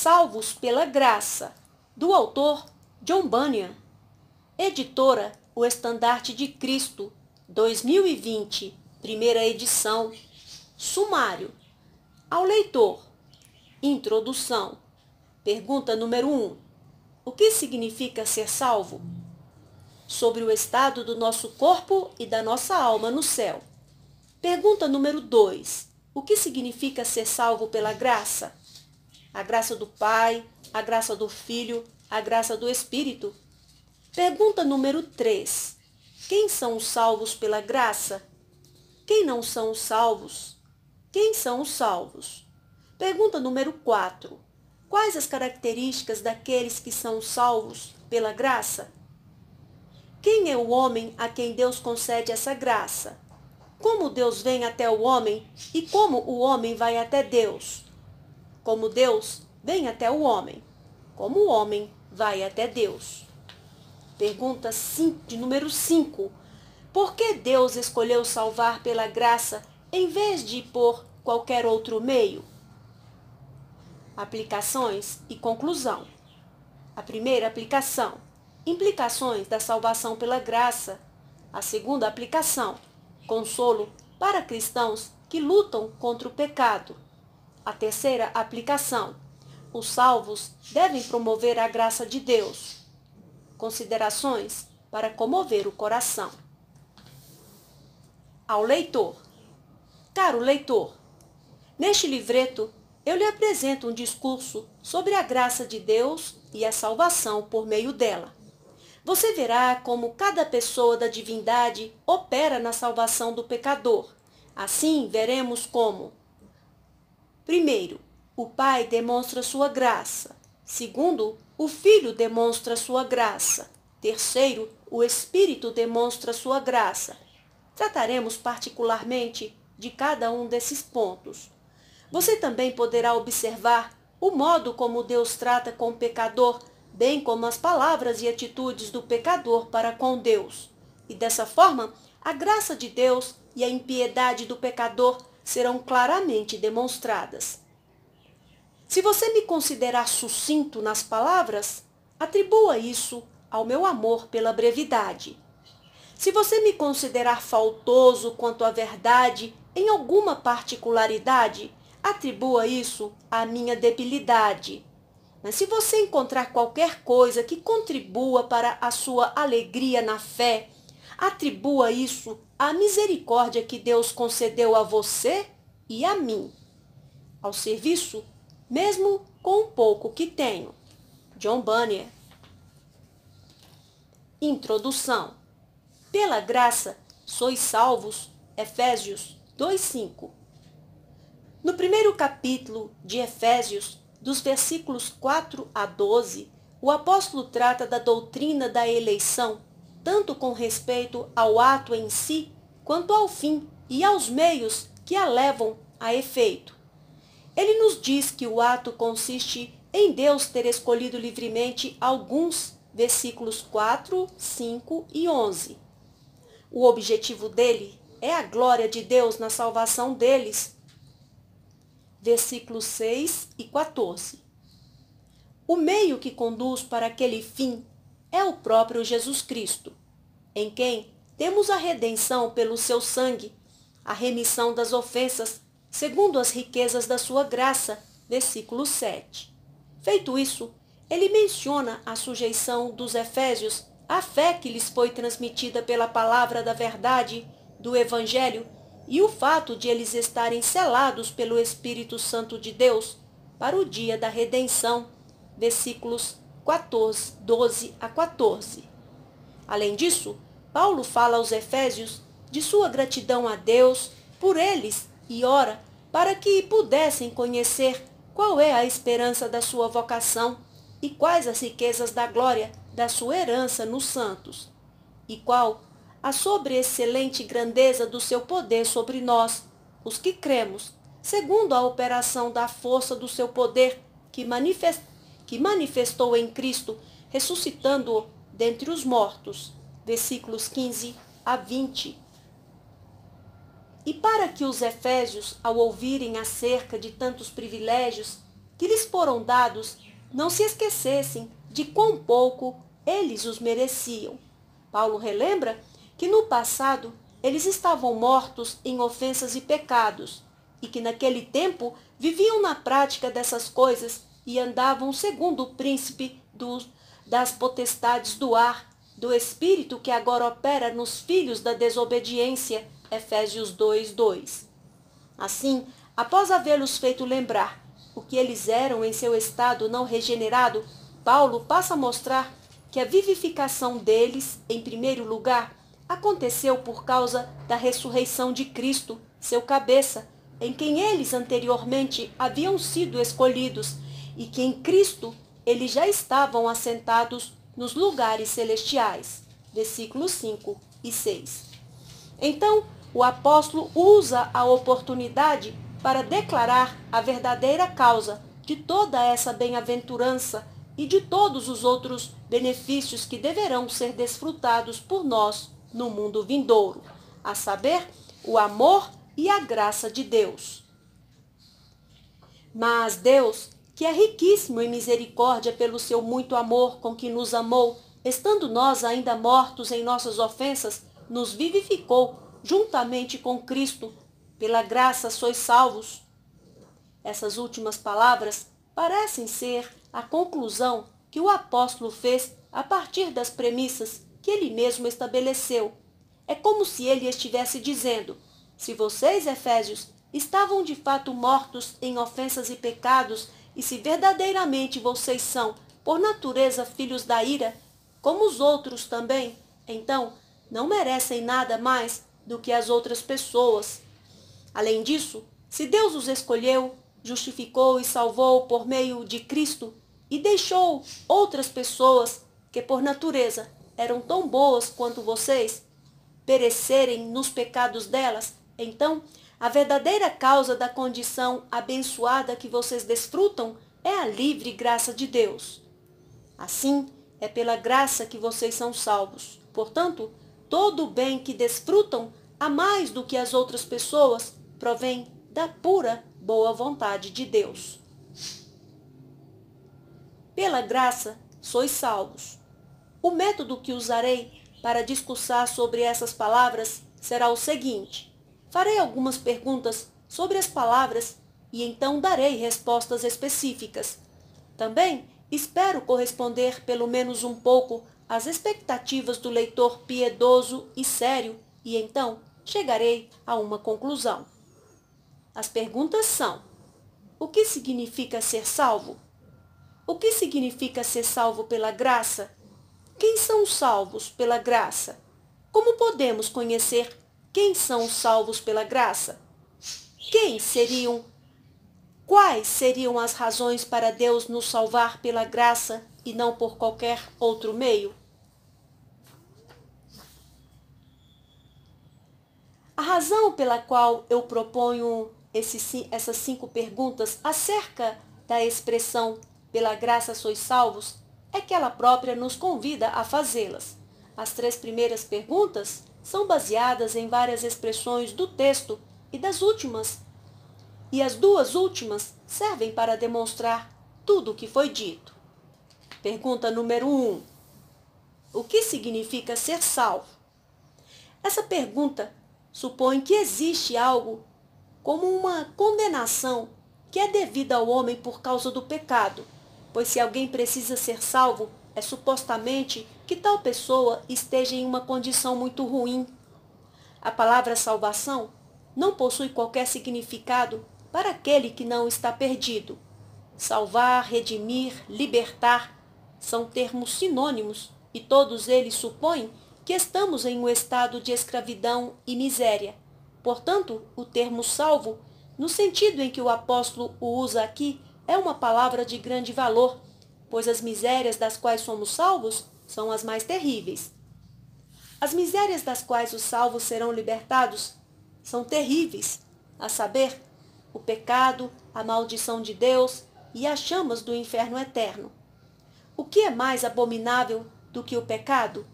Salvos pela Graça, do autor John Bunyan. Editora O Estandarte de Cristo, 2020, primeira edição. Sumário. Ao leitor. Introdução. Pergunta número 1. O que significa ser salvo? Sobre o estado do nosso corpo e da nossa alma no céu. Pergunta número 2. O que significa ser salvo pela graça? a graça do Pai, a graça do Filho, a graça do Espírito. Pergunta número 3. Quem são os salvos pela graça? Quem não são os salvos? Quem são os salvos? Pergunta número 4. Quais as características daqueles que são salvos pela graça? Quem é o homem a quem Deus concede essa graça? Como Deus vem até o homem e como o homem vai até Deus? Como Deus vem até o homem, como o homem vai até Deus. Pergunta de número 5. Por que Deus escolheu salvar pela graça em vez de por qualquer outro meio? Aplicações e conclusão. A primeira aplicação: implicações da salvação pela graça. A segunda aplicação: consolo para cristãos que lutam contra o pecado. A terceira aplicação. Os salvos devem promover a graça de Deus. Considerações para comover o coração. Ao leitor. Caro leitor, neste livreto eu lhe apresento um discurso sobre a graça de Deus e a salvação por meio dela. Você verá como cada pessoa da divindade opera na salvação do pecador. Assim veremos como Primeiro, o Pai demonstra sua graça. Segundo, o Filho demonstra sua graça. Terceiro, o Espírito demonstra sua graça. Trataremos particularmente de cada um desses pontos. Você também poderá observar o modo como Deus trata com o pecador, bem como as palavras e atitudes do pecador para com Deus. E dessa forma, a graça de Deus e a impiedade do pecador serão claramente demonstradas. Se você me considerar sucinto nas palavras, atribua isso ao meu amor pela brevidade. Se você me considerar faltoso quanto à verdade em alguma particularidade, atribua isso à minha debilidade. Mas se você encontrar qualquer coisa que contribua para a sua alegria na fé, Atribua isso à misericórdia que Deus concedeu a você e a mim. Ao serviço, mesmo com o pouco que tenho. John Bunyan. Introdução. Pela graça sois salvos. Efésios 2:5. No primeiro capítulo de Efésios, dos versículos 4 a 12, o apóstolo trata da doutrina da eleição tanto com respeito ao ato em si, quanto ao fim e aos meios que a levam a efeito. Ele nos diz que o ato consiste em Deus ter escolhido livremente alguns, versículos 4, 5 e 11. O objetivo dele é a glória de Deus na salvação deles. Versículos 6 e 14. O meio que conduz para aquele fim é o próprio Jesus Cristo em quem temos a redenção pelo seu sangue, a remissão das ofensas, segundo as riquezas da sua graça. Versículo 7. Feito isso, ele menciona a sujeição dos Efésios à fé que lhes foi transmitida pela palavra da verdade do Evangelho e o fato de eles estarem selados pelo Espírito Santo de Deus para o dia da redenção. Versículos 14, 12 a 14. Além disso, Paulo fala aos Efésios de sua gratidão a Deus por eles e ora para que pudessem conhecer qual é a esperança da sua vocação e quais as riquezas da glória da sua herança nos santos, e qual a sobreexcelente grandeza do seu poder sobre nós, os que cremos, segundo a operação da força do seu poder que, manifest... que manifestou em Cristo, ressuscitando-o dentre os mortos versículos 15 a 20. E para que os efésios, ao ouvirem acerca de tantos privilégios que lhes foram dados, não se esquecessem de quão pouco eles os mereciam. Paulo relembra que no passado eles estavam mortos em ofensas e pecados, e que naquele tempo viviam na prática dessas coisas e andavam segundo o príncipe do, das potestades do ar, do Espírito que agora opera nos filhos da desobediência. Efésios 2, 2. Assim, após havê-los feito lembrar o que eles eram em seu estado não regenerado, Paulo passa a mostrar que a vivificação deles, em primeiro lugar, aconteceu por causa da ressurreição de Cristo, seu cabeça, em quem eles anteriormente haviam sido escolhidos, e que em Cristo eles já estavam assentados nos lugares celestiais. Versículos 5 e 6. Então, o apóstolo usa a oportunidade para declarar a verdadeira causa de toda essa bem-aventurança e de todos os outros benefícios que deverão ser desfrutados por nós no mundo vindouro, a saber, o amor e a graça de Deus. Mas Deus que é riquíssimo em misericórdia pelo seu muito amor com que nos amou, estando nós ainda mortos em nossas ofensas, nos vivificou juntamente com Cristo. Pela graça sois salvos. Essas últimas palavras parecem ser a conclusão que o apóstolo fez a partir das premissas que ele mesmo estabeleceu. É como se ele estivesse dizendo: se vocês, Efésios, estavam de fato mortos em ofensas e pecados e se verdadeiramente vocês são, por natureza, filhos da ira, como os outros também, então não merecem nada mais do que as outras pessoas. Além disso, se Deus os escolheu, justificou e salvou por meio de Cristo e deixou outras pessoas que por natureza eram tão boas quanto vocês perecerem nos pecados delas, então a verdadeira causa da condição abençoada que vocês desfrutam é a livre graça de Deus. Assim, é pela graça que vocês são salvos. Portanto, todo o bem que desfrutam, a mais do que as outras pessoas, provém da pura boa vontade de Deus. Pela graça, sois salvos. O método que usarei para discursar sobre essas palavras será o seguinte. Farei algumas perguntas sobre as palavras e então darei respostas específicas. Também espero corresponder pelo menos um pouco às expectativas do leitor piedoso e sério e então chegarei a uma conclusão. As perguntas são: O que significa ser salvo? O que significa ser salvo pela graça? Quem são os salvos pela graça? Como podemos conhecer quem são os salvos pela graça? Quem seriam? Quais seriam as razões para Deus nos salvar pela graça e não por qualquer outro meio? A razão pela qual eu proponho esse, essas cinco perguntas acerca da expressão pela graça sois salvos é que ela própria nos convida a fazê-las. As três primeiras perguntas são baseadas em várias expressões do texto e das últimas. E as duas últimas servem para demonstrar tudo o que foi dito. Pergunta número 1. Um, o que significa ser salvo? Essa pergunta supõe que existe algo como uma condenação que é devida ao homem por causa do pecado, pois se alguém precisa ser salvo, é supostamente que tal pessoa esteja em uma condição muito ruim. A palavra salvação não possui qualquer significado para aquele que não está perdido. Salvar, redimir, libertar são termos sinônimos e todos eles supõem que estamos em um estado de escravidão e miséria. Portanto, o termo salvo, no sentido em que o apóstolo o usa aqui, é uma palavra de grande valor, pois as misérias das quais somos salvos são as mais terríveis. As misérias das quais os salvos serão libertados são terríveis, a saber, o pecado, a maldição de Deus e as chamas do inferno eterno. O que é mais abominável do que o pecado?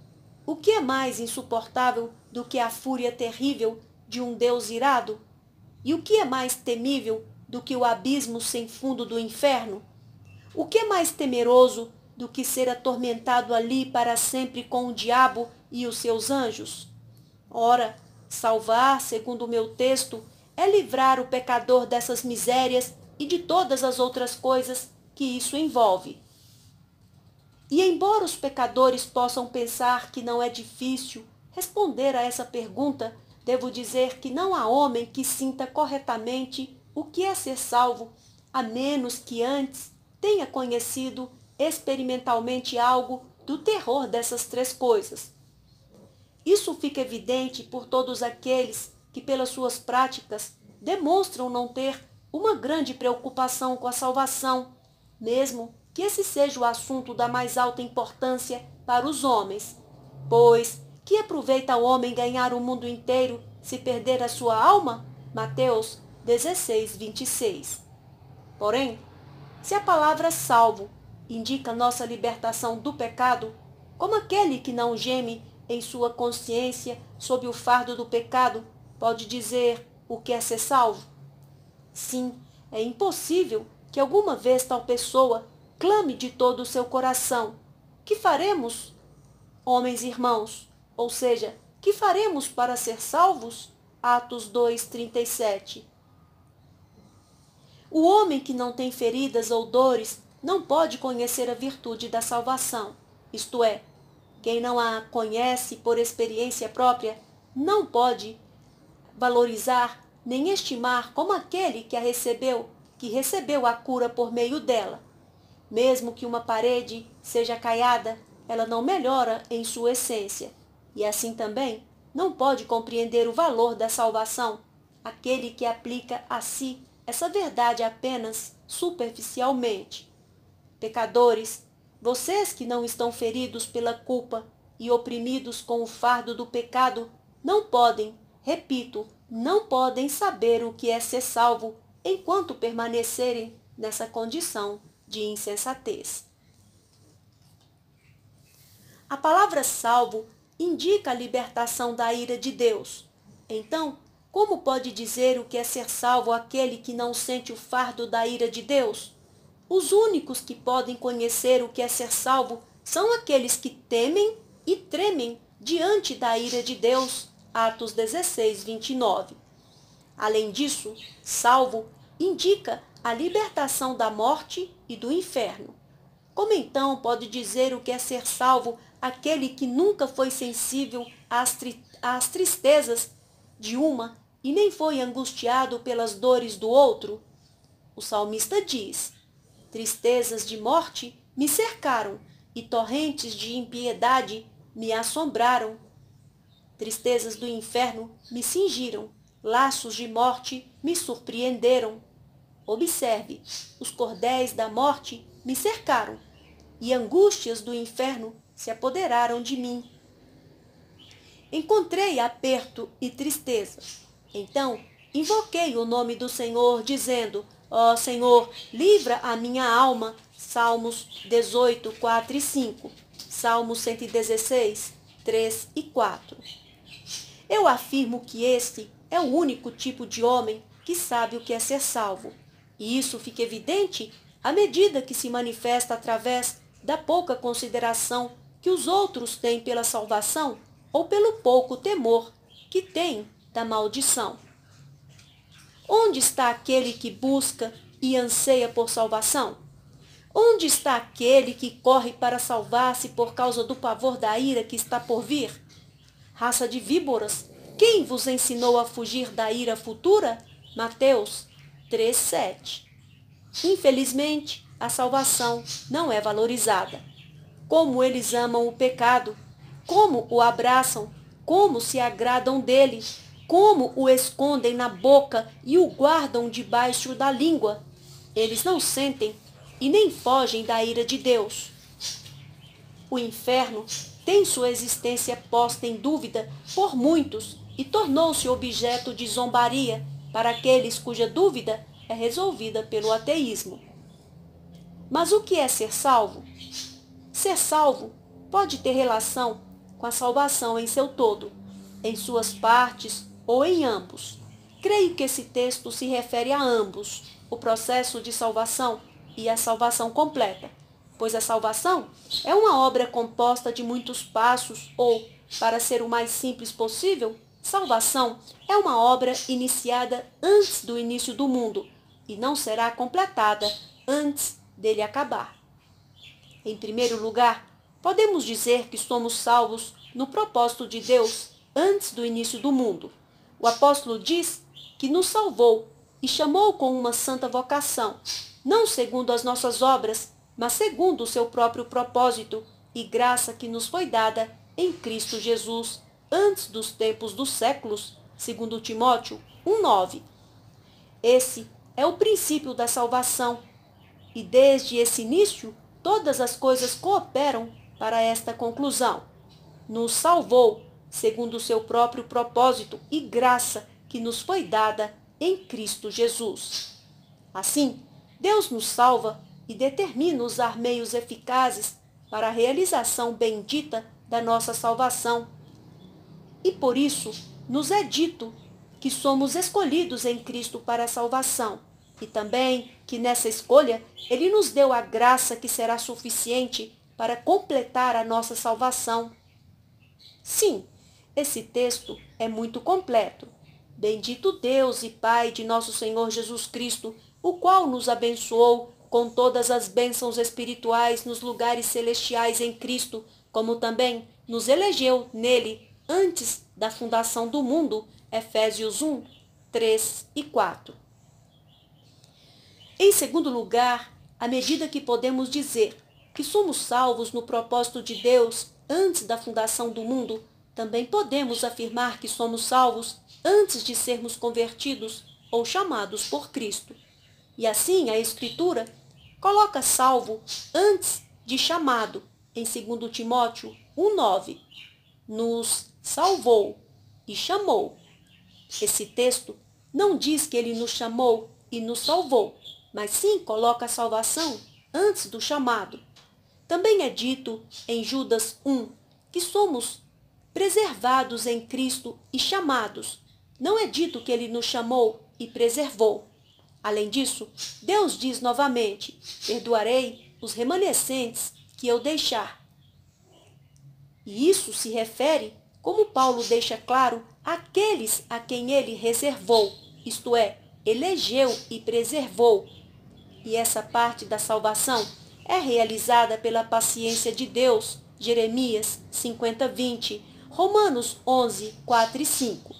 O que é mais insuportável do que a fúria terrível de um Deus irado? E o que é mais temível do que o abismo sem fundo do inferno? O que é mais temeroso do que ser atormentado ali para sempre com o diabo e os seus anjos? Ora, salvar, segundo o meu texto, é livrar o pecador dessas misérias e de todas as outras coisas que isso envolve. E embora os pecadores possam pensar que não é difícil responder a essa pergunta, devo dizer que não há homem que sinta corretamente o que é ser salvo, a menos que antes tenha conhecido experimentalmente algo do terror dessas três coisas. Isso fica evidente por todos aqueles que, pelas suas práticas, demonstram não ter uma grande preocupação com a salvação, mesmo que esse seja o assunto da mais alta importância para os homens. Pois, que aproveita o homem ganhar o mundo inteiro se perder a sua alma? Mateus 16, 26. Porém, se a palavra salvo indica nossa libertação do pecado, como aquele que não geme em sua consciência sob o fardo do pecado pode dizer o que é ser salvo? Sim, é impossível que alguma vez tal pessoa clame de todo o seu coração: Que faremos, homens irmãos? Ou seja, que faremos para ser salvos? Atos 2:37. O homem que não tem feridas ou dores não pode conhecer a virtude da salvação, isto é, quem não a conhece por experiência própria não pode valorizar nem estimar como aquele que a recebeu, que recebeu a cura por meio dela. Mesmo que uma parede seja caiada, ela não melhora em sua essência. E assim também não pode compreender o valor da salvação aquele que aplica a si essa verdade apenas superficialmente. Pecadores, vocês que não estão feridos pela culpa e oprimidos com o fardo do pecado, não podem, repito, não podem saber o que é ser salvo enquanto permanecerem nessa condição de insensatez. A palavra salvo indica a libertação da ira de Deus. Então, como pode dizer o que é ser salvo aquele que não sente o fardo da ira de Deus? Os únicos que podem conhecer o que é ser salvo são aqueles que temem e tremem diante da ira de Deus. Atos 16, 29. Além disso, salvo indica a libertação da morte e do inferno. Como então pode dizer o que é ser salvo aquele que nunca foi sensível às, tri às tristezas de uma e nem foi angustiado pelas dores do outro? O salmista diz: Tristezas de morte me cercaram e torrentes de impiedade me assombraram. Tristezas do inferno me cingiram, laços de morte me surpreenderam. Observe, os cordéis da morte me cercaram e angústias do inferno se apoderaram de mim. Encontrei aperto e tristeza. Então invoquei o nome do Senhor, dizendo: Ó Senhor, livra a minha alma. Salmos 18, 4 e 5. Salmos 116, 3 e 4. Eu afirmo que este é o único tipo de homem que sabe o que é ser salvo. E isso fica evidente à medida que se manifesta através da pouca consideração que os outros têm pela salvação ou pelo pouco temor que têm da maldição. Onde está aquele que busca e anseia por salvação? Onde está aquele que corre para salvar-se por causa do pavor da ira que está por vir? Raça de víboras, quem vos ensinou a fugir da ira futura? Mateus 3:7. Infelizmente, a salvação não é valorizada. Como eles amam o pecado, como o abraçam, como se agradam dele, como o escondem na boca e o guardam debaixo da língua. Eles não sentem e nem fogem da ira de Deus. O inferno tem sua existência posta em dúvida por muitos e tornou-se objeto de zombaria para aqueles cuja dúvida é resolvida pelo ateísmo. Mas o que é ser salvo? Ser salvo pode ter relação com a salvação em seu todo, em suas partes ou em ambos. Creio que esse texto se refere a ambos, o processo de salvação e a salvação completa, pois a salvação é uma obra composta de muitos passos ou, para ser o mais simples possível, salvação é uma obra iniciada antes do início do mundo e não será completada antes dele acabar. Em primeiro lugar, podemos dizer que somos salvos no propósito de Deus antes do início do mundo. O apóstolo diz que nos salvou e chamou com uma santa vocação, não segundo as nossas obras, mas segundo o seu próprio propósito e graça que nos foi dada em Cristo Jesus, antes dos tempos dos séculos, segundo Timóteo 1:9. Esse é o princípio da salvação, e desde esse início, todas as coisas cooperam para esta conclusão. Nos salvou segundo o seu próprio propósito e graça que nos foi dada em Cristo Jesus. Assim, Deus nos salva e determina usar meios eficazes para a realização bendita da nossa salvação. E por isso nos é dito que somos escolhidos em Cristo para a salvação, e também que nessa escolha ele nos deu a graça que será suficiente para completar a nossa salvação. Sim, esse texto é muito completo. Bendito Deus e Pai de nosso Senhor Jesus Cristo, o qual nos abençoou com todas as bênçãos espirituais nos lugares celestiais em Cristo, como também nos elegeu nele antes da fundação do mundo. Efésios 1, 3 e 4. Em segundo lugar, à medida que podemos dizer que somos salvos no propósito de Deus antes da fundação do mundo, também podemos afirmar que somos salvos antes de sermos convertidos ou chamados por Cristo. E assim a Escritura coloca salvo antes de chamado, em 2 Timóteo 1,9. Nos salvou e chamou. Esse texto não diz que ele nos chamou e nos salvou, mas sim coloca a salvação antes do chamado. Também é dito em Judas 1 que somos preservados em Cristo e chamados. Não é dito que ele nos chamou e preservou. Além disso, Deus diz novamente: Perdoarei os remanescentes que eu deixar. E isso se refere, como Paulo deixa claro, àqueles a quem ele reservou, isto é, elegeu e preservou. E essa parte da salvação é realizada pela paciência de Deus, Jeremias 50, 20, Romanos 11, 4 e 5.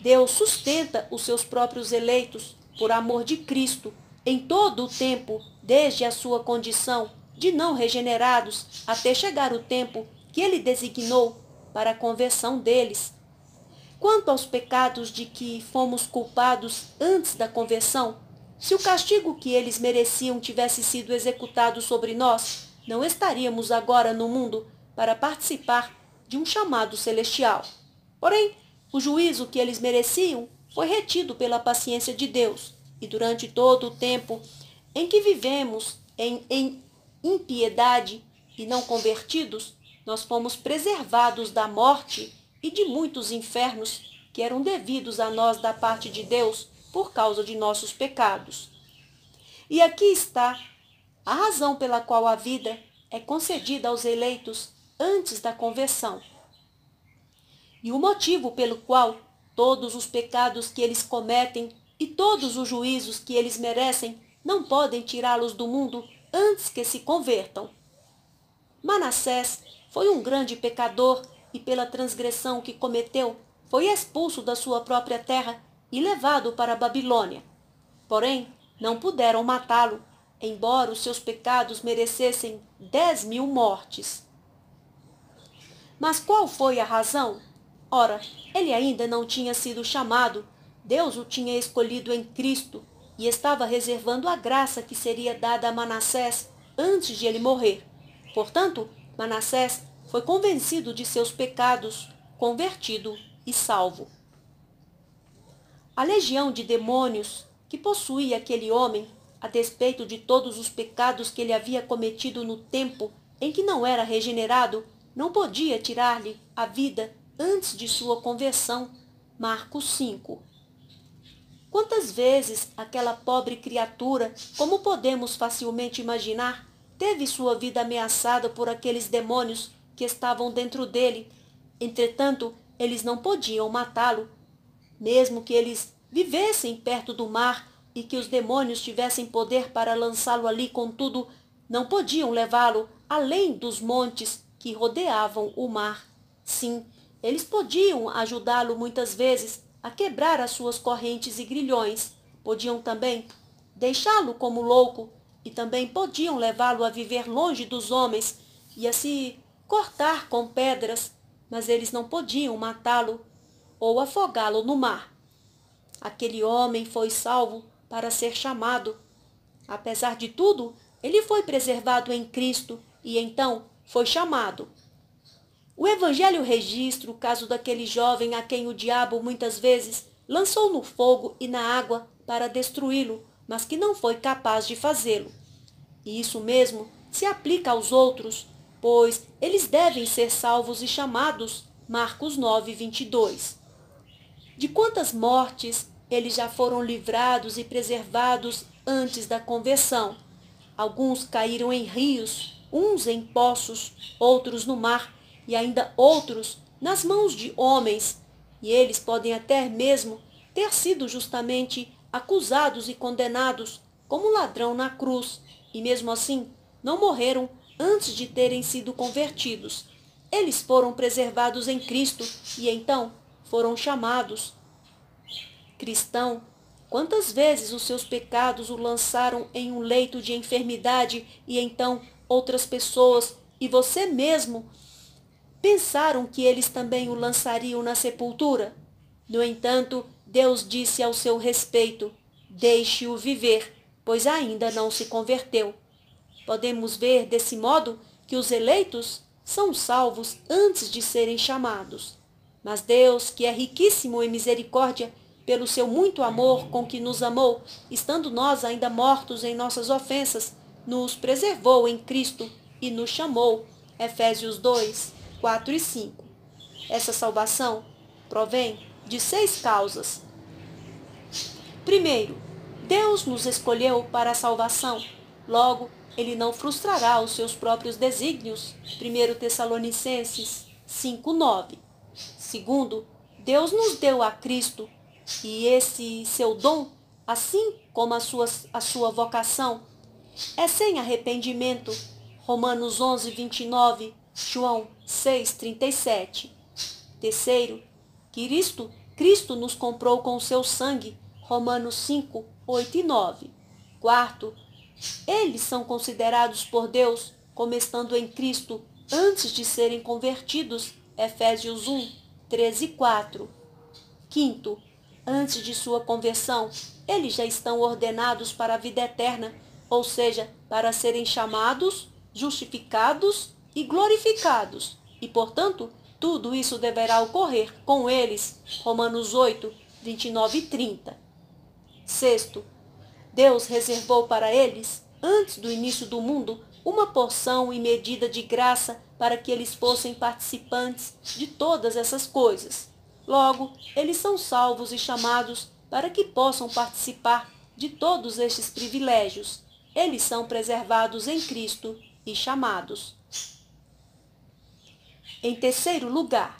Deus sustenta os seus próprios eleitos por amor de Cristo em todo o tempo, desde a sua condição de não regenerados até chegar o tempo que ele designou para a conversão deles. Quanto aos pecados de que fomos culpados antes da conversão, se o castigo que eles mereciam tivesse sido executado sobre nós, não estaríamos agora no mundo para participar de um chamado celestial. Porém, o juízo que eles mereciam foi retido pela paciência de Deus, e durante todo o tempo em que vivemos em, em impiedade e não convertidos, nós fomos preservados da morte e de muitos infernos que eram devidos a nós da parte de Deus por causa de nossos pecados. E aqui está a razão pela qual a vida é concedida aos eleitos antes da conversão. E o motivo pelo qual todos os pecados que eles cometem e todos os juízos que eles merecem não podem tirá-los do mundo antes que se convertam. Manassés foi um grande pecador e, pela transgressão que cometeu, foi expulso da sua própria terra e levado para a Babilônia. Porém, não puderam matá-lo, embora os seus pecados merecessem dez mil mortes. Mas qual foi a razão? Ora, ele ainda não tinha sido chamado. Deus o tinha escolhido em Cristo e estava reservando a graça que seria dada a Manassés antes de ele morrer. Portanto, Manassés foi convencido de seus pecados, convertido e salvo. A legião de demônios que possuía aquele homem, a despeito de todos os pecados que ele havia cometido no tempo em que não era regenerado, não podia tirar-lhe a vida antes de sua conversão. Marcos 5. Quantas vezes aquela pobre criatura, como podemos facilmente imaginar, teve sua vida ameaçada por aqueles demônios que estavam dentro dele. Entretanto, eles não podiam matá-lo. Mesmo que eles vivessem perto do mar e que os demônios tivessem poder para lançá-lo ali, contudo, não podiam levá-lo além dos montes que rodeavam o mar. Sim, eles podiam ajudá-lo muitas vezes a quebrar as suas correntes e grilhões. Podiam também deixá-lo como louco e também podiam levá-lo a viver longe dos homens e a se cortar com pedras, mas eles não podiam matá-lo ou afogá-lo no mar. Aquele homem foi salvo para ser chamado. Apesar de tudo, ele foi preservado em Cristo e então foi chamado. O Evangelho registra o caso daquele jovem a quem o diabo muitas vezes lançou no fogo e na água para destruí-lo, mas que não foi capaz de fazê-lo. E isso mesmo se aplica aos outros, pois eles devem ser salvos e chamados. Marcos 9, 22. De quantas mortes eles já foram livrados e preservados antes da conversão? Alguns caíram em rios, uns em poços, outros no mar, e ainda outros nas mãos de homens, e eles podem até mesmo ter sido justamente acusados e condenados como ladrão na cruz, e mesmo assim não morreram antes de terem sido convertidos. Eles foram preservados em Cristo e então foram chamados. Cristão, quantas vezes os seus pecados o lançaram em um leito de enfermidade e então outras pessoas e você mesmo pensaram que eles também o lançariam na sepultura? No entanto, Deus disse ao seu respeito: Deixe-o viver, pois ainda não se converteu. Podemos ver desse modo que os eleitos são salvos antes de serem chamados. Mas Deus, que é riquíssimo em misericórdia, pelo seu muito amor com que nos amou, estando nós ainda mortos em nossas ofensas, nos preservou em Cristo e nos chamou. Efésios 2, 4 e 5. Essa salvação provém de seis causas. Primeiro, Deus nos escolheu para a salvação. Logo, ele não frustrará os seus próprios desígnios. 1 Tessalonicenses 9. Segundo, Deus nos deu a Cristo, e esse seu dom, assim como a sua, a sua vocação, é sem arrependimento. Romanos 11, 29, João 6, 37. Terceiro, Cristo, Cristo nos comprou com seu sangue. Romanos 5, 8 e 9. Quarto, eles são considerados por Deus como estando em Cristo antes de serem convertidos. Efésios 1, 13 e 4. Quinto, antes de sua conversão, eles já estão ordenados para a vida eterna ou seja, para serem chamados, justificados e glorificados. E, portanto, tudo isso deverá ocorrer com eles. Romanos 8, 29 e 30. Sexto, Deus reservou para eles, antes do início do mundo, uma porção e medida de graça para que eles fossem participantes de todas essas coisas. Logo, eles são salvos e chamados para que possam participar de todos estes privilégios eles são preservados em Cristo e chamados. Em terceiro lugar,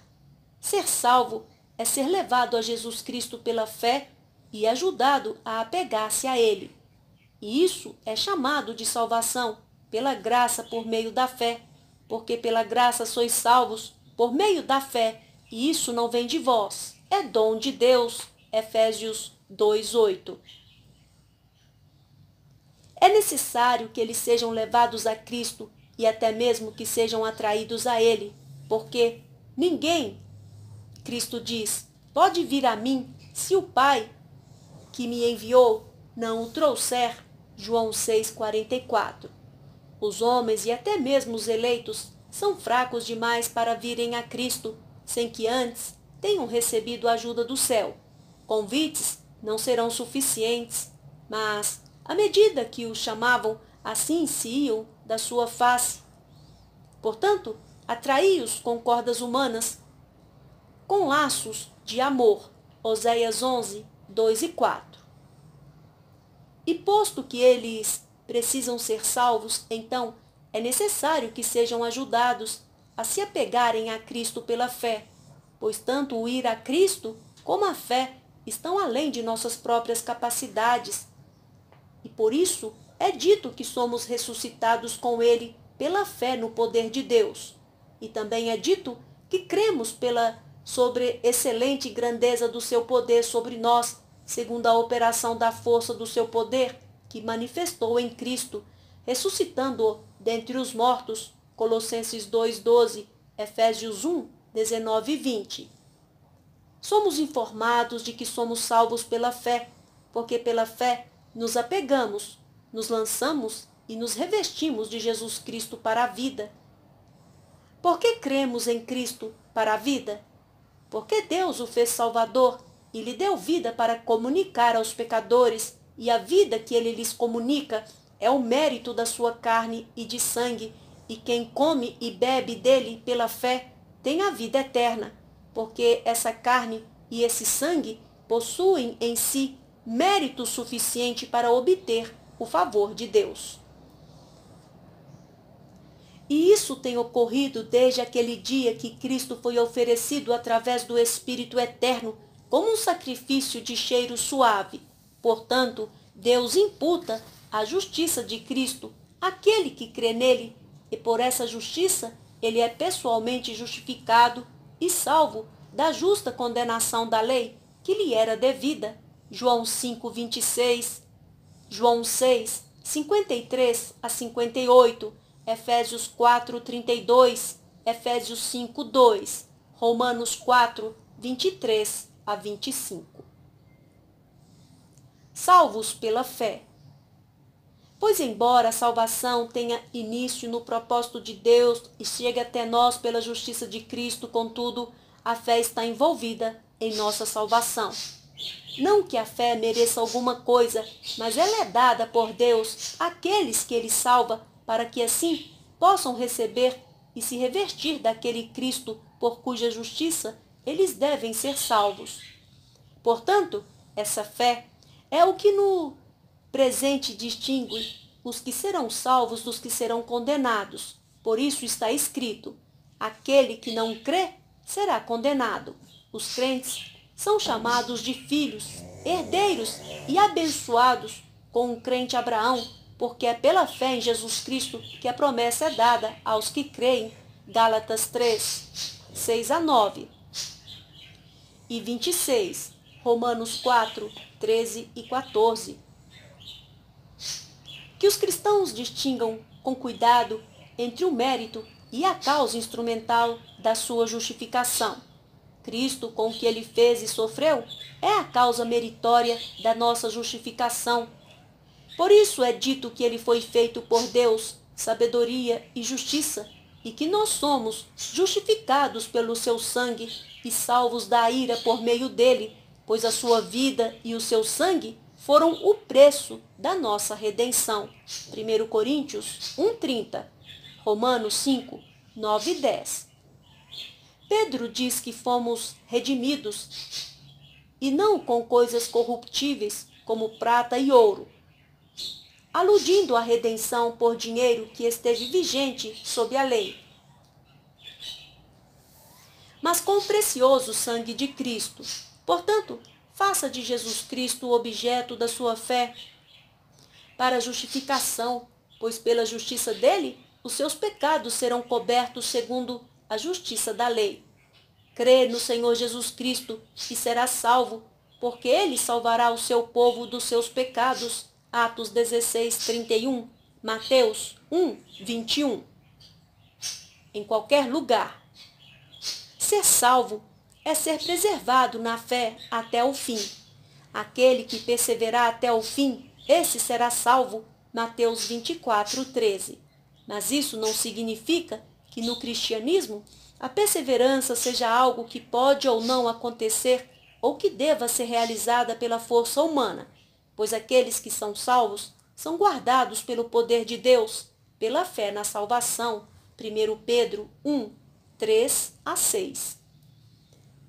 ser salvo é ser levado a Jesus Cristo pela fé e ajudado a apegar-se a Ele. E isso é chamado de salvação, pela graça por meio da fé, porque pela graça sois salvos por meio da fé, e isso não vem de vós, é dom de Deus. Efésios 8. É necessário que eles sejam levados a Cristo e até mesmo que sejam atraídos a Ele, porque ninguém, Cristo diz, pode vir a mim se o Pai que me enviou não o trouxer. João 6,44. Os homens e até mesmo os eleitos são fracos demais para virem a Cristo sem que antes tenham recebido a ajuda do céu. Convites não serão suficientes, mas à medida que o chamavam, assim se iam da sua face. Portanto, atraí-os com cordas humanas, com laços de amor. Oséias 11, 2 e 4. E posto que eles precisam ser salvos, então é necessário que sejam ajudados a se apegarem a Cristo pela fé, pois tanto o ir a Cristo como a fé estão além de nossas próprias capacidades e por isso é dito que somos ressuscitados com Ele pela fé no poder de Deus. E também é dito que cremos pela sobre excelente grandeza do seu poder sobre nós, segundo a operação da força do seu poder que manifestou em Cristo, ressuscitando-o dentre os mortos. Colossenses 2:12, Efésios 119 e 20. Somos informados de que somos salvos pela fé, porque pela fé nos apegamos, nos lançamos e nos revestimos de Jesus Cristo para a vida. Por que cremos em Cristo para a vida? Porque Deus o fez Salvador e lhe deu vida para comunicar aos pecadores, e a vida que ele lhes comunica é o mérito da sua carne e de sangue, e quem come e bebe dele pela fé tem a vida eterna, porque essa carne e esse sangue possuem em si mérito suficiente para obter o favor de Deus. E isso tem ocorrido desde aquele dia que Cristo foi oferecido através do Espírito Eterno como um sacrifício de cheiro suave. Portanto, Deus imputa a justiça de Cristo àquele que crê nele, e por essa justiça ele é pessoalmente justificado e salvo da justa condenação da lei que lhe era devida João 5, 26, João 6, 53 a 58, Efésios 4, 32, Efésios 5, 2, Romanos 4, 23 a 25. Salvos pela fé. Pois, embora a salvação tenha início no propósito de Deus e chegue até nós pela justiça de Cristo, contudo, a fé está envolvida em nossa salvação. Não que a fé mereça alguma coisa, mas ela é dada por Deus àqueles que Ele salva, para que assim possam receber e se revertir daquele Cristo por cuja justiça eles devem ser salvos. Portanto, essa fé é o que no presente distingue os que serão salvos dos que serão condenados. Por isso está escrito: aquele que não crê será condenado. Os crentes são chamados de filhos, herdeiros e abençoados com o crente Abraão, porque é pela fé em Jesus Cristo que a promessa é dada aos que creem. Gálatas 3, 6 a 9. E 26, Romanos 4, 13 e 14. Que os cristãos distingam com cuidado entre o mérito e a causa instrumental da sua justificação. Cristo, com o que ele fez e sofreu, é a causa meritória da nossa justificação. Por isso é dito que ele foi feito por Deus, sabedoria e justiça, e que nós somos justificados pelo seu sangue e salvos da ira por meio dele, pois a sua vida e o seu sangue foram o preço da nossa redenção. 1 Coríntios 1,30 Romanos 5, 9 e 10 Pedro diz que fomos redimidos, e não com coisas corruptíveis, como prata e ouro, aludindo à redenção por dinheiro que esteve vigente sob a lei, mas com o precioso sangue de Cristo. Portanto, faça de Jesus Cristo o objeto da sua fé para justificação, pois pela justiça dele os seus pecados serão cobertos segundo a justiça da lei. Crê no Senhor Jesus Cristo e será salvo, porque ele salvará o seu povo dos seus pecados. Atos 16, 31, Mateus 1, 21. Em qualquer lugar. Ser salvo é ser preservado na fé até o fim. Aquele que perseverar até o fim, esse será salvo. Mateus 24, 13. Mas isso não significa que no cristianismo a perseverança seja algo que pode ou não acontecer ou que deva ser realizada pela força humana, pois aqueles que são salvos são guardados pelo poder de Deus, pela fé na salvação. 1 Pedro 1, 3 a 6.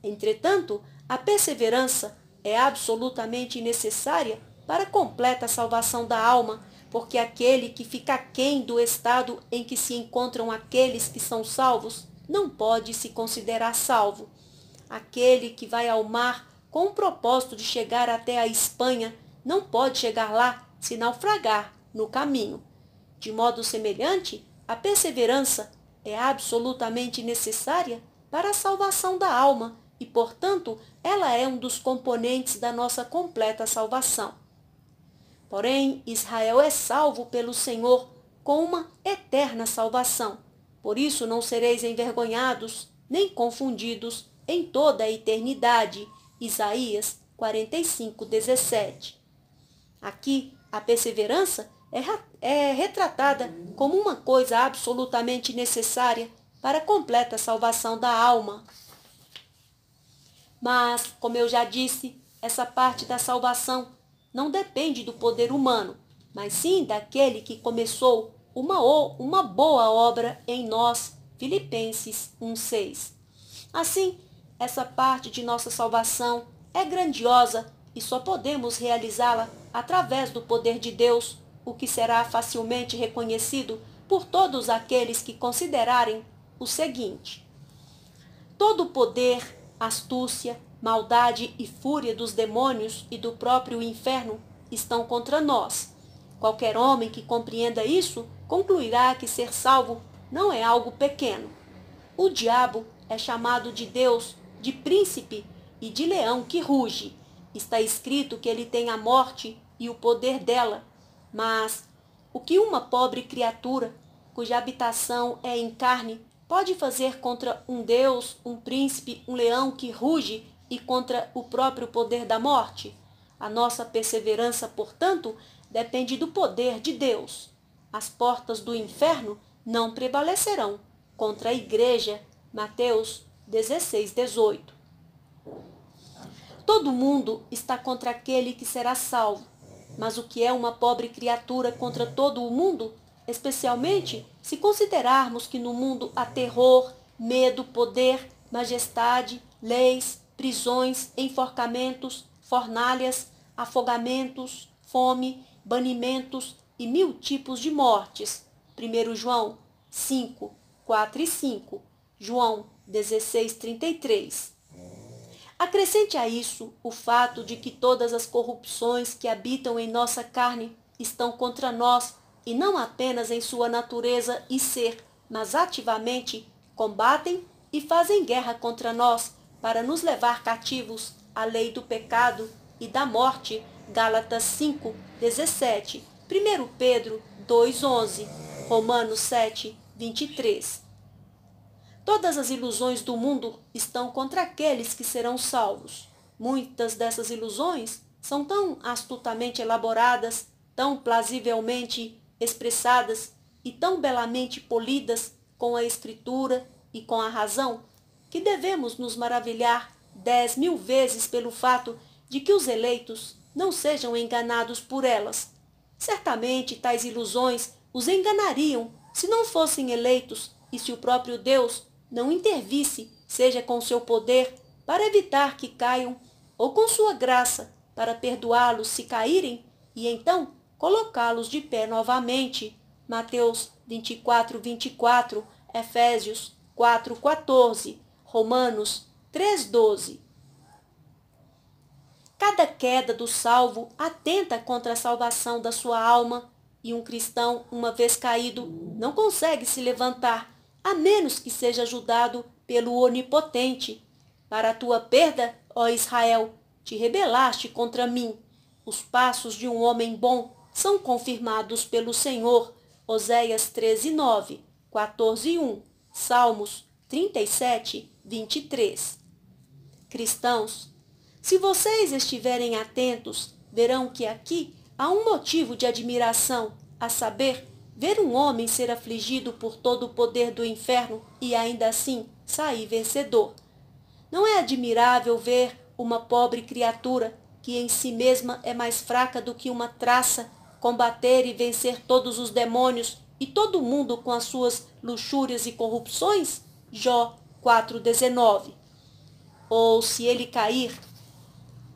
Entretanto, a perseverança é absolutamente necessária para a completa salvação da alma porque aquele que fica quem do estado em que se encontram aqueles que são salvos não pode se considerar salvo. Aquele que vai ao mar com o propósito de chegar até a Espanha não pode chegar lá se naufragar no caminho. De modo semelhante, a perseverança é absolutamente necessária para a salvação da alma e, portanto, ela é um dos componentes da nossa completa salvação. Porém, Israel é salvo pelo Senhor com uma eterna salvação. Por isso não sereis envergonhados nem confundidos em toda a eternidade. Isaías 45, 17. Aqui, a perseverança é, é retratada como uma coisa absolutamente necessária para a completa salvação da alma. Mas, como eu já disse, essa parte da salvação não depende do poder humano, mas sim daquele que começou uma, uma boa obra em nós. Filipenses 1,6. Assim, essa parte de nossa salvação é grandiosa e só podemos realizá-la através do poder de Deus, o que será facilmente reconhecido por todos aqueles que considerarem o seguinte: todo poder, astúcia, maldade e fúria dos demônios e do próprio inferno estão contra nós. Qualquer homem que compreenda isso concluirá que ser salvo não é algo pequeno. O diabo é chamado de Deus, de príncipe e de leão que ruge. Está escrito que ele tem a morte e o poder dela. Mas o que uma pobre criatura, cuja habitação é em carne, pode fazer contra um Deus, um príncipe, um leão que ruge e contra o próprio poder da morte. A nossa perseverança, portanto, depende do poder de Deus. As portas do inferno não prevalecerão contra a igreja. Mateus 16, 18. Todo mundo está contra aquele que será salvo, mas o que é uma pobre criatura contra todo o mundo, especialmente se considerarmos que no mundo há terror, medo, poder, majestade, leis, prisões, enforcamentos, fornalhas, afogamentos, fome, banimentos e mil tipos de mortes. 1 João 5, 4 e 5. João 16, 33. Acrescente a isso o fato de que todas as corrupções que habitam em nossa carne estão contra nós e não apenas em sua natureza e ser, mas ativamente combatem e fazem guerra contra nós para nos levar cativos à lei do pecado e da morte. Gálatas 5, 17. 1 Pedro 2, 11. Romanos 7, 23. Todas as ilusões do mundo estão contra aqueles que serão salvos. Muitas dessas ilusões são tão astutamente elaboradas, tão plausivelmente expressadas e tão belamente polidas com a escritura e com a razão que devemos nos maravilhar dez mil vezes pelo fato de que os eleitos não sejam enganados por elas. Certamente tais ilusões os enganariam se não fossem eleitos e se o próprio Deus não intervisse, seja com seu poder, para evitar que caiam, ou com sua graça, para perdoá-los se caírem e então colocá-los de pé novamente. Mateus 24, 24, Efésios 4, 14, Romanos 3,12. Cada queda do salvo atenta contra a salvação da sua alma, e um cristão, uma vez caído, não consegue se levantar, a menos que seja ajudado pelo Onipotente. Para a tua perda, ó Israel, te rebelaste contra mim. Os passos de um homem bom são confirmados pelo Senhor. Oséias 13, 9, 14, 1, Salmos 37, 23. Cristãos, se vocês estiverem atentos, verão que aqui há um motivo de admiração, a saber, ver um homem ser afligido por todo o poder do inferno e ainda assim sair vencedor. Não é admirável ver uma pobre criatura que em si mesma é mais fraca do que uma traça combater e vencer todos os demônios e todo mundo com as suas luxúrias e corrupções? Jó 4,19. Ou se ele cair,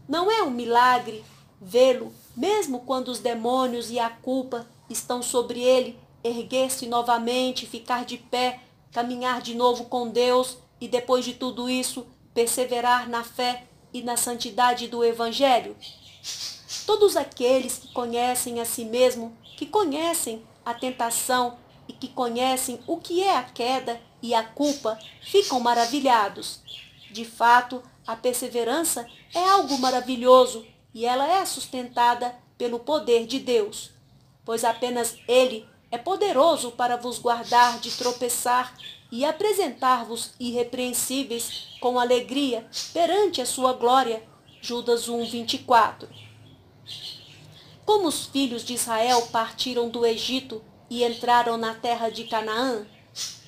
não é um milagre vê-lo, mesmo quando os demônios e a culpa estão sobre ele, erguer-se novamente, ficar de pé, caminhar de novo com Deus e depois de tudo isso, perseverar na fé e na santidade do Evangelho? Todos aqueles que conhecem a si mesmo, que conhecem a tentação e que conhecem o que é a queda e a culpa ficam maravilhados. De fato, a perseverança é algo maravilhoso e ela é sustentada pelo poder de Deus, pois apenas Ele é poderoso para vos guardar de tropeçar e apresentar-vos irrepreensíveis com alegria perante a sua glória. Judas 1, 24. Como os filhos de Israel partiram do Egito e entraram na terra de Canaã,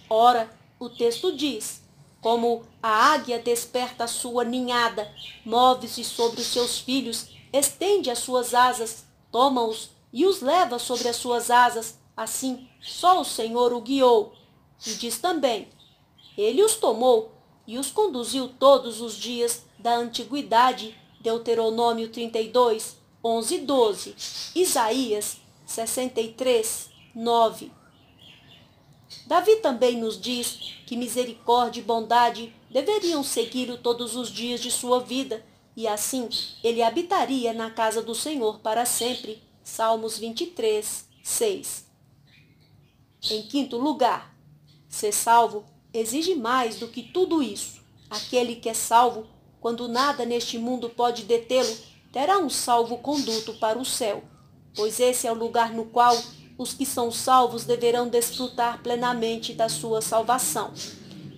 ora, o texto diz: Como a águia desperta sua ninhada, move-se sobre os seus filhos, estende as suas asas, toma-os e os leva sobre as suas asas, assim só o Senhor o guiou. E diz também: Ele os tomou e os conduziu todos os dias da antiguidade. Deuteronômio 32, 11 e 12. Isaías 63, 9. Davi também nos diz que misericórdia e bondade deveriam segui-lo todos os dias de sua vida, e assim ele habitaria na casa do Senhor para sempre. Salmos 23, 6. Em quinto lugar, ser salvo exige mais do que tudo isso. Aquele que é salvo, quando nada neste mundo pode detê-lo, terá um salvo conduto para o céu, pois esse é o lugar no qual os que são salvos deverão desfrutar plenamente da sua salvação.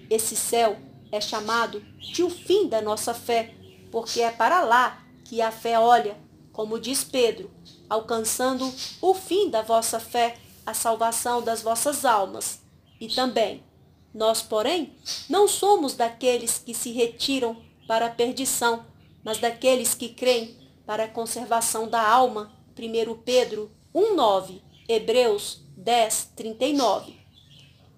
Esse céu é chamado de o fim da nossa fé, porque é para lá que a fé olha, como diz Pedro, alcançando o fim da vossa fé, a salvação das vossas almas. E também, nós, porém, não somos daqueles que se retiram para a perdição, mas daqueles que creem para a conservação da alma. 1 Pedro 1,9 Hebreus 10, 39.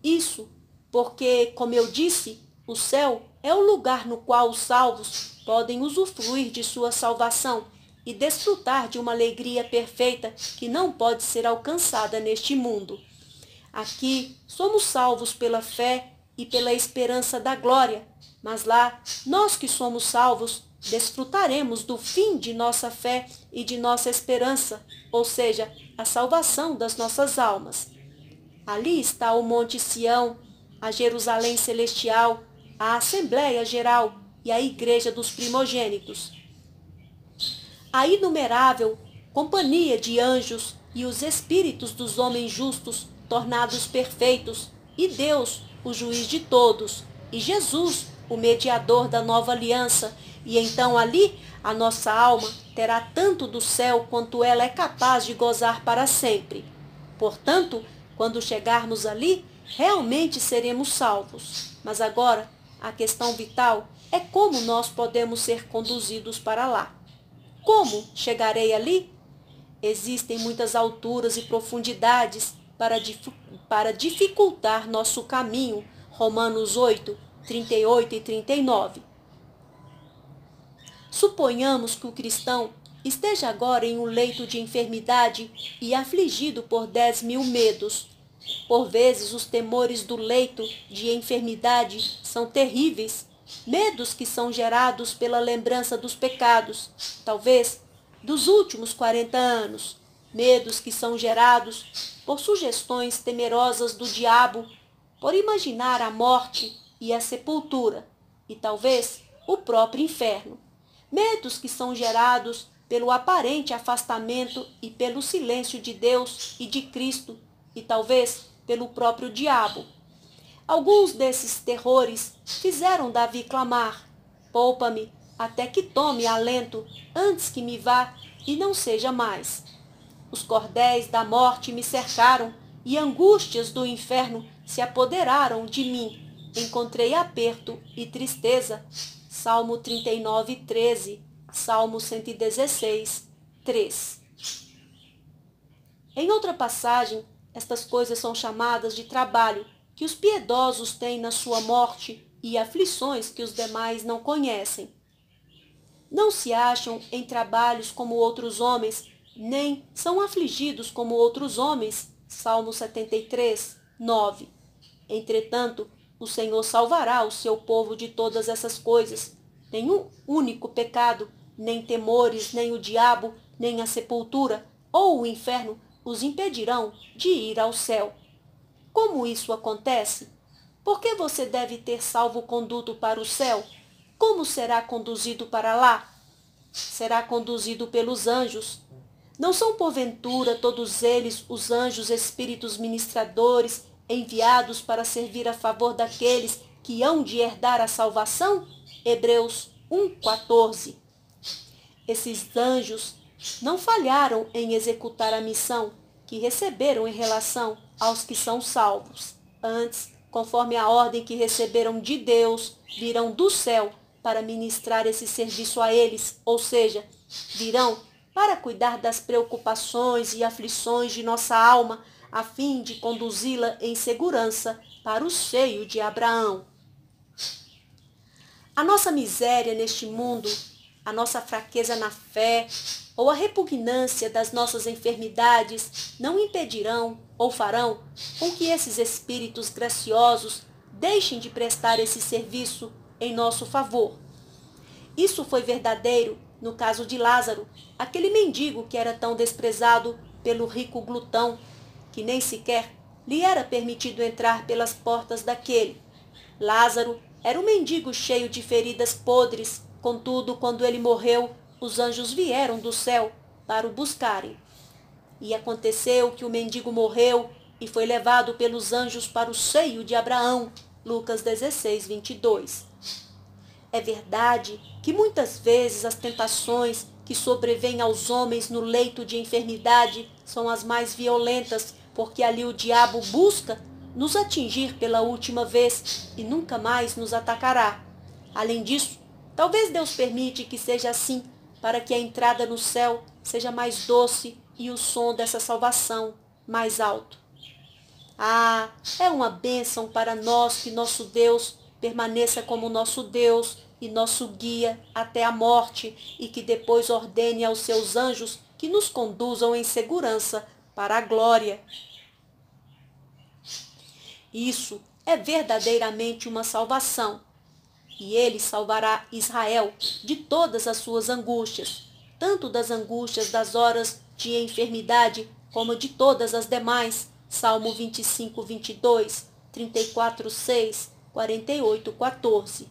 Isso porque, como eu disse, o céu é o lugar no qual os salvos podem usufruir de sua salvação e desfrutar de uma alegria perfeita que não pode ser alcançada neste mundo. Aqui somos salvos pela fé e pela esperança da glória, mas lá nós que somos salvos desfrutaremos do fim de nossa fé e de nossa esperança, ou seja, a salvação das nossas almas. Ali está o Monte Sião, a Jerusalém Celestial, a Assembleia Geral e a Igreja dos Primogênitos. A inumerável companhia de anjos e os espíritos dos homens justos, tornados perfeitos, e Deus, o juiz de todos, e Jesus, o mediador da nova aliança, e então ali a nossa alma terá tanto do céu quanto ela é capaz de gozar para sempre. Portanto, quando chegarmos ali, realmente seremos salvos. Mas agora, a questão vital é como nós podemos ser conduzidos para lá. Como chegarei ali? Existem muitas alturas e profundidades para, para dificultar nosso caminho. Romanos 8, 38 e 39. Suponhamos que o cristão esteja agora em um leito de enfermidade e afligido por dez mil medos. Por vezes, os temores do leito de enfermidade são terríveis, medos que são gerados pela lembrança dos pecados, talvez dos últimos 40 anos, medos que são gerados por sugestões temerosas do diabo, por imaginar a morte e a sepultura, e talvez o próprio inferno medos que são gerados pelo aparente afastamento e pelo silêncio de Deus e de Cristo, e talvez pelo próprio diabo. Alguns desses terrores fizeram Davi clamar: Poupa-me, até que tome alento, antes que me vá e não seja mais. Os cordéis da morte me cercaram e angústias do inferno se apoderaram de mim. Encontrei aperto e tristeza, Salmo 39, 13, Salmo 116, 3. Em outra passagem, estas coisas são chamadas de trabalho que os piedosos têm na sua morte e aflições que os demais não conhecem. Não se acham em trabalhos como outros homens, nem são afligidos como outros homens. Salmo 73, 9. Entretanto, o Senhor salvará o seu povo de todas essas coisas. Nenhum único pecado, nem temores, nem o diabo, nem a sepultura ou o inferno os impedirão de ir ao céu. Como isso acontece? Por que você deve ter salvo conduto para o céu? Como será conduzido para lá? Será conduzido pelos anjos. Não são porventura todos eles os anjos espíritos ministradores enviados para servir a favor daqueles que hão de herdar a salvação? Hebreus 1,14. Esses anjos não falharam em executar a missão que receberam em relação aos que são salvos. Antes, conforme a ordem que receberam de Deus, virão do céu para ministrar esse serviço a eles, ou seja, virão para cuidar das preocupações e aflições de nossa alma a fim de conduzi-la em segurança para o seio de Abraão. A nossa miséria neste mundo, a nossa fraqueza na fé ou a repugnância das nossas enfermidades não impedirão ou farão com que esses espíritos graciosos deixem de prestar esse serviço em nosso favor. Isso foi verdadeiro no caso de Lázaro, aquele mendigo que era tão desprezado pelo rico glutão que nem sequer lhe era permitido entrar pelas portas daquele. Lázaro era um mendigo cheio de feridas podres, contudo, quando ele morreu, os anjos vieram do céu para o buscarem. E aconteceu que o mendigo morreu e foi levado pelos anjos para o seio de Abraão. Lucas 16, 22. É verdade que muitas vezes as tentações que sobrevêm aos homens no leito de enfermidade são as mais violentas porque ali o diabo busca nos atingir pela última vez e nunca mais nos atacará. Além disso, talvez Deus permite que seja assim, para que a entrada no céu seja mais doce e o som dessa salvação mais alto. Ah, é uma bênção para nós que nosso Deus permaneça como nosso Deus e nosso guia até a morte e que depois ordene aos seus anjos que nos conduzam em segurança para a glória. Isso é verdadeiramente uma salvação. E ele salvará Israel de todas as suas angústias, tanto das angústias das horas de enfermidade, como de todas as demais. Salmo 25, 22, 34, 6, 48, 14.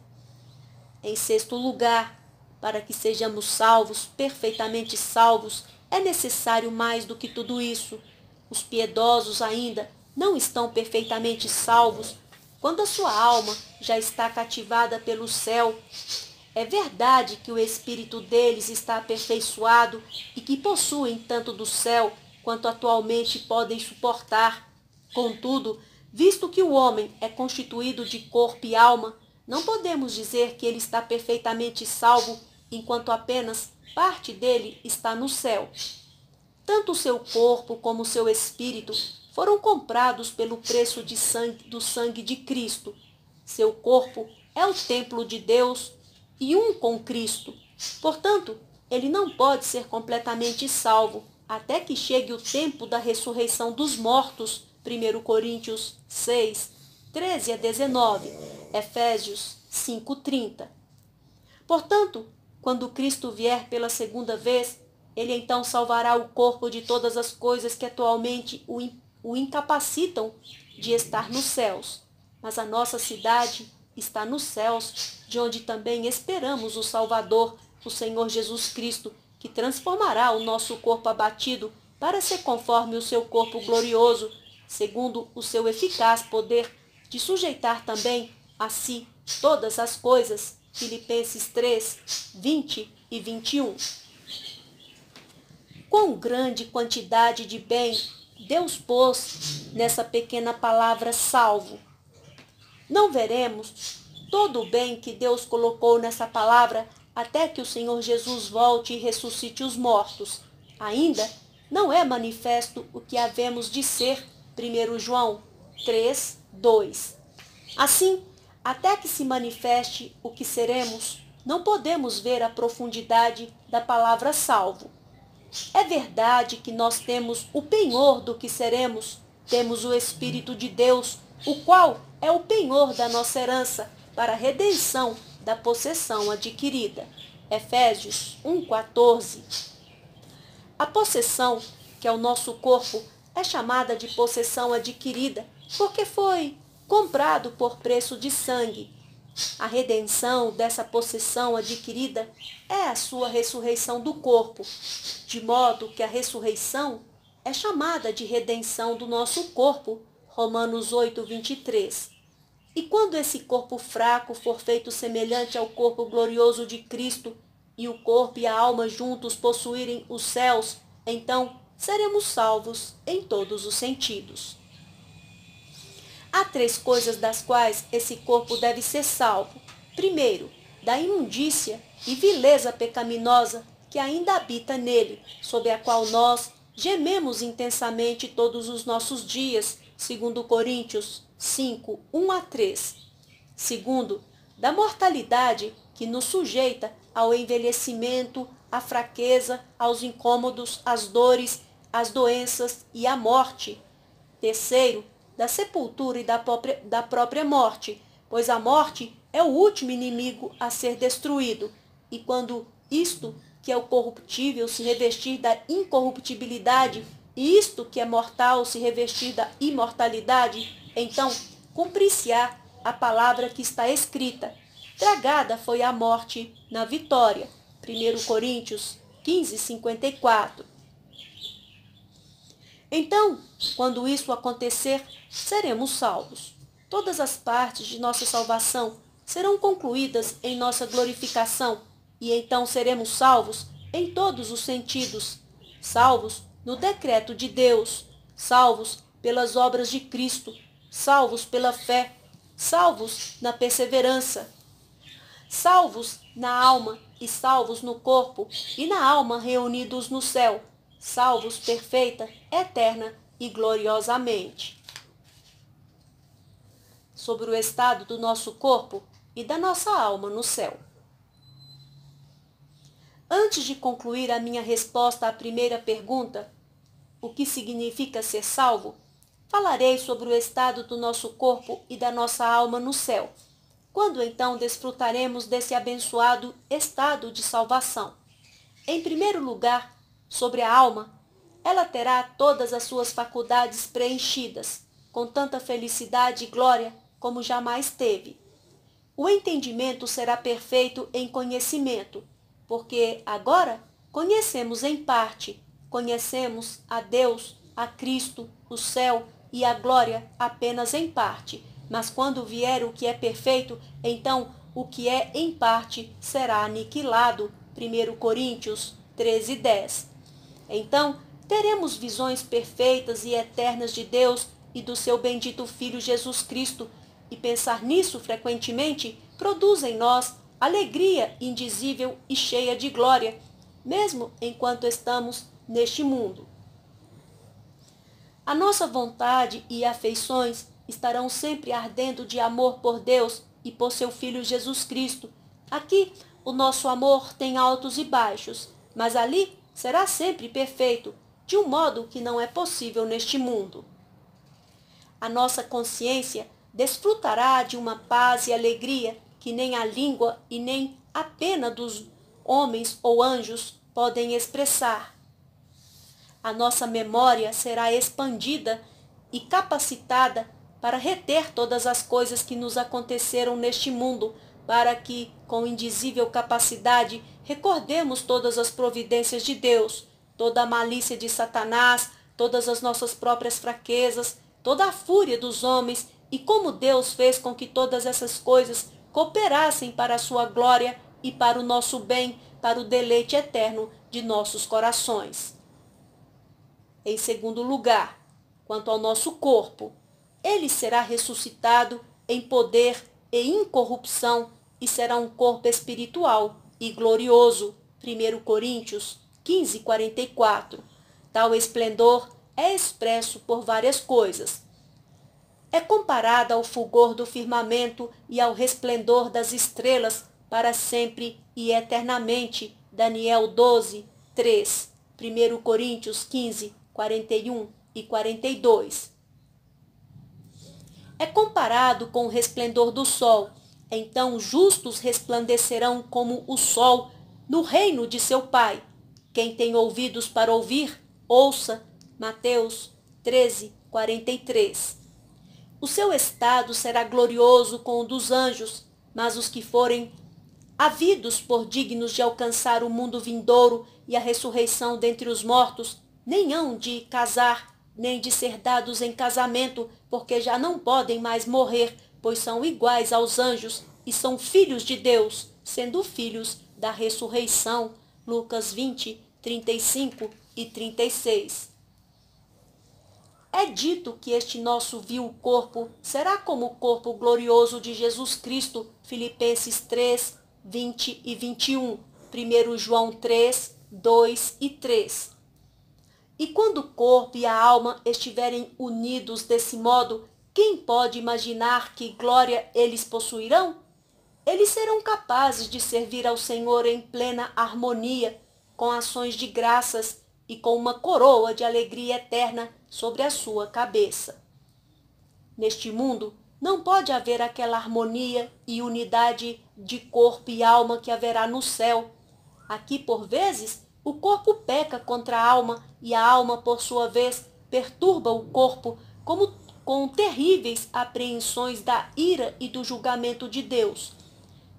Em sexto lugar, para que sejamos salvos, perfeitamente salvos, é necessário mais do que tudo isso. Os piedosos ainda não estão perfeitamente salvos quando a sua alma já está cativada pelo céu. É verdade que o espírito deles está aperfeiçoado e que possuem tanto do céu quanto atualmente podem suportar. Contudo, visto que o homem é constituído de corpo e alma, não podemos dizer que ele está perfeitamente salvo enquanto apenas parte dele está no céu. Tanto seu corpo como seu espírito foram comprados pelo preço sangue, do sangue de Cristo. Seu corpo é o templo de Deus e um com Cristo. Portanto, ele não pode ser completamente salvo até que chegue o tempo da ressurreição dos mortos. 1 Coríntios 6, 13 a 19, Efésios 5, 30. Portanto, quando Cristo vier pela segunda vez, ele então salvará o corpo de todas as coisas que atualmente o, in, o incapacitam de estar nos céus. Mas a nossa cidade está nos céus, de onde também esperamos o Salvador, o Senhor Jesus Cristo, que transformará o nosso corpo abatido para ser conforme o seu corpo glorioso, segundo o seu eficaz poder de sujeitar também a si todas as coisas. Filipenses 3, 20 e 21. Quão grande quantidade de bem Deus pôs nessa pequena palavra salvo. Não veremos todo o bem que Deus colocou nessa palavra até que o Senhor Jesus volte e ressuscite os mortos. Ainda não é manifesto o que havemos de ser. 1 João 3, 2. Assim, até que se manifeste o que seremos, não podemos ver a profundidade da palavra salvo. É verdade que nós temos o penhor do que seremos, temos o Espírito de Deus, o qual é o penhor da nossa herança para a redenção da possessão adquirida. Efésios 1,14 A possessão, que é o nosso corpo, é chamada de possessão adquirida porque foi comprado por preço de sangue. A redenção dessa possessão adquirida é a sua ressurreição do corpo, de modo que a ressurreição é chamada de redenção do nosso corpo, Romanos 8, 23. E quando esse corpo fraco for feito semelhante ao corpo glorioso de Cristo, e o corpo e a alma juntos possuírem os céus, então seremos salvos em todos os sentidos. Há três coisas das quais esse corpo deve ser salvo. Primeiro, da imundícia e vileza pecaminosa que ainda habita nele, sob a qual nós gememos intensamente todos os nossos dias, segundo Coríntios 5, 1 a 3. Segundo, da mortalidade que nos sujeita ao envelhecimento, à fraqueza, aos incômodos, às dores, às doenças e à morte. Terceiro, da sepultura e da própria, da própria morte, pois a morte é o último inimigo a ser destruído. E quando isto, que é o corruptível, se revestir da incorruptibilidade, e isto que é mortal se revestir da imortalidade, então cumprir-se-á a palavra que está escrita. Tragada foi a morte na vitória. 1 Coríntios 15, 54. Então, quando isso acontecer, seremos salvos. Todas as partes de nossa salvação serão concluídas em nossa glorificação, e então seremos salvos em todos os sentidos salvos no decreto de Deus, salvos pelas obras de Cristo, salvos pela fé, salvos na perseverança, salvos na alma e salvos no corpo e na alma reunidos no céu, salvos perfeita, eterna e gloriosamente. Sobre o estado do nosso corpo e da nossa alma no céu. Antes de concluir a minha resposta à primeira pergunta, o que significa ser salvo, falarei sobre o estado do nosso corpo e da nossa alma no céu, quando então desfrutaremos desse abençoado estado de salvação. Em primeiro lugar, sobre a alma, ela terá todas as suas faculdades preenchidas, com tanta felicidade e glória como jamais teve. O entendimento será perfeito em conhecimento, porque agora conhecemos em parte, conhecemos a Deus, a Cristo, o céu e a glória apenas em parte. Mas quando vier o que é perfeito, então o que é em parte será aniquilado. 1 Coríntios 13, 10. Então, teremos visões perfeitas e eternas de Deus e do seu bendito Filho Jesus Cristo, e pensar nisso frequentemente produz em nós alegria indizível e cheia de glória, mesmo enquanto estamos neste mundo. A nossa vontade e afeições estarão sempre ardendo de amor por Deus e por seu Filho Jesus Cristo. Aqui, o nosso amor tem altos e baixos, mas ali será sempre perfeito, de um modo que não é possível neste mundo. A nossa consciência desfrutará de uma paz e alegria que nem a língua e nem a pena dos homens ou anjos podem expressar. A nossa memória será expandida e capacitada para reter todas as coisas que nos aconteceram neste mundo, para que, com indizível capacidade, recordemos todas as providências de Deus, toda a malícia de Satanás, todas as nossas próprias fraquezas, toda a fúria dos homens e como Deus fez com que todas essas coisas cooperassem para a sua glória e para o nosso bem, para o deleite eterno de nossos corações. Em segundo lugar, quanto ao nosso corpo, ele será ressuscitado em poder e incorrupção e será um corpo espiritual e glorioso. 1 Coríntios 1544. Tal esplendor é expresso por várias coisas. É comparada ao fulgor do firmamento e ao resplendor das estrelas para sempre e eternamente. Daniel 12, 3, 1 Coríntios 15, 41 e 42. É comparado com o resplendor do sol. Então justos resplandecerão como o sol no reino de seu Pai. Quem tem ouvidos para ouvir, ouça. Mateus 13, 43. O seu estado será glorioso com o dos anjos, mas os que forem havidos por dignos de alcançar o mundo vindouro e a ressurreição dentre os mortos, nem hão de casar, nem de ser dados em casamento, porque já não podem mais morrer, pois são iguais aos anjos e são filhos de Deus, sendo filhos da ressurreição Lucas 20, 35 e 36. É dito que este nosso vil corpo será como o corpo glorioso de Jesus Cristo, Filipenses 3, 20 e 21, 1 João 3, 2 e 3. E quando o corpo e a alma estiverem unidos desse modo, quem pode imaginar que glória eles possuirão? eles serão capazes de servir ao Senhor em plena harmonia, com ações de graças e com uma coroa de alegria eterna sobre a sua cabeça. Neste mundo, não pode haver aquela harmonia e unidade de corpo e alma que haverá no céu. Aqui, por vezes, o corpo peca contra a alma e a alma, por sua vez, perturba o corpo como, com terríveis apreensões da ira e do julgamento de Deus.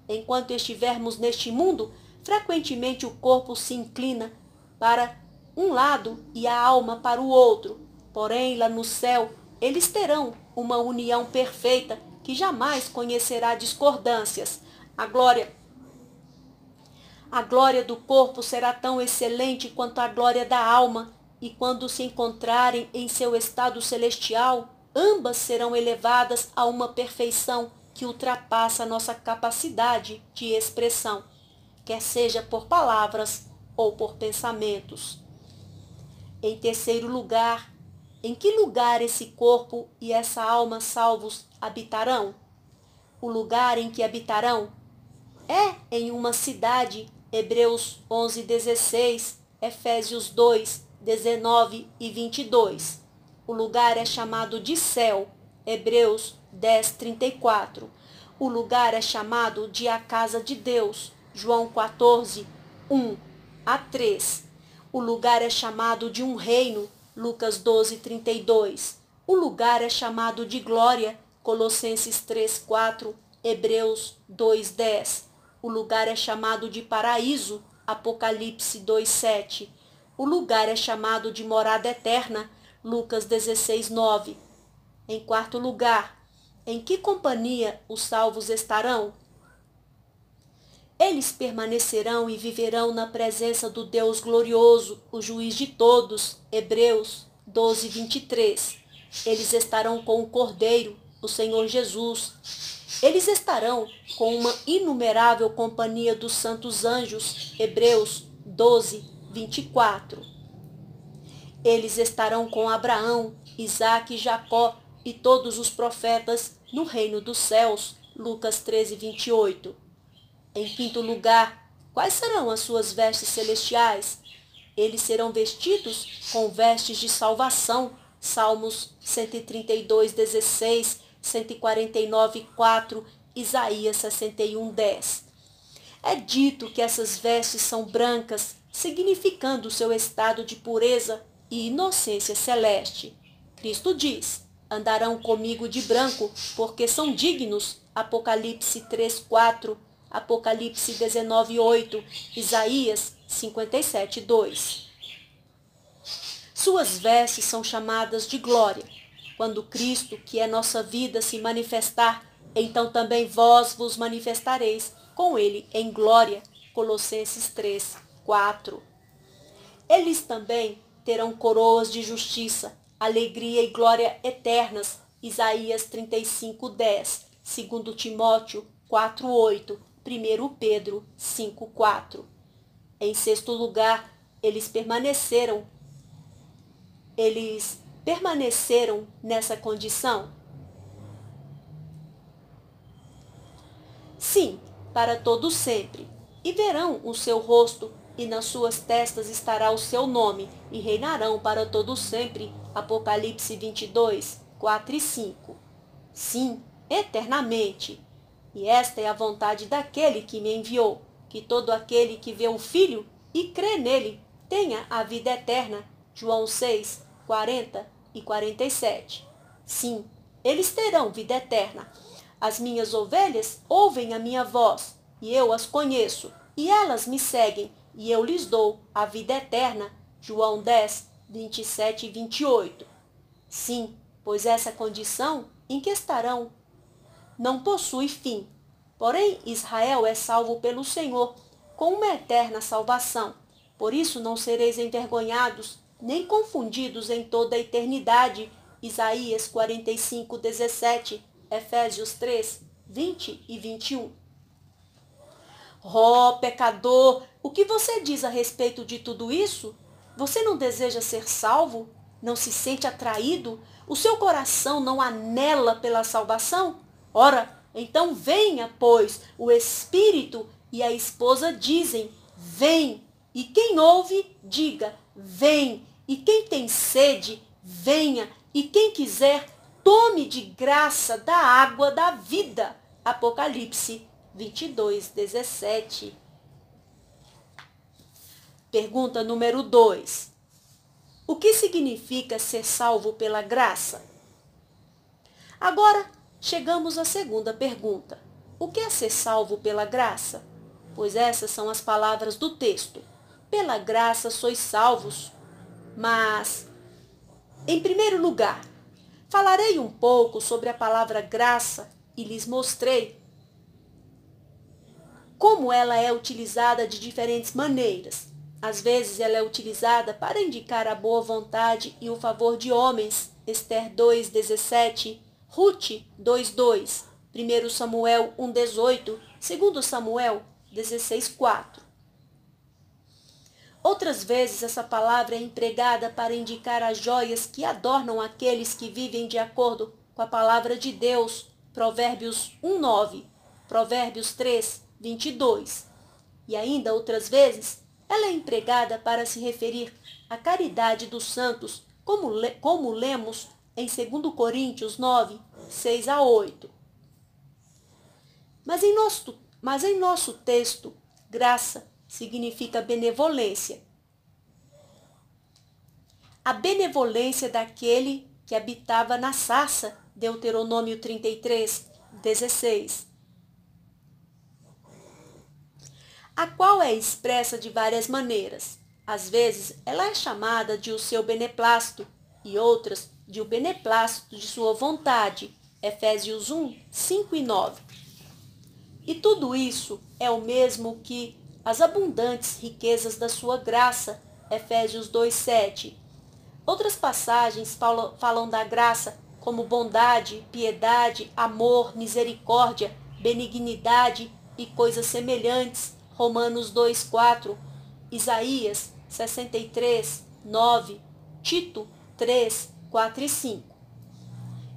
Enquanto estivermos neste mundo, frequentemente o corpo se inclina para um lado e a alma para o outro. Porém, lá no céu, eles terão uma união perfeita que jamais conhecerá discordâncias. A glória a glória do corpo será tão excelente quanto a glória da alma, e quando se encontrarem em seu estado celestial, ambas serão elevadas a uma perfeição que ultrapassa nossa capacidade de expressão, quer seja por palavras ou por pensamentos. Em terceiro lugar, em que lugar esse corpo e essa alma salvos habitarão? O lugar em que habitarão é em uma cidade, Hebreus 11, 16, Efésios 2, 19 e 22. O lugar é chamado de céu, Hebreus 10:34. O lugar é chamado de a casa de Deus. João 14, 1 a 3. O lugar é chamado de um reino. Lucas 12, 32. O lugar é chamado de glória. Colossenses 3, 4. Hebreus 2, 10. O lugar é chamado de paraíso. Apocalipse 2, 7. O lugar é chamado de morada eterna. Lucas 16, 9. Em quarto lugar, em que companhia os salvos estarão? Eles permanecerão e viverão na presença do Deus glorioso, o juiz de todos. Hebreus 12, 23. Eles estarão com o Cordeiro, o Senhor Jesus. Eles estarão com uma inumerável companhia dos santos anjos. Hebreus 12, 24. Eles estarão com Abraão, Isaac e Jacó e todos os profetas no reino dos céus. Lucas 13, 28. Em quinto lugar, quais serão as suas vestes celestiais? Eles serão vestidos com vestes de salvação. Salmos 132, 16, 149, 4, Isaías 61, 10. É dito que essas vestes são brancas, significando o seu estado de pureza e inocência celeste. Cristo diz: andarão comigo de branco, porque são dignos. Apocalipse 3, 4, Apocalipse 19, 8, Isaías 57, 2. Suas vestes são chamadas de glória. Quando Cristo, que é nossa vida, se manifestar, então também vós vos manifestareis com ele em glória. Colossenses 3, 4. Eles também terão coroas de justiça, alegria e glória eternas. Isaías 35, 10. 2 Timóteo 4, 8. 1 Pedro 5, 4. Em sexto lugar, eles permaneceram. Eles permaneceram nessa condição? Sim, para todo sempre. E verão o seu rosto, e nas suas testas estará o seu nome, e reinarão para todo sempre Apocalipse 22, 4 e 5. Sim, eternamente. E esta é a vontade daquele que me enviou, que todo aquele que vê o Filho e crê nele tenha a vida eterna. João 6, 40 e 47. Sim, eles terão vida eterna. As minhas ovelhas ouvem a minha voz, e eu as conheço, e elas me seguem, e eu lhes dou a vida eterna. João 10, 27 e 28. Sim, pois essa condição em que estarão não possui fim. Porém, Israel é salvo pelo Senhor com uma eterna salvação. Por isso não sereis envergonhados nem confundidos em toda a eternidade. Isaías 45, 17, Efésios 3, 20 e 21. Ó oh, pecador, o que você diz a respeito de tudo isso? Você não deseja ser salvo? Não se sente atraído? O seu coração não anela pela salvação? Ora, então venha, pois, o Espírito e a esposa dizem: Vem. E quem ouve, diga: Vem. E quem tem sede, venha. E quem quiser, tome de graça da água da vida. Apocalipse 22, 17. Pergunta número 2. O que significa ser salvo pela graça? Agora, chegamos à segunda pergunta. O que é ser salvo pela graça? Pois essas são as palavras do texto. Pela graça sois salvos. Mas, em primeiro lugar, falarei um pouco sobre a palavra graça e lhes mostrei como ela é utilizada de diferentes maneiras às vezes ela é utilizada para indicar a boa vontade e o favor de homens. Esther 2:17, Ruth 2:2, 1 Samuel 1:18, 2 Samuel 16:4. Outras vezes essa palavra é empregada para indicar as joias que adornam aqueles que vivem de acordo com a palavra de Deus. Provérbios 1:9, Provérbios 3:22. E ainda outras vezes ela é empregada para se referir à caridade dos santos, como, le, como lemos em 2 Coríntios 9, 6 a 8. Mas em nosso, mas em nosso texto, graça significa benevolência. A benevolência daquele que habitava na sarça, Deuteronômio 33, 16. a qual é expressa de várias maneiras. Às vezes, ela é chamada de o seu beneplácito e outras de o beneplácito de sua vontade. Efésios 1, 5 e 9. E tudo isso é o mesmo que as abundantes riquezas da sua graça. Efésios 2, 7. Outras passagens falam da graça como bondade, piedade, amor, misericórdia, benignidade e coisas semelhantes. Romanos 2, 4, Isaías 63, 9, Tito 3, 4 e 5.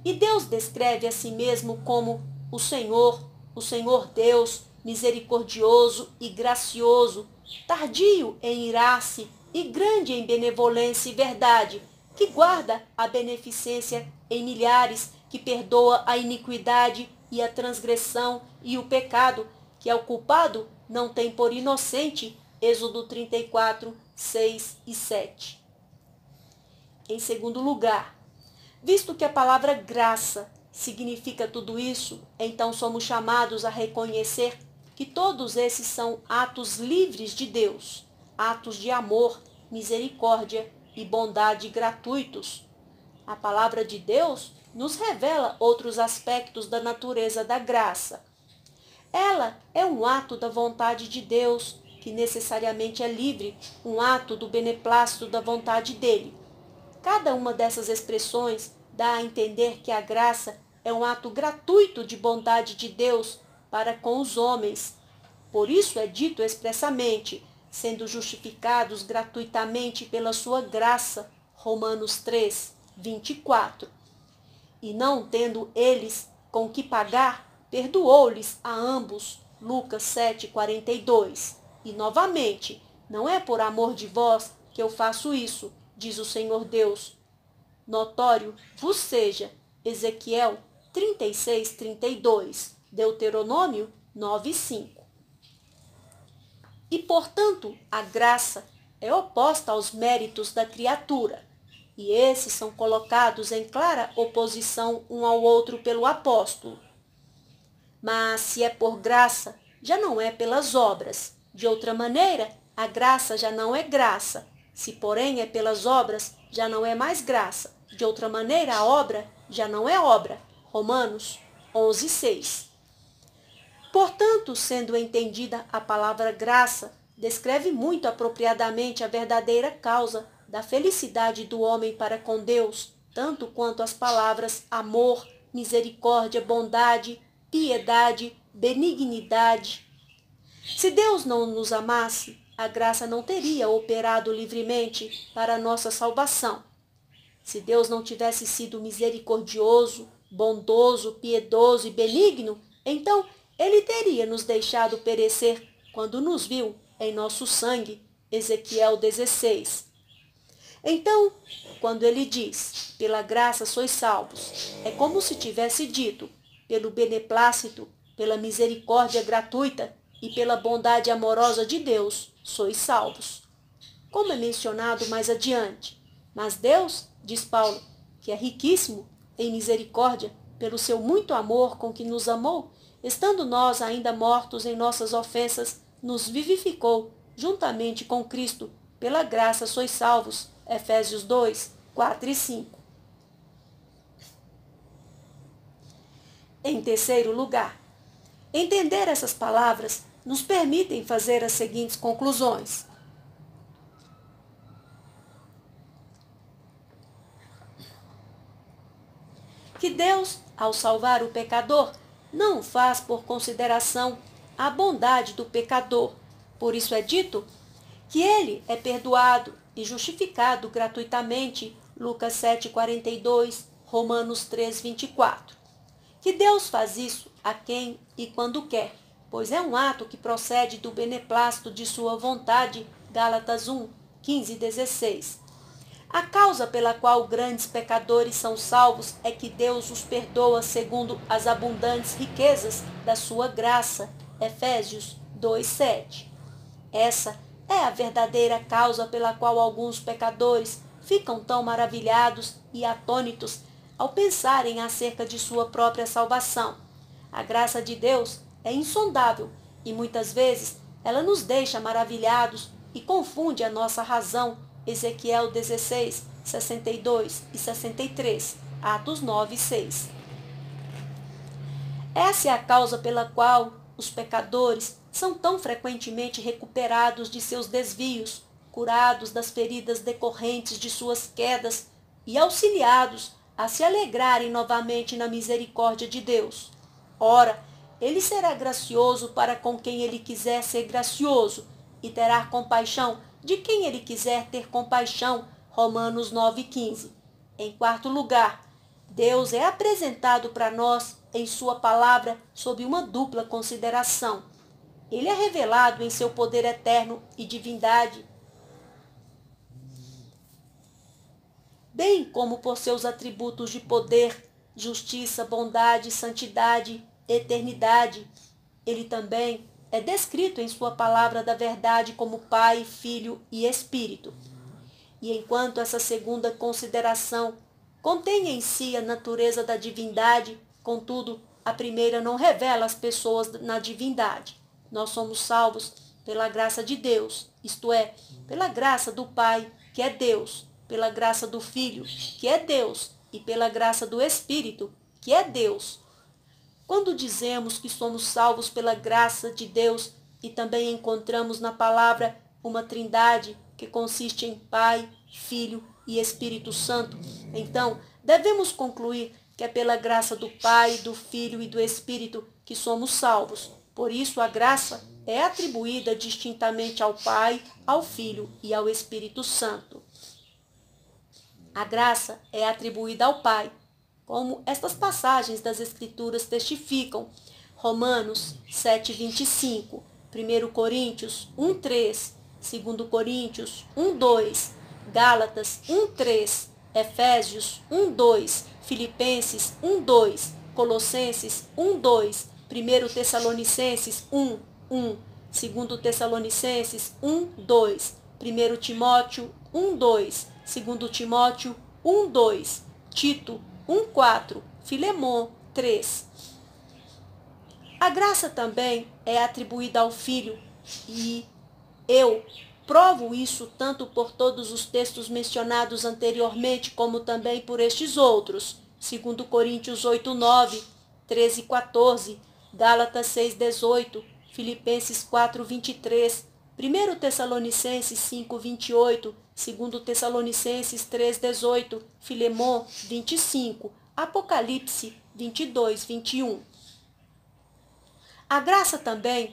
E Deus descreve a si mesmo como o Senhor, o Senhor Deus, misericordioso e gracioso, tardio em irar-se e grande em benevolência e verdade, que guarda a beneficência em milhares, que perdoa a iniquidade e a transgressão e o pecado, que é o culpado não tem por inocente. Êxodo 34, 6 e 7. Em segundo lugar, visto que a palavra graça significa tudo isso, então somos chamados a reconhecer que todos esses são atos livres de Deus, atos de amor, misericórdia e bondade gratuitos. A palavra de Deus nos revela outros aspectos da natureza da graça, ela é um ato da vontade de Deus, que necessariamente é livre, um ato do beneplácito da vontade dele. Cada uma dessas expressões dá a entender que a graça é um ato gratuito de bondade de Deus para com os homens. Por isso é dito expressamente, sendo justificados gratuitamente pela sua graça. Romanos 3, 24. E não tendo eles com que pagar, Perdoou-lhes a ambos. Lucas 7, 42. E novamente, não é por amor de vós que eu faço isso, diz o Senhor Deus. Notório vos seja. Ezequiel 36, 32. Deuteronômio 9, 5. E, portanto, a graça é oposta aos méritos da criatura, e esses são colocados em clara oposição um ao outro pelo apóstolo. Mas se é por graça, já não é pelas obras. De outra maneira, a graça já não é graça. Se, porém, é pelas obras, já não é mais graça. De outra maneira, a obra já não é obra. Romanos 11, 6. Portanto, sendo entendida a palavra graça, descreve muito apropriadamente a verdadeira causa da felicidade do homem para com Deus, tanto quanto as palavras amor, misericórdia, bondade, piedade, benignidade. Se Deus não nos amasse, a graça não teria operado livremente para a nossa salvação. Se Deus não tivesse sido misericordioso, bondoso, piedoso e benigno, então ele teria nos deixado perecer quando nos viu em nosso sangue. Ezequiel 16. Então, quando ele diz, pela graça sois salvos, é como se tivesse dito, pelo beneplácito, pela misericórdia gratuita e pela bondade amorosa de Deus, sois salvos. Como é mencionado mais adiante. Mas Deus, diz Paulo, que é riquíssimo em misericórdia, pelo seu muito amor com que nos amou, estando nós ainda mortos em nossas ofensas, nos vivificou juntamente com Cristo. Pela graça sois salvos. Efésios 2, 4 e 5. Em terceiro lugar, entender essas palavras nos permitem fazer as seguintes conclusões. Que Deus, ao salvar o pecador, não o faz por consideração à bondade do pecador. Por isso é dito que ele é perdoado e justificado gratuitamente. Lucas 7:42, Romanos 24. Que Deus faz isso a quem e quando quer, pois é um ato que procede do beneplácito de sua vontade. Gálatas 1, 15 e 16. A causa pela qual grandes pecadores são salvos é que Deus os perdoa segundo as abundantes riquezas da sua graça. Efésios 2:7. Essa é a verdadeira causa pela qual alguns pecadores ficam tão maravilhados e atônitos ao pensarem acerca de sua própria salvação. A graça de Deus é insondável e muitas vezes ela nos deixa maravilhados e confunde a nossa razão. Ezequiel 16, 62 e 63, Atos 9 e 6. Essa é a causa pela qual os pecadores são tão frequentemente recuperados de seus desvios, curados das feridas decorrentes de suas quedas e auxiliados a se alegrarem novamente na misericórdia de Deus. Ora, ele será gracioso para com quem ele quiser ser gracioso e terá compaixão de quem ele quiser ter compaixão. Romanos 9:15. Em quarto lugar, Deus é apresentado para nós em sua palavra sob uma dupla consideração. Ele é revelado em seu poder eterno e divindade bem como por seus atributos de poder, justiça, bondade, santidade, eternidade. Ele também é descrito em sua palavra da verdade como Pai, Filho e Espírito. E enquanto essa segunda consideração contém em si a natureza da divindade, contudo, a primeira não revela as pessoas na divindade. Nós somos salvos pela graça de Deus, isto é, pela graça do Pai, que é Deus, pela graça do Filho, que é Deus, e pela graça do Espírito, que é Deus. Quando dizemos que somos salvos pela graça de Deus e também encontramos na palavra uma trindade que consiste em Pai, Filho e Espírito Santo, então devemos concluir que é pela graça do Pai, do Filho e do Espírito que somos salvos. Por isso, a graça é atribuída distintamente ao Pai, ao Filho e ao Espírito Santo. A graça é atribuída ao Pai, como estas passagens das Escrituras testificam. Romanos 7, 25, 1 Coríntios 1, 3, 2 Coríntios 1, 2, Gálatas 1, 3, Efésios 1, 2, Filipenses 1, 2, Colossenses 1, 2, 1 Tessalonicenses 1, 1, 2 Tessalonicenses 1, 2, 1 Timóteo 1, 2, 2 Timóteo 1, 2, Tito 1, 4, Filemon 3. A graça também é atribuída ao Filho e eu provo isso tanto por todos os textos mencionados anteriormente como também por estes outros, 2 Coríntios 8, 9, 13 e 14, Gálatas 6, 18, Filipenses 4, 23, 1 Tessalonicenses 5, 28, Segundo Tessalonicenses 3:18, Filemon 25, Apocalipse 22:21. A graça também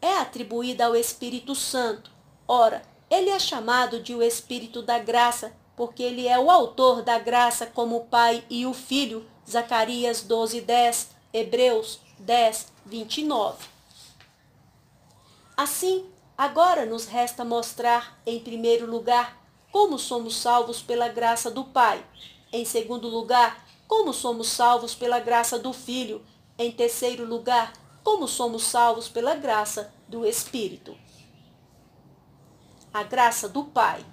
é atribuída ao Espírito Santo. Ora, ele é chamado de o Espírito da graça, porque ele é o autor da graça como o Pai e o Filho. Zacarias 12:10, Hebreus 10:29. Assim, Agora nos resta mostrar, em primeiro lugar, como somos salvos pela graça do Pai. Em segundo lugar, como somos salvos pela graça do Filho. Em terceiro lugar, como somos salvos pela graça do Espírito. A graça do Pai.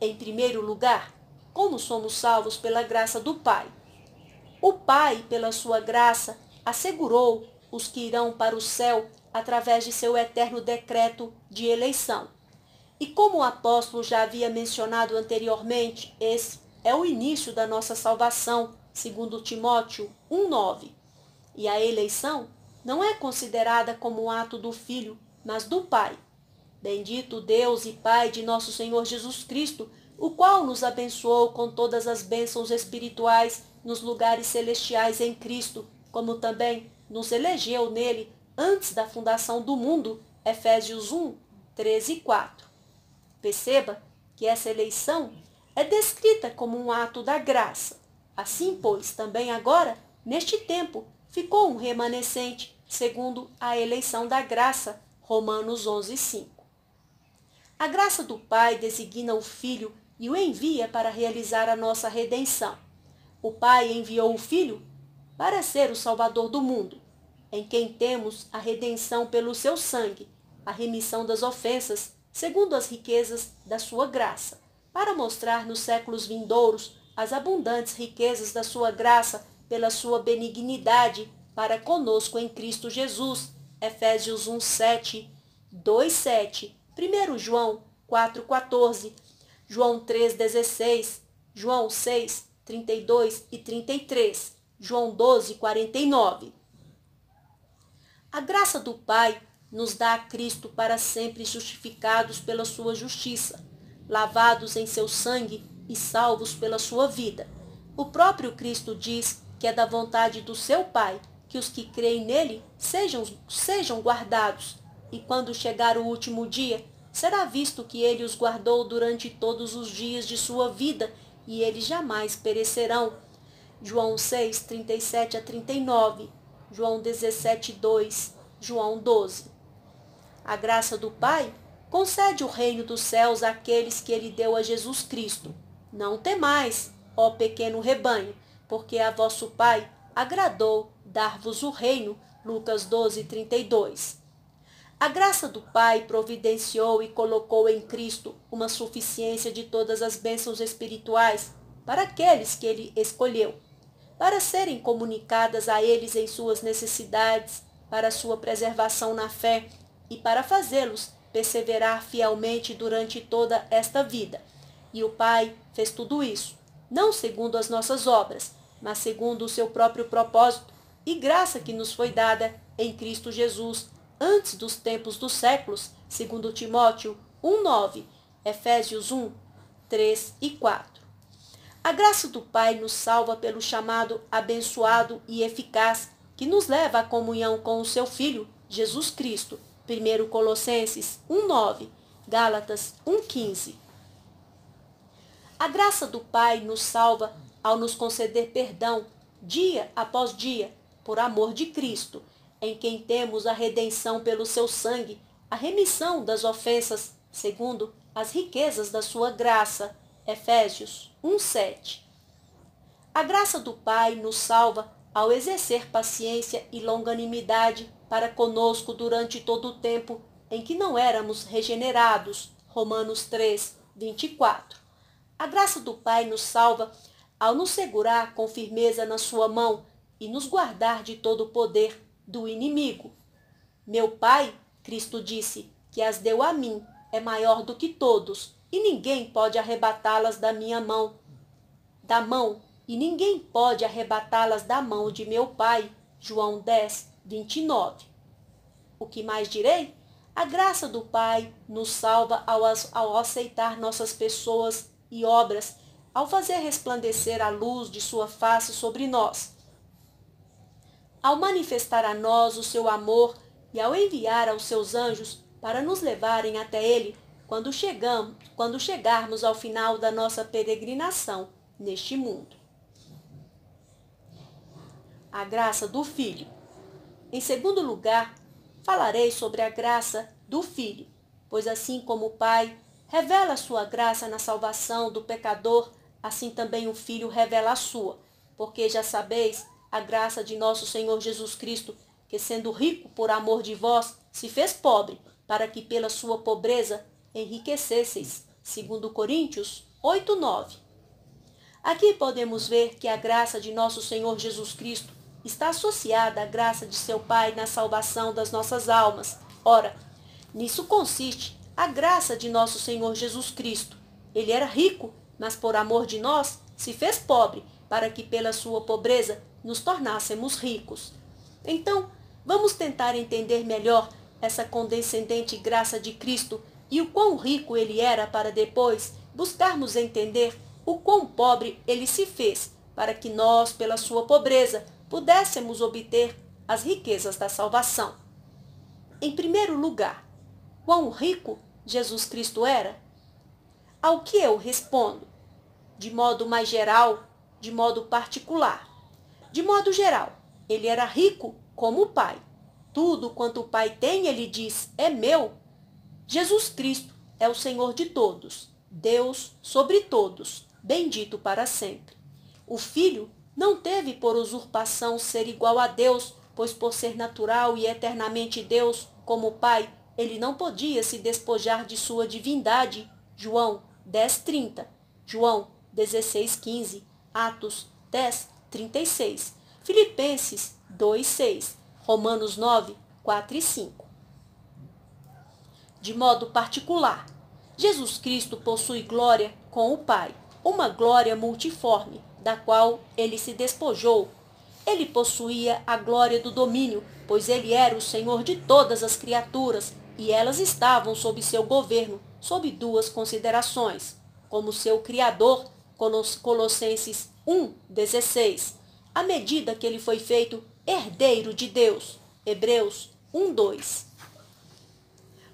Em primeiro lugar, como somos salvos pela graça do Pai. O Pai, pela sua graça, assegurou os que irão para o céu através de seu eterno decreto de eleição. E como o apóstolo já havia mencionado anteriormente, esse é o início da nossa salvação, segundo Timóteo 1:9. E a eleição não é considerada como um ato do filho, mas do Pai. Bendito Deus e Pai de nosso Senhor Jesus Cristo, o qual nos abençoou com todas as bênçãos espirituais nos lugares celestiais em Cristo, como também nos elegeu nele antes da fundação do mundo, Efésios 1, 13 e 4. Perceba que essa eleição é descrita como um ato da graça. Assim, pois, também agora, neste tempo, ficou um remanescente, segundo a eleição da graça, Romanos 11, 5. A graça do Pai designa o Filho e o envia para realizar a nossa redenção. O Pai enviou o Filho para ser o Salvador do mundo em quem temos a redenção pelo seu sangue, a remissão das ofensas, segundo as riquezas da sua graça, para mostrar nos séculos vindouros as abundantes riquezas da sua graça pela sua benignidade para conosco em Cristo Jesus. Efésios 1, 7, 2, 7, 1 João 4, 14, João 3, 16, João 6, 32 e 33, João 12, 49. A graça do Pai nos dá a Cristo para sempre justificados pela sua justiça, lavados em seu sangue e salvos pela sua vida. O próprio Cristo diz que é da vontade do seu Pai que os que creem nele sejam, sejam guardados, e quando chegar o último dia, será visto que ele os guardou durante todos os dias de sua vida, e eles jamais perecerão. João 6, 37 a 39 João 17, 2, João 12. A graça do Pai concede o reino dos céus àqueles que ele deu a Jesus Cristo. Não temais, ó pequeno rebanho, porque a vosso Pai agradou dar-vos o reino. Lucas 12, 32. A graça do Pai providenciou e colocou em Cristo uma suficiência de todas as bênçãos espirituais para aqueles que ele escolheu para serem comunicadas a eles em suas necessidades, para sua preservação na fé e para fazê-los perseverar fielmente durante toda esta vida. E o Pai fez tudo isso, não segundo as nossas obras, mas segundo o seu próprio propósito e graça que nos foi dada em Cristo Jesus antes dos tempos dos séculos, segundo Timóteo 1:9, Efésios 1, 3 e 4. A graça do Pai nos salva pelo chamado abençoado e eficaz, que nos leva à comunhão com o seu Filho, Jesus Cristo. 1 Colossenses 1,9, Gálatas 1,15. A graça do Pai nos salva ao nos conceder perdão, dia após dia, por amor de Cristo, em quem temos a redenção pelo seu sangue, a remissão das ofensas, segundo as riquezas da sua graça. Efésios 1:7. A graça do Pai nos salva ao exercer paciência e longanimidade para conosco durante todo o tempo em que não éramos regenerados. Romanos 3, 24. A graça do Pai nos salva ao nos segurar com firmeza na sua mão e nos guardar de todo o poder do inimigo. Meu Pai, Cristo disse, que as deu a mim, é maior do que todos, e ninguém pode arrebatá-las da minha mão, da mão, e ninguém pode arrebatá-las da mão de meu Pai. João 10, 29. O que mais direi? A graça do Pai nos salva ao, ao aceitar nossas pessoas e obras, ao fazer resplandecer a luz de sua face sobre nós. Ao manifestar a nós o seu amor e ao enviar aos seus anjos para nos levarem até ele, quando, chegamos, quando chegarmos ao final da nossa peregrinação neste mundo. A graça do Filho. Em segundo lugar, falarei sobre a graça do Filho, pois assim como o Pai revela sua graça na salvação do pecador, assim também o Filho revela a sua, porque já sabeis a graça de nosso Senhor Jesus Cristo, que sendo rico por amor de vós, se fez pobre, para que pela sua pobreza enriquecesseis, segundo Coríntios 8, 9. Aqui podemos ver que a graça de nosso Senhor Jesus Cristo está associada à graça de seu Pai na salvação das nossas almas. Ora, nisso consiste a graça de nosso Senhor Jesus Cristo. Ele era rico, mas por amor de nós se fez pobre, para que pela sua pobreza nos tornássemos ricos. Então, vamos tentar entender melhor essa condescendente graça de Cristo e o quão rico ele era para depois buscarmos entender o quão pobre ele se fez, para que nós, pela sua pobreza, pudéssemos obter as riquezas da salvação. Em primeiro lugar, quão rico Jesus Cristo era? Ao que eu respondo? De modo mais geral, de modo particular. De modo geral, ele era rico como o Pai. Tudo quanto o Pai tem, ele diz, é meu Jesus Cristo é o Senhor de todos, Deus sobre todos, bendito para sempre. O Filho não teve por usurpação ser igual a Deus, pois por ser natural e eternamente Deus, como Pai, ele não podia se despojar de sua divindade. João 10:30, João 16:15, Atos 10:36, Filipenses 2:6, Romanos 9:4 e 5 de modo particular. Jesus Cristo possui glória com o Pai, uma glória multiforme, da qual ele se despojou. Ele possuía a glória do domínio, pois ele era o Senhor de todas as criaturas, e elas estavam sob seu governo, sob duas considerações, como seu Criador, Colossenses 1:16. À medida que ele foi feito herdeiro de Deus, Hebreus 1:2.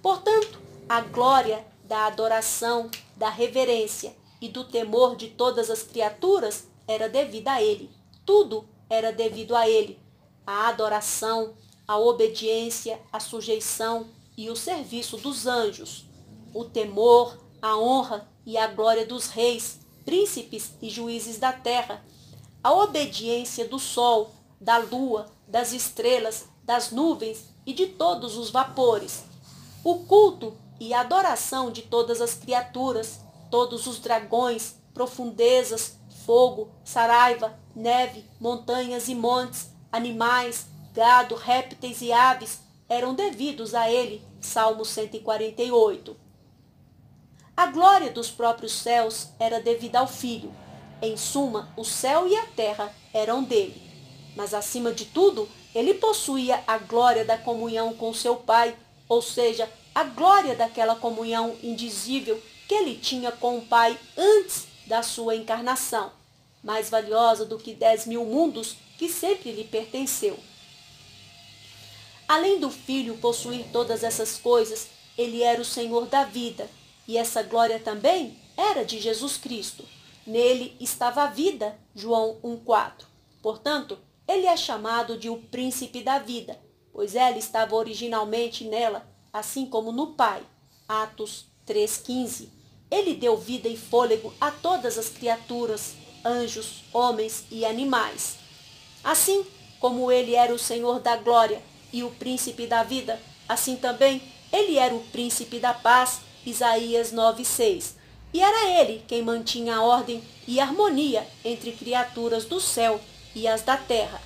Portanto, a glória da adoração, da reverência e do temor de todas as criaturas era devida a ele. Tudo era devido a ele. A adoração, a obediência, a sujeição e o serviço dos anjos. O temor, a honra e a glória dos reis, príncipes e juízes da terra. A obediência do sol, da lua, das estrelas, das nuvens e de todos os vapores o culto e adoração de todas as criaturas, todos os dragões, profundezas, fogo, saraiva, neve, montanhas e montes, animais, gado, répteis e aves eram devidos a ele. Salmo 148. A glória dos próprios céus era devida ao Filho. Em suma, o céu e a terra eram dele. Mas acima de tudo, ele possuía a glória da comunhão com seu Pai ou seja, a glória daquela comunhão indizível que ele tinha com o Pai antes da sua encarnação, mais valiosa do que dez mil mundos que sempre lhe pertenceu. Além do Filho possuir todas essas coisas, ele era o Senhor da vida, e essa glória também era de Jesus Cristo. Nele estava a vida, João 1,4. Portanto, ele é chamado de o príncipe da vida, pois ela estava originalmente nela, assim como no Pai. Atos 3,15. Ele deu vida e fôlego a todas as criaturas, anjos, homens e animais. Assim como ele era o Senhor da glória e o príncipe da vida, assim também ele era o príncipe da paz, Isaías 9,6. E era ele quem mantinha a ordem e harmonia entre criaturas do céu e as da terra.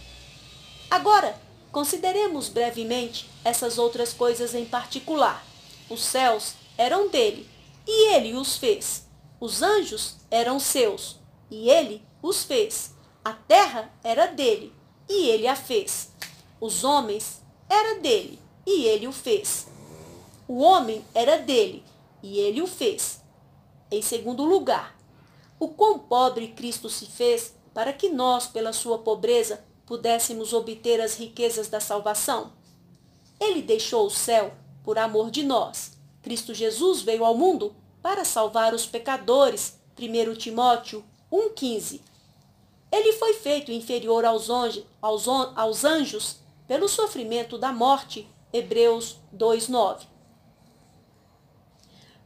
Agora, Consideremos brevemente essas outras coisas em particular. Os céus eram dele, e ele os fez. Os anjos eram seus, e ele os fez. A terra era dele, e ele a fez. Os homens era dele, e ele o fez. O homem era dele, e ele o fez. Em segundo lugar, o quão pobre Cristo se fez para que nós, pela sua pobreza, pudéssemos obter as riquezas da salvação. Ele deixou o céu por amor de nós. Cristo Jesus veio ao mundo para salvar os pecadores. 1 Timóteo 1,15. Ele foi feito inferior aos, aos, aos anjos pelo sofrimento da morte. Hebreus 2,9.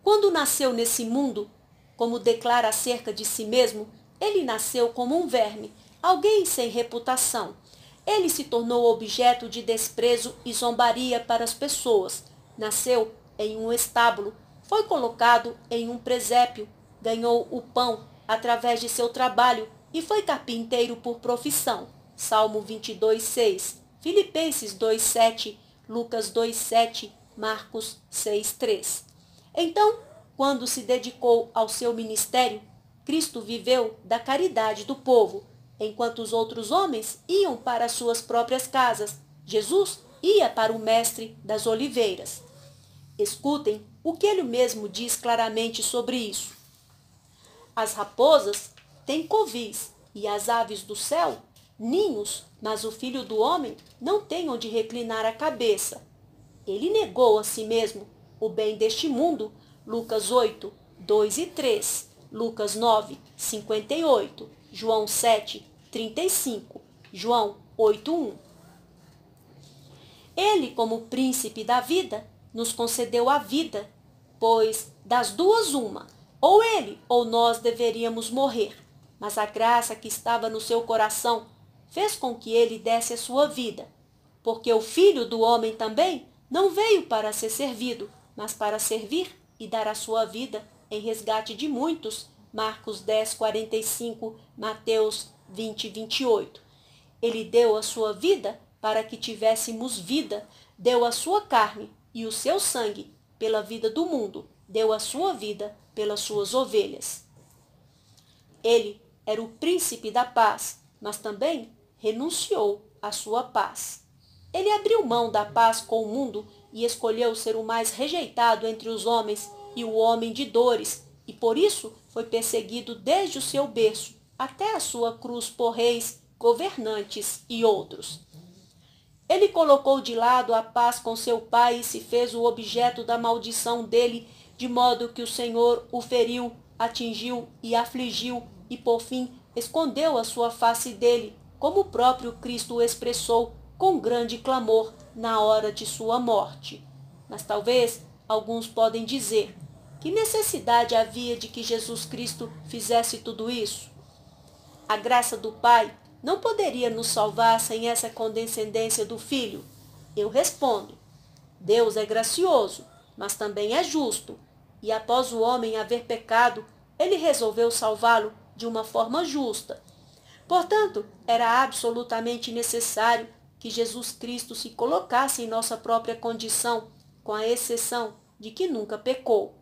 Quando nasceu nesse mundo, como declara acerca de si mesmo, ele nasceu como um verme alguém sem reputação. Ele se tornou objeto de desprezo e zombaria para as pessoas. Nasceu em um estábulo, foi colocado em um presépio, ganhou o pão através de seu trabalho e foi carpinteiro por profissão. Salmo 22, 6, Filipenses 2, 7, Lucas 2, 7, Marcos 6, 3. Então, quando se dedicou ao seu ministério, Cristo viveu da caridade do povo enquanto os outros homens iam para suas próprias casas. Jesus ia para o mestre das oliveiras. Escutem o que ele mesmo diz claramente sobre isso. As raposas têm covis e as aves do céu ninhos, mas o filho do homem não tem onde reclinar a cabeça. Ele negou a si mesmo o bem deste mundo. Lucas 8, 2 e 3. Lucas 9, 58. João 7, 35, João 8:1. Ele, como príncipe da vida, nos concedeu a vida, pois das duas uma, ou ele ou nós deveríamos morrer. Mas a graça que estava no seu coração fez com que ele desse a sua vida, porque o filho do homem também não veio para ser servido, mas para servir e dar a sua vida em resgate de muitos. Marcos 10, 45, Mateus 20, 28. Ele deu a sua vida para que tivéssemos vida, deu a sua carne e o seu sangue pela vida do mundo, deu a sua vida pelas suas ovelhas. Ele era o príncipe da paz, mas também renunciou à sua paz. Ele abriu mão da paz com o mundo e escolheu ser o mais rejeitado entre os homens e o homem de dores, e por isso foi perseguido desde o seu berço até a sua cruz por reis, governantes e outros. Ele colocou de lado a paz com seu pai e se fez o objeto da maldição dele, de modo que o Senhor o feriu, atingiu e afligiu, e por fim escondeu a sua face dele, como o próprio Cristo o expressou com grande clamor na hora de sua morte. Mas talvez alguns podem dizer: que necessidade havia de que Jesus Cristo fizesse tudo isso? A graça do Pai não poderia nos salvar sem essa condescendência do Filho? Eu respondo: Deus é gracioso, mas também é justo. E após o homem haver pecado, ele resolveu salvá-lo de uma forma justa. Portanto, era absolutamente necessário que Jesus Cristo se colocasse em nossa própria condição, com a exceção de que nunca pecou.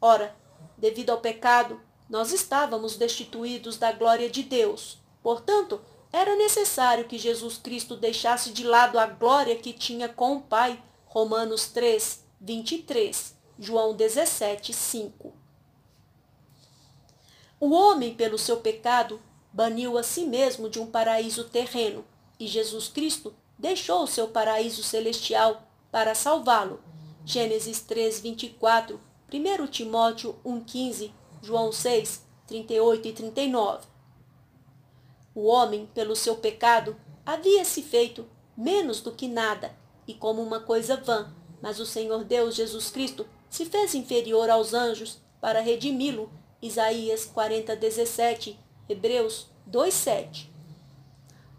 Ora, devido ao pecado, nós estávamos destituídos da glória de Deus. Portanto, era necessário que Jesus Cristo deixasse de lado a glória que tinha com o Pai. Romanos 3, 23, João 17, 5. O homem, pelo seu pecado, baniu a si mesmo de um paraíso terreno, e Jesus Cristo deixou o seu paraíso celestial para salvá-lo. Gênesis 3, 24, 1 Timóteo 1,15 João 6, 38 e 39. O homem, pelo seu pecado, havia se feito menos do que nada e como uma coisa vã, mas o Senhor Deus Jesus Cristo se fez inferior aos anjos para redimi-lo. Isaías 40, 17, Hebreus 2, 7.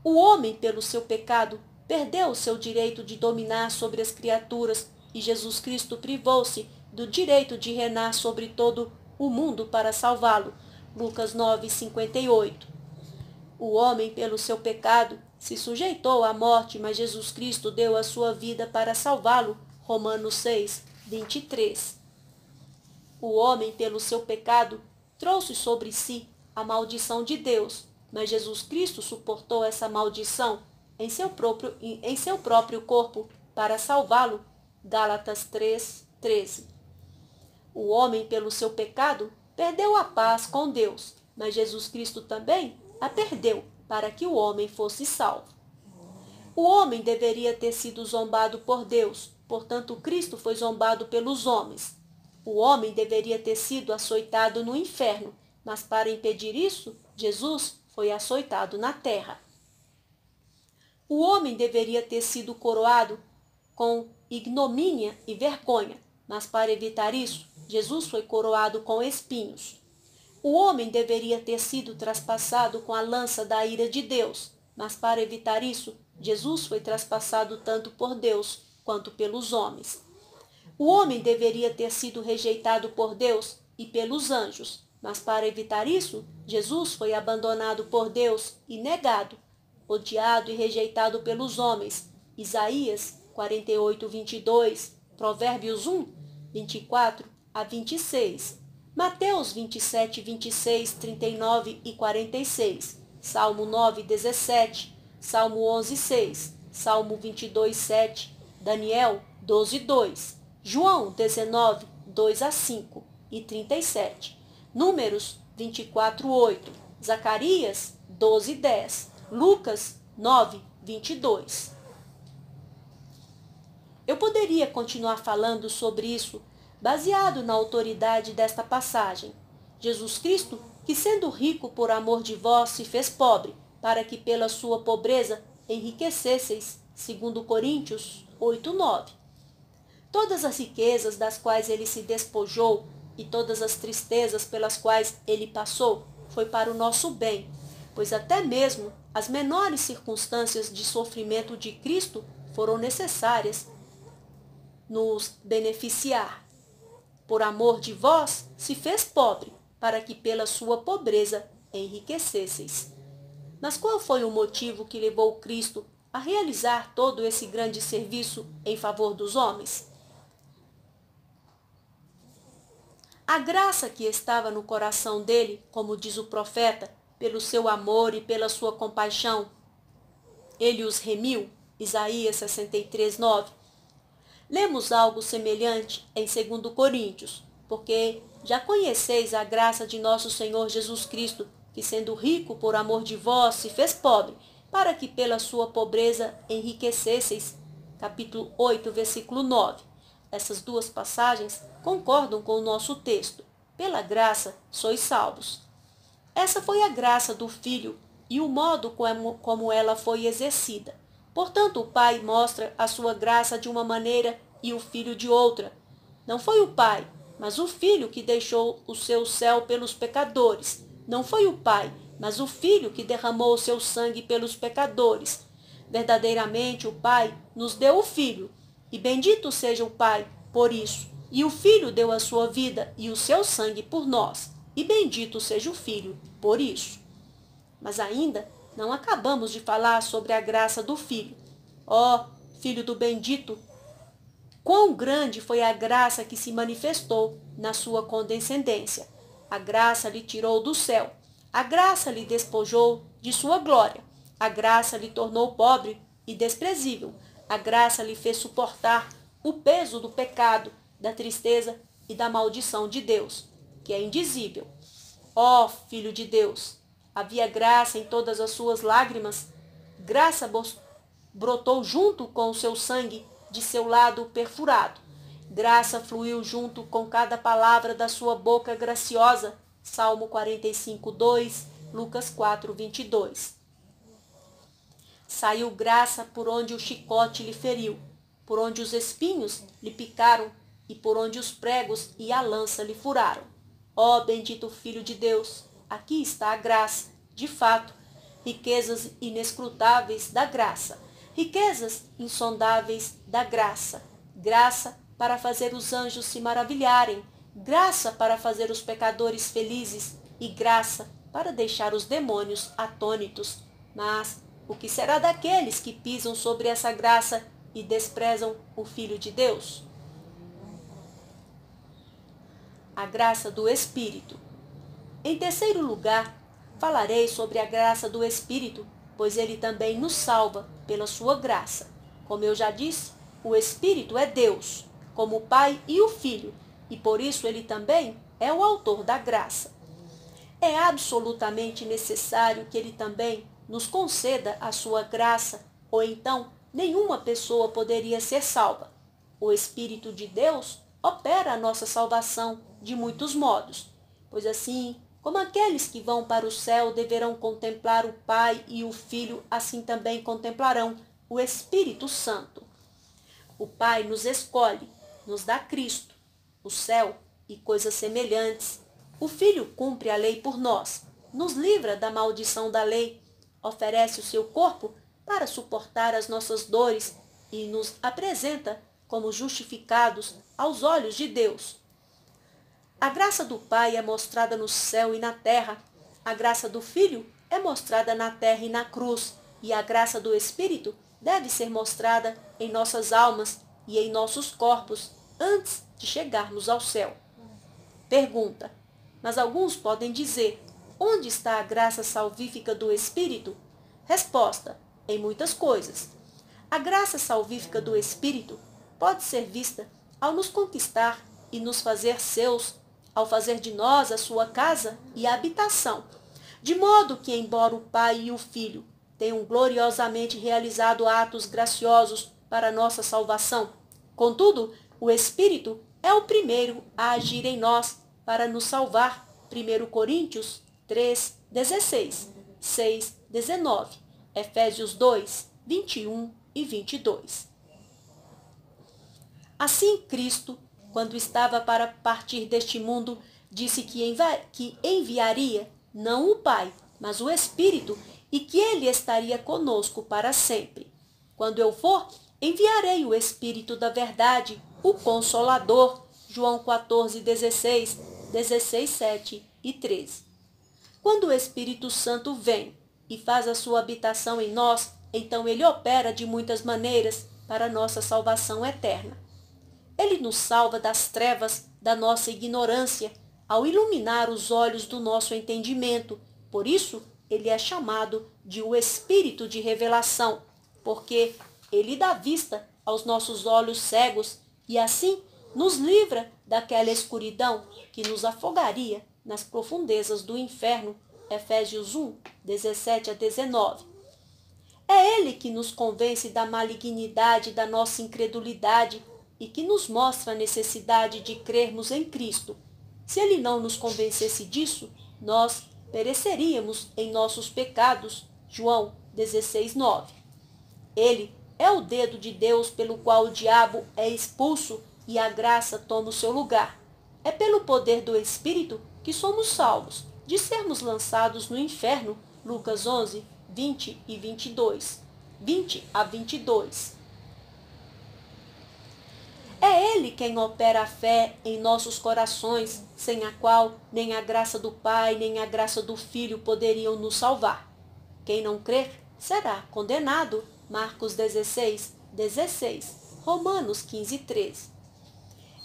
O homem, pelo seu pecado, perdeu o seu direito de dominar sobre as criaturas e Jesus Cristo privou-se do direito de reinar sobre todo o mundo para salvá-lo. Lucas 9, 58. O homem, pelo seu pecado, se sujeitou à morte, mas Jesus Cristo deu a sua vida para salvá-lo. Romanos 6, 23. O homem, pelo seu pecado, trouxe sobre si a maldição de Deus, mas Jesus Cristo suportou essa maldição em seu próprio, em seu próprio corpo para salvá-lo. Gálatas 3, 13. O homem, pelo seu pecado, perdeu a paz com Deus, mas Jesus Cristo também a perdeu para que o homem fosse salvo. O homem deveria ter sido zombado por Deus, portanto, Cristo foi zombado pelos homens. O homem deveria ter sido açoitado no inferno, mas para impedir isso, Jesus foi açoitado na terra. O homem deveria ter sido coroado com ignomínia e vergonha, mas para evitar isso, Jesus foi coroado com espinhos. O homem deveria ter sido traspassado com a lança da ira de Deus, mas para evitar isso, Jesus foi traspassado tanto por Deus quanto pelos homens. O homem deveria ter sido rejeitado por Deus e pelos anjos, mas para evitar isso, Jesus foi abandonado por Deus e negado, odiado e rejeitado pelos homens. Isaías 48, 22, Provérbios 1, 24 a 26, Mateus 27, 26, 39 e 46, Salmo 9, 17, Salmo 11, 6, Salmo 22, 7, Daniel 12, 2, João 19, 2 a 5 e 37, Números 24, 8, Zacarias 12, 10, Lucas 9, 22. Eu poderia continuar falando sobre isso, baseado na autoridade desta passagem. Jesus Cristo, que sendo rico por amor de vós, se fez pobre, para que pela sua pobreza enriquecesseis, segundo Coríntios 8:9. Todas as riquezas das quais ele se despojou e todas as tristezas pelas quais ele passou foi para o nosso bem, pois até mesmo as menores circunstâncias de sofrimento de Cristo foram necessárias nos beneficiar. Por amor de vós, se fez pobre, para que pela sua pobreza enriquecesseis. Mas qual foi o motivo que levou Cristo a realizar todo esse grande serviço em favor dos homens? A graça que estava no coração dele, como diz o profeta, pelo seu amor e pela sua compaixão, ele os remiu, Isaías 63, 9, Lemos algo semelhante em 2 Coríntios, porque já conheceis a graça de nosso Senhor Jesus Cristo, que sendo rico por amor de vós, se fez pobre, para que pela sua pobreza enriquecesseis. Capítulo 8, versículo 9. Essas duas passagens concordam com o nosso texto. Pela graça sois salvos. Essa foi a graça do Filho e o modo como ela foi exercida. Portanto, o Pai mostra a sua graça de uma maneira e o Filho de outra. Não foi o Pai, mas o Filho que deixou o seu céu pelos pecadores. Não foi o Pai, mas o Filho que derramou o seu sangue pelos pecadores. Verdadeiramente, o Pai nos deu o Filho, e bendito seja o Pai por isso. E o Filho deu a sua vida e o seu sangue por nós, e bendito seja o Filho por isso. Mas ainda não acabamos de falar sobre a graça do Filho. Ó, oh, Filho do Bendito, quão grande foi a graça que se manifestou na sua condescendência. A graça lhe tirou do céu. A graça lhe despojou de sua glória. A graça lhe tornou pobre e desprezível. A graça lhe fez suportar o peso do pecado, da tristeza e da maldição de Deus, que é indizível. Ó oh, Filho de Deus, Havia graça em todas as suas lágrimas. Graça brotou junto com o seu sangue de seu lado perfurado. Graça fluiu junto com cada palavra da sua boca graciosa. Salmo 45, 2, Lucas 4, 22. Saiu graça por onde o chicote lhe feriu, por onde os espinhos lhe picaram e por onde os pregos e a lança lhe furaram. Ó bendito Filho de Deus, Aqui está a graça, de fato, riquezas inescrutáveis da graça, riquezas insondáveis da graça, graça para fazer os anjos se maravilharem, graça para fazer os pecadores felizes e graça para deixar os demônios atônitos. Mas o que será daqueles que pisam sobre essa graça e desprezam o Filho de Deus? A graça do Espírito. Em terceiro lugar, falarei sobre a graça do Espírito, pois ele também nos salva pela sua graça. Como eu já disse, o Espírito é Deus, como o Pai e o Filho, e por isso ele também é o autor da graça. É absolutamente necessário que ele também nos conceda a sua graça, ou então nenhuma pessoa poderia ser salva. O Espírito de Deus opera a nossa salvação de muitos modos, pois assim como aqueles que vão para o céu deverão contemplar o Pai e o Filho, assim também contemplarão o Espírito Santo. O Pai nos escolhe, nos dá Cristo, o céu e coisas semelhantes. O Filho cumpre a lei por nós, nos livra da maldição da lei, oferece o seu corpo para suportar as nossas dores e nos apresenta como justificados aos olhos de Deus. A graça do Pai é mostrada no céu e na terra. A graça do Filho é mostrada na terra e na cruz. E a graça do Espírito deve ser mostrada em nossas almas e em nossos corpos antes de chegarmos ao céu. Pergunta: Mas alguns podem dizer: onde está a graça salvífica do Espírito? Resposta: Em muitas coisas. A graça salvífica do Espírito pode ser vista ao nos conquistar e nos fazer seus ao fazer de nós a sua casa e habitação. De modo que, embora o Pai e o Filho tenham gloriosamente realizado atos graciosos para nossa salvação, contudo, o Espírito é o primeiro a agir em nós para nos salvar. 1 Coríntios 3, 16, 6, 19, Efésios 2, 21 e 22. Assim, Cristo quando estava para partir deste mundo, disse que, envi que enviaria não o Pai, mas o Espírito, e que ele estaria conosco para sempre. Quando eu for, enviarei o Espírito da Verdade, o Consolador. João 14, 16, 16, 7 e 13. Quando o Espírito Santo vem e faz a sua habitação em nós, então ele opera de muitas maneiras para nossa salvação eterna. Ele nos salva das trevas da nossa ignorância ao iluminar os olhos do nosso entendimento. Por isso, ele é chamado de o Espírito de Revelação, porque ele dá vista aos nossos olhos cegos e assim nos livra daquela escuridão que nos afogaria nas profundezas do inferno. Efésios 1, 17 a 19. É ele que nos convence da malignidade da nossa incredulidade e que nos mostra a necessidade de crermos em Cristo. Se ele não nos convencesse disso, nós pereceríamos em nossos pecados. João 16, 9. Ele é o dedo de Deus pelo qual o diabo é expulso e a graça toma o seu lugar. É pelo poder do Espírito que somos salvos, de sermos lançados no inferno. Lucas 11, 20 e 22. 20 a 22. É Ele quem opera a fé em nossos corações, sem a qual nem a graça do Pai nem a graça do Filho poderiam nos salvar. Quem não crer será condenado. Marcos 16, 16. Romanos 15, 13.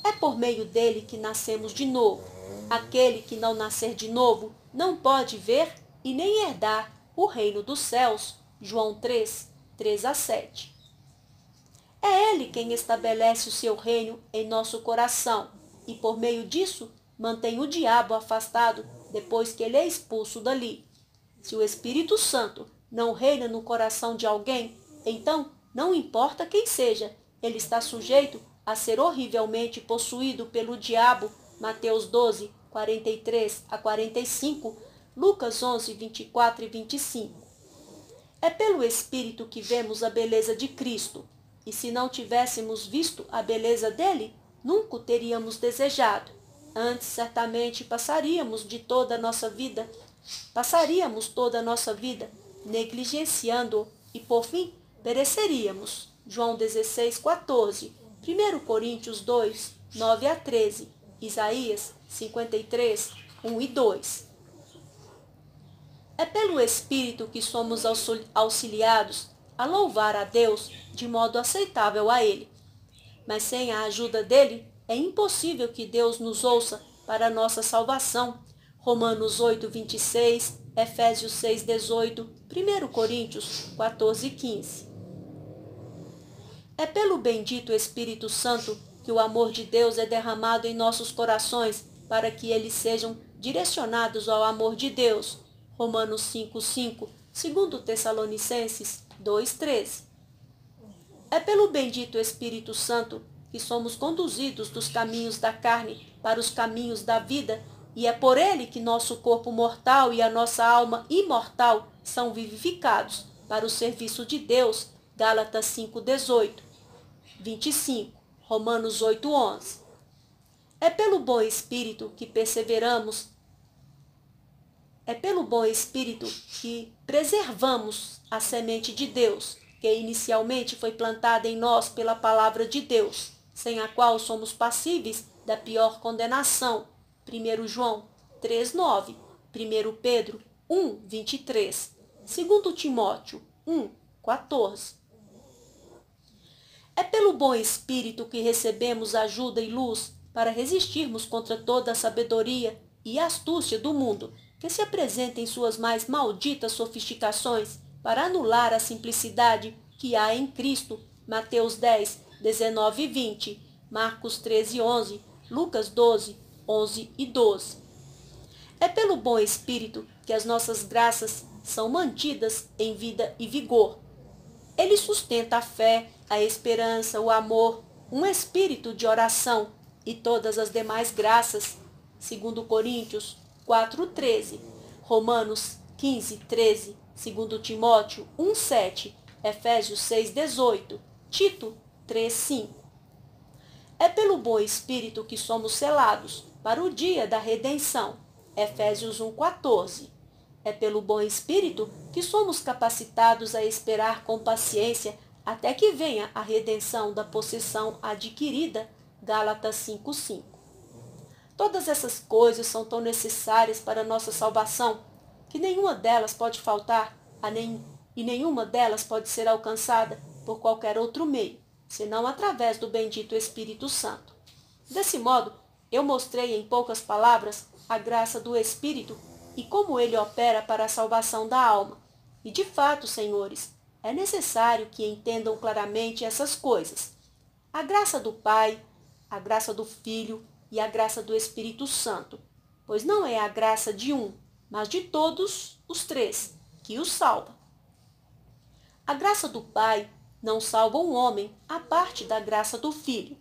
É por meio dele que nascemos de novo. Aquele que não nascer de novo não pode ver e nem herdar o reino dos céus. João 3, 3 a 7. É Ele quem estabelece o seu reino em nosso coração e, por meio disso, mantém o diabo afastado depois que ele é expulso dali. Se o Espírito Santo não reina no coração de alguém, então, não importa quem seja, ele está sujeito a ser horrivelmente possuído pelo diabo. Mateus 12, 43 a 45, Lucas 11, 24 e 25. É pelo Espírito que vemos a beleza de Cristo, e se não tivéssemos visto a beleza dele, nunca o teríamos desejado. Antes, certamente, passaríamos de toda a nossa vida, passaríamos toda a nossa vida negligenciando-o e, por fim, pereceríamos. João 16, 14, 1 Coríntios 2, 9 a 13, Isaías 53, 1 e 2. É pelo Espírito que somos auxiliados a louvar a Deus de modo aceitável a Ele. Mas sem a ajuda dele, é impossível que Deus nos ouça para a nossa salvação. Romanos 8, 26, Efésios 6, 18, 1 Coríntios 14, 15. É pelo bendito Espírito Santo que o amor de Deus é derramado em nossos corações para que eles sejam direcionados ao amor de Deus. Romanos 5, 5, 2 Tessalonicenses 2, É pelo bendito Espírito Santo que somos conduzidos dos caminhos da carne para os caminhos da vida, e é por ele que nosso corpo mortal e a nossa alma imortal são vivificados para o serviço de Deus. Gálatas 5:18. 25. Romanos 8:11. É pelo bom espírito que perseveramos é pelo bom espírito que preservamos a semente de Deus, que inicialmente foi plantada em nós pela palavra de Deus, sem a qual somos passíveis da pior condenação. 1 João 3:9, 1 Pedro 23, 2 Timóteo 14. É pelo bom espírito que recebemos ajuda e luz para resistirmos contra toda a sabedoria e astúcia do mundo, que se apresenta em suas mais malditas sofisticações para anular a simplicidade que há em Cristo. Mateus 10, 19 e 20, Marcos 13, 11, Lucas 12, 11 e 12. É pelo bom Espírito que as nossas graças são mantidas em vida e vigor. Ele sustenta a fé, a esperança, o amor, um espírito de oração e todas as demais graças. Segundo Coríntios 4:13, Romanos 15:13, 2 Timóteo 1,7, Efésios 6,18, Tito 3,5. É pelo bom Espírito que somos selados para o dia da redenção. Efésios 1,14. É pelo bom Espírito que somos capacitados a esperar com paciência até que venha a redenção da possessão adquirida. Gálatas 5,5. Todas essas coisas são tão necessárias para a nossa salvação que nenhuma delas pode faltar a nem, e nenhuma delas pode ser alcançada por qualquer outro meio, senão através do bendito Espírito Santo. Desse modo, eu mostrei em poucas palavras a graça do Espírito e como ele opera para a salvação da alma. E de fato, senhores, é necessário que entendam claramente essas coisas. A graça do Pai, a graça do Filho e a graça do Espírito Santo, pois não é a graça de um, mas de todos os três, que o salva. A graça do Pai não salva um homem a parte da graça do Filho,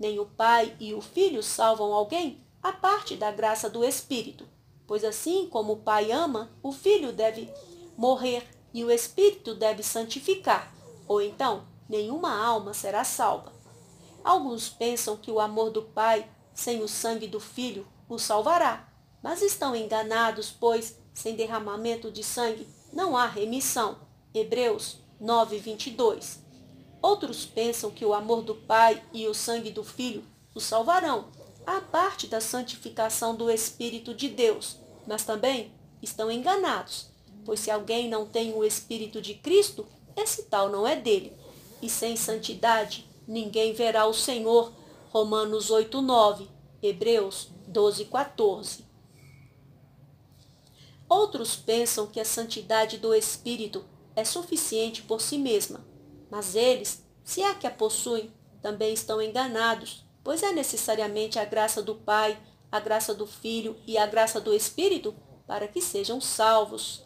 nem o Pai e o Filho salvam alguém a parte da graça do Espírito, pois assim como o Pai ama, o Filho deve morrer e o Espírito deve santificar, ou então nenhuma alma será salva. Alguns pensam que o amor do Pai sem o sangue do Filho o salvará, mas estão enganados, pois, sem derramamento de sangue não há remissão. Hebreus 9, 22. Outros pensam que o amor do Pai e o sangue do Filho o salvarão, à parte da santificação do Espírito de Deus, mas também estão enganados, pois se alguém não tem o Espírito de Cristo, esse tal não é dele. E sem santidade ninguém verá o Senhor. Romanos 8, 9, Hebreus 12, 14. Outros pensam que a santidade do espírito é suficiente por si mesma, mas eles, se é que a possuem, também estão enganados, pois é necessariamente a graça do Pai, a graça do Filho e a graça do Espírito para que sejam salvos.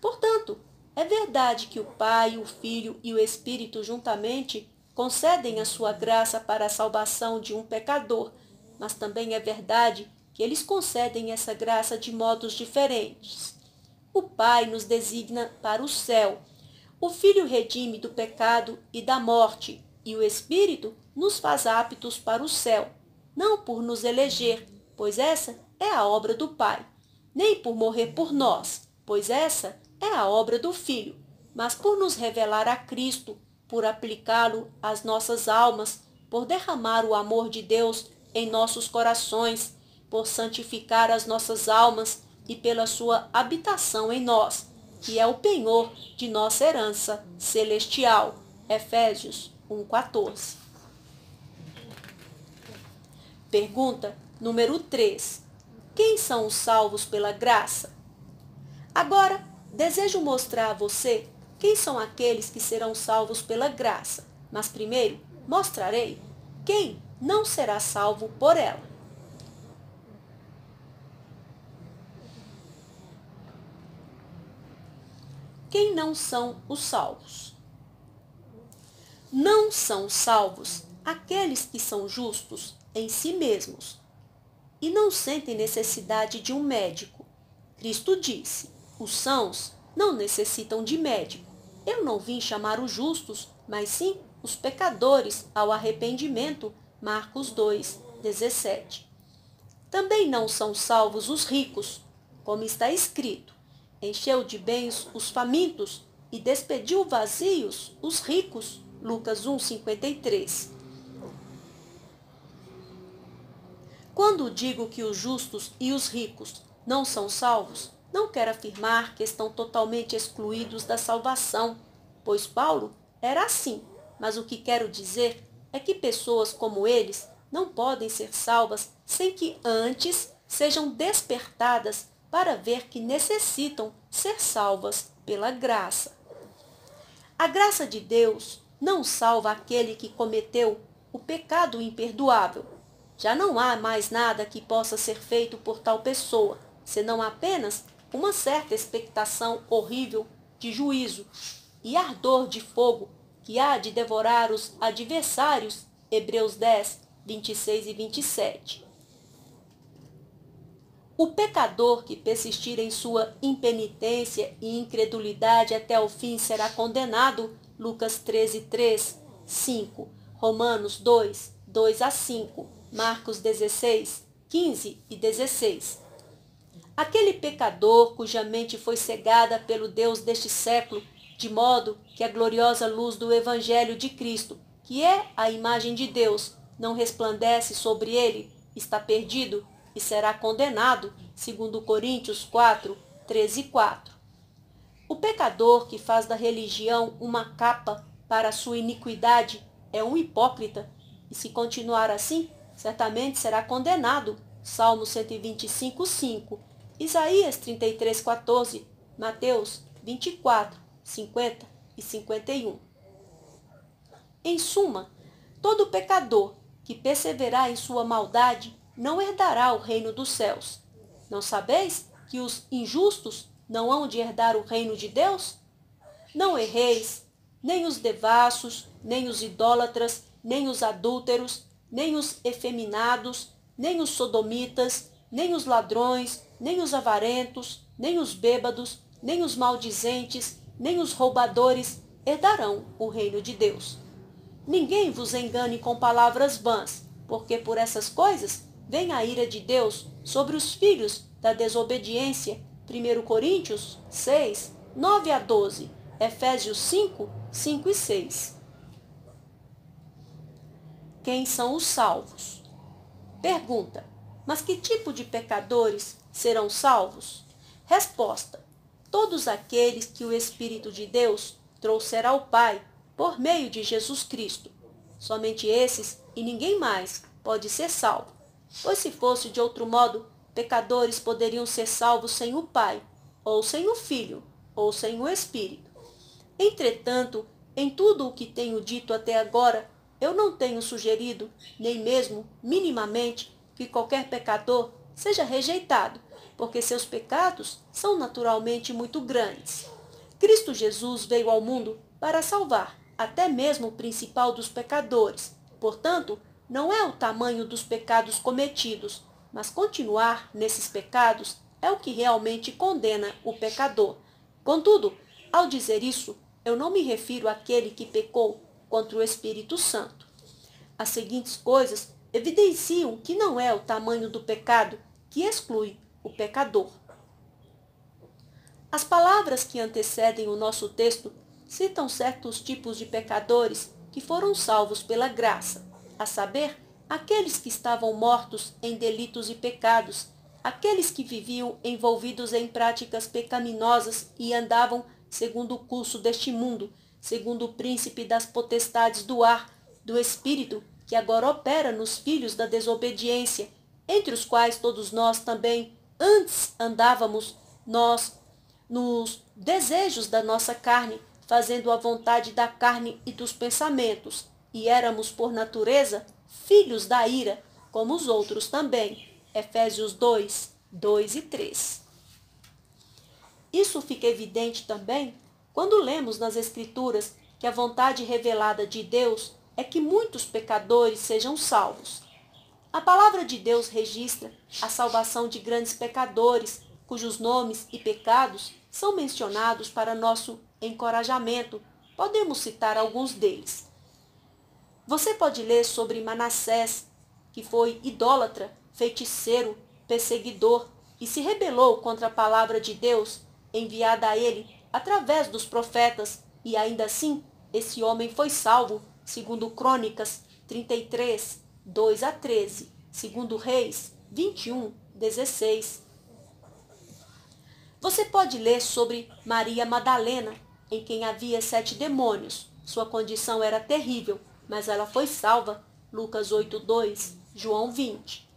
Portanto, é verdade que o Pai, o Filho e o Espírito juntamente concedem a sua graça para a salvação de um pecador, mas também é verdade que eles concedem essa graça de modos diferentes. O Pai nos designa para o céu, o Filho redime do pecado e da morte, e o Espírito nos faz aptos para o céu, não por nos eleger, pois essa é a obra do Pai, nem por morrer por nós, pois essa é a obra do Filho, mas por nos revelar a Cristo, por aplicá-lo às nossas almas, por derramar o amor de Deus em nossos corações, por santificar as nossas almas e pela sua habitação em nós, que é o penhor de nossa herança celestial. Efésios 1,14. Pergunta número 3. Quem são os salvos pela graça? Agora, desejo mostrar a você quem são aqueles que serão salvos pela graça, mas primeiro mostrarei quem não será salvo por ela. quem não são os salvos. Não são salvos aqueles que são justos em si mesmos e não sentem necessidade de um médico. Cristo disse: os sãos não necessitam de médico. Eu não vim chamar os justos, mas sim os pecadores ao arrependimento. Marcos 2, 17. Também não são salvos os ricos, como está escrito. Encheu de bens os famintos e despediu vazios os ricos. Lucas 1:53. Quando digo que os justos e os ricos não são salvos, não quero afirmar que estão totalmente excluídos da salvação, pois Paulo era assim, mas o que quero dizer é que pessoas como eles não podem ser salvas sem que antes sejam despertadas para ver que necessitam ser salvas pela graça. A graça de Deus não salva aquele que cometeu o pecado imperdoável. Já não há mais nada que possa ser feito por tal pessoa, senão apenas uma certa expectação horrível de juízo e ardor de fogo que há de devorar os adversários. Hebreus 10, 26 e 27. O pecador que persistir em sua impenitência e incredulidade até o fim será condenado. Lucas 13, 3, 5. Romanos 2, 2 a 5. Marcos 16, 15 e 16. Aquele pecador cuja mente foi cegada pelo Deus deste século, de modo que a gloriosa luz do Evangelho de Cristo, que é a imagem de Deus, não resplandece sobre ele, está perdido, será condenado, segundo Coríntios 4, 13 e 4. O pecador que faz da religião uma capa para a sua iniquidade é um hipócrita, e se continuar assim, certamente será condenado. Salmo 125, 5, Isaías 33, 14, Mateus 24, 50 e 51. Em suma, todo pecador que perseverar em sua maldade não herdará o reino dos céus. Não sabeis que os injustos não hão de herdar o reino de Deus? Não erreis, nem os devassos, nem os idólatras, nem os adúlteros, nem os efeminados, nem os sodomitas, nem os ladrões, nem os avarentos, nem os bêbados, nem os maldizentes, nem os roubadores herdarão o reino de Deus. Ninguém vos engane com palavras vãs, porque por essas coisas vem a ira de Deus sobre os filhos da desobediência. 1 Coríntios 6, 9 a 12, Efésios 5, 5 e 6. Quem são os salvos? Pergunta: Mas que tipo de pecadores serão salvos? Resposta: Todos aqueles que o Espírito de Deus trouxerá ao Pai por meio de Jesus Cristo. Somente esses e ninguém mais pode ser salvo pois se fosse de outro modo, pecadores poderiam ser salvos sem o Pai, ou sem o Filho, ou sem o Espírito. Entretanto, em tudo o que tenho dito até agora, eu não tenho sugerido, nem mesmo minimamente, que qualquer pecador seja rejeitado, porque seus pecados são naturalmente muito grandes. Cristo Jesus veio ao mundo para salvar até mesmo o principal dos pecadores. Portanto, não é o tamanho dos pecados cometidos, mas continuar nesses pecados é o que realmente condena o pecador. Contudo, ao dizer isso, eu não me refiro àquele que pecou contra o Espírito Santo. As seguintes coisas evidenciam que não é o tamanho do pecado que exclui o pecador. As palavras que antecedem o nosso texto citam certos tipos de pecadores que foram salvos pela graça a saber, aqueles que estavam mortos em delitos e pecados, aqueles que viviam envolvidos em práticas pecaminosas e andavam segundo o curso deste mundo, segundo o príncipe das potestades do ar, do espírito, que agora opera nos filhos da desobediência, entre os quais todos nós também antes andávamos, nós, nos desejos da nossa carne, fazendo a vontade da carne e dos pensamentos e éramos por natureza filhos da ira, como os outros também. Efésios 2, 2 e 3. Isso fica evidente também quando lemos nas Escrituras que a vontade revelada de Deus é que muitos pecadores sejam salvos. A palavra de Deus registra a salvação de grandes pecadores, cujos nomes e pecados são mencionados para nosso encorajamento. Podemos citar alguns deles. Você pode ler sobre Manassés, que foi idólatra, feiticeiro, perseguidor e se rebelou contra a palavra de Deus enviada a ele através dos profetas, e ainda assim esse homem foi salvo, segundo Crônicas 33, 2 a 13, segundo Reis 21, 16. Você pode ler sobre Maria Madalena, em quem havia sete demônios. Sua condição era terrível mas ela foi salva. Lucas 2, João 20.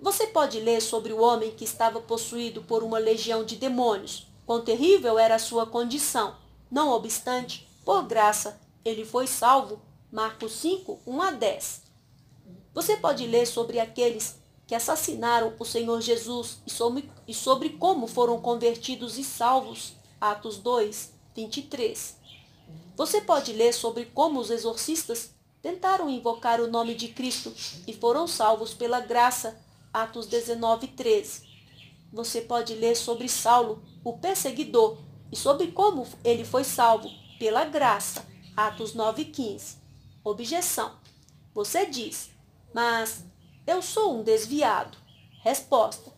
Você pode ler sobre o homem que estava possuído por uma legião de demônios. Quão terrível era a sua condição. Não obstante, por graça, ele foi salvo. Marcos 5, 1 a 10. Você pode ler sobre aqueles que assassinaram o Senhor Jesus e sobre, e sobre como foram convertidos e salvos. Atos 2, 23. Você pode ler sobre como os exorcistas tentaram invocar o nome de Cristo e foram salvos pela graça. Atos 19, 13. Você pode ler sobre Saulo, o perseguidor, e sobre como ele foi salvo pela graça. Atos 9, 15. Objeção. Você diz, mas eu sou um desviado. Resposta.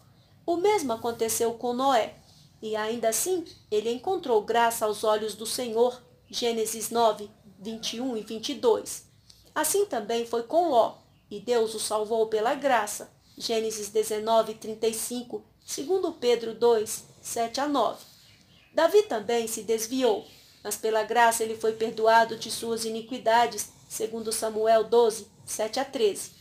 O mesmo aconteceu com Noé, e ainda assim ele encontrou graça aos olhos do Senhor. Gênesis 9, 21 e 22. Assim também foi com Ló, e Deus o salvou pela graça. Gênesis 19, 35, segundo Pedro 2, 7 a 9. Davi também se desviou, mas pela graça ele foi perdoado de suas iniquidades, segundo Samuel 12, 7 a 13.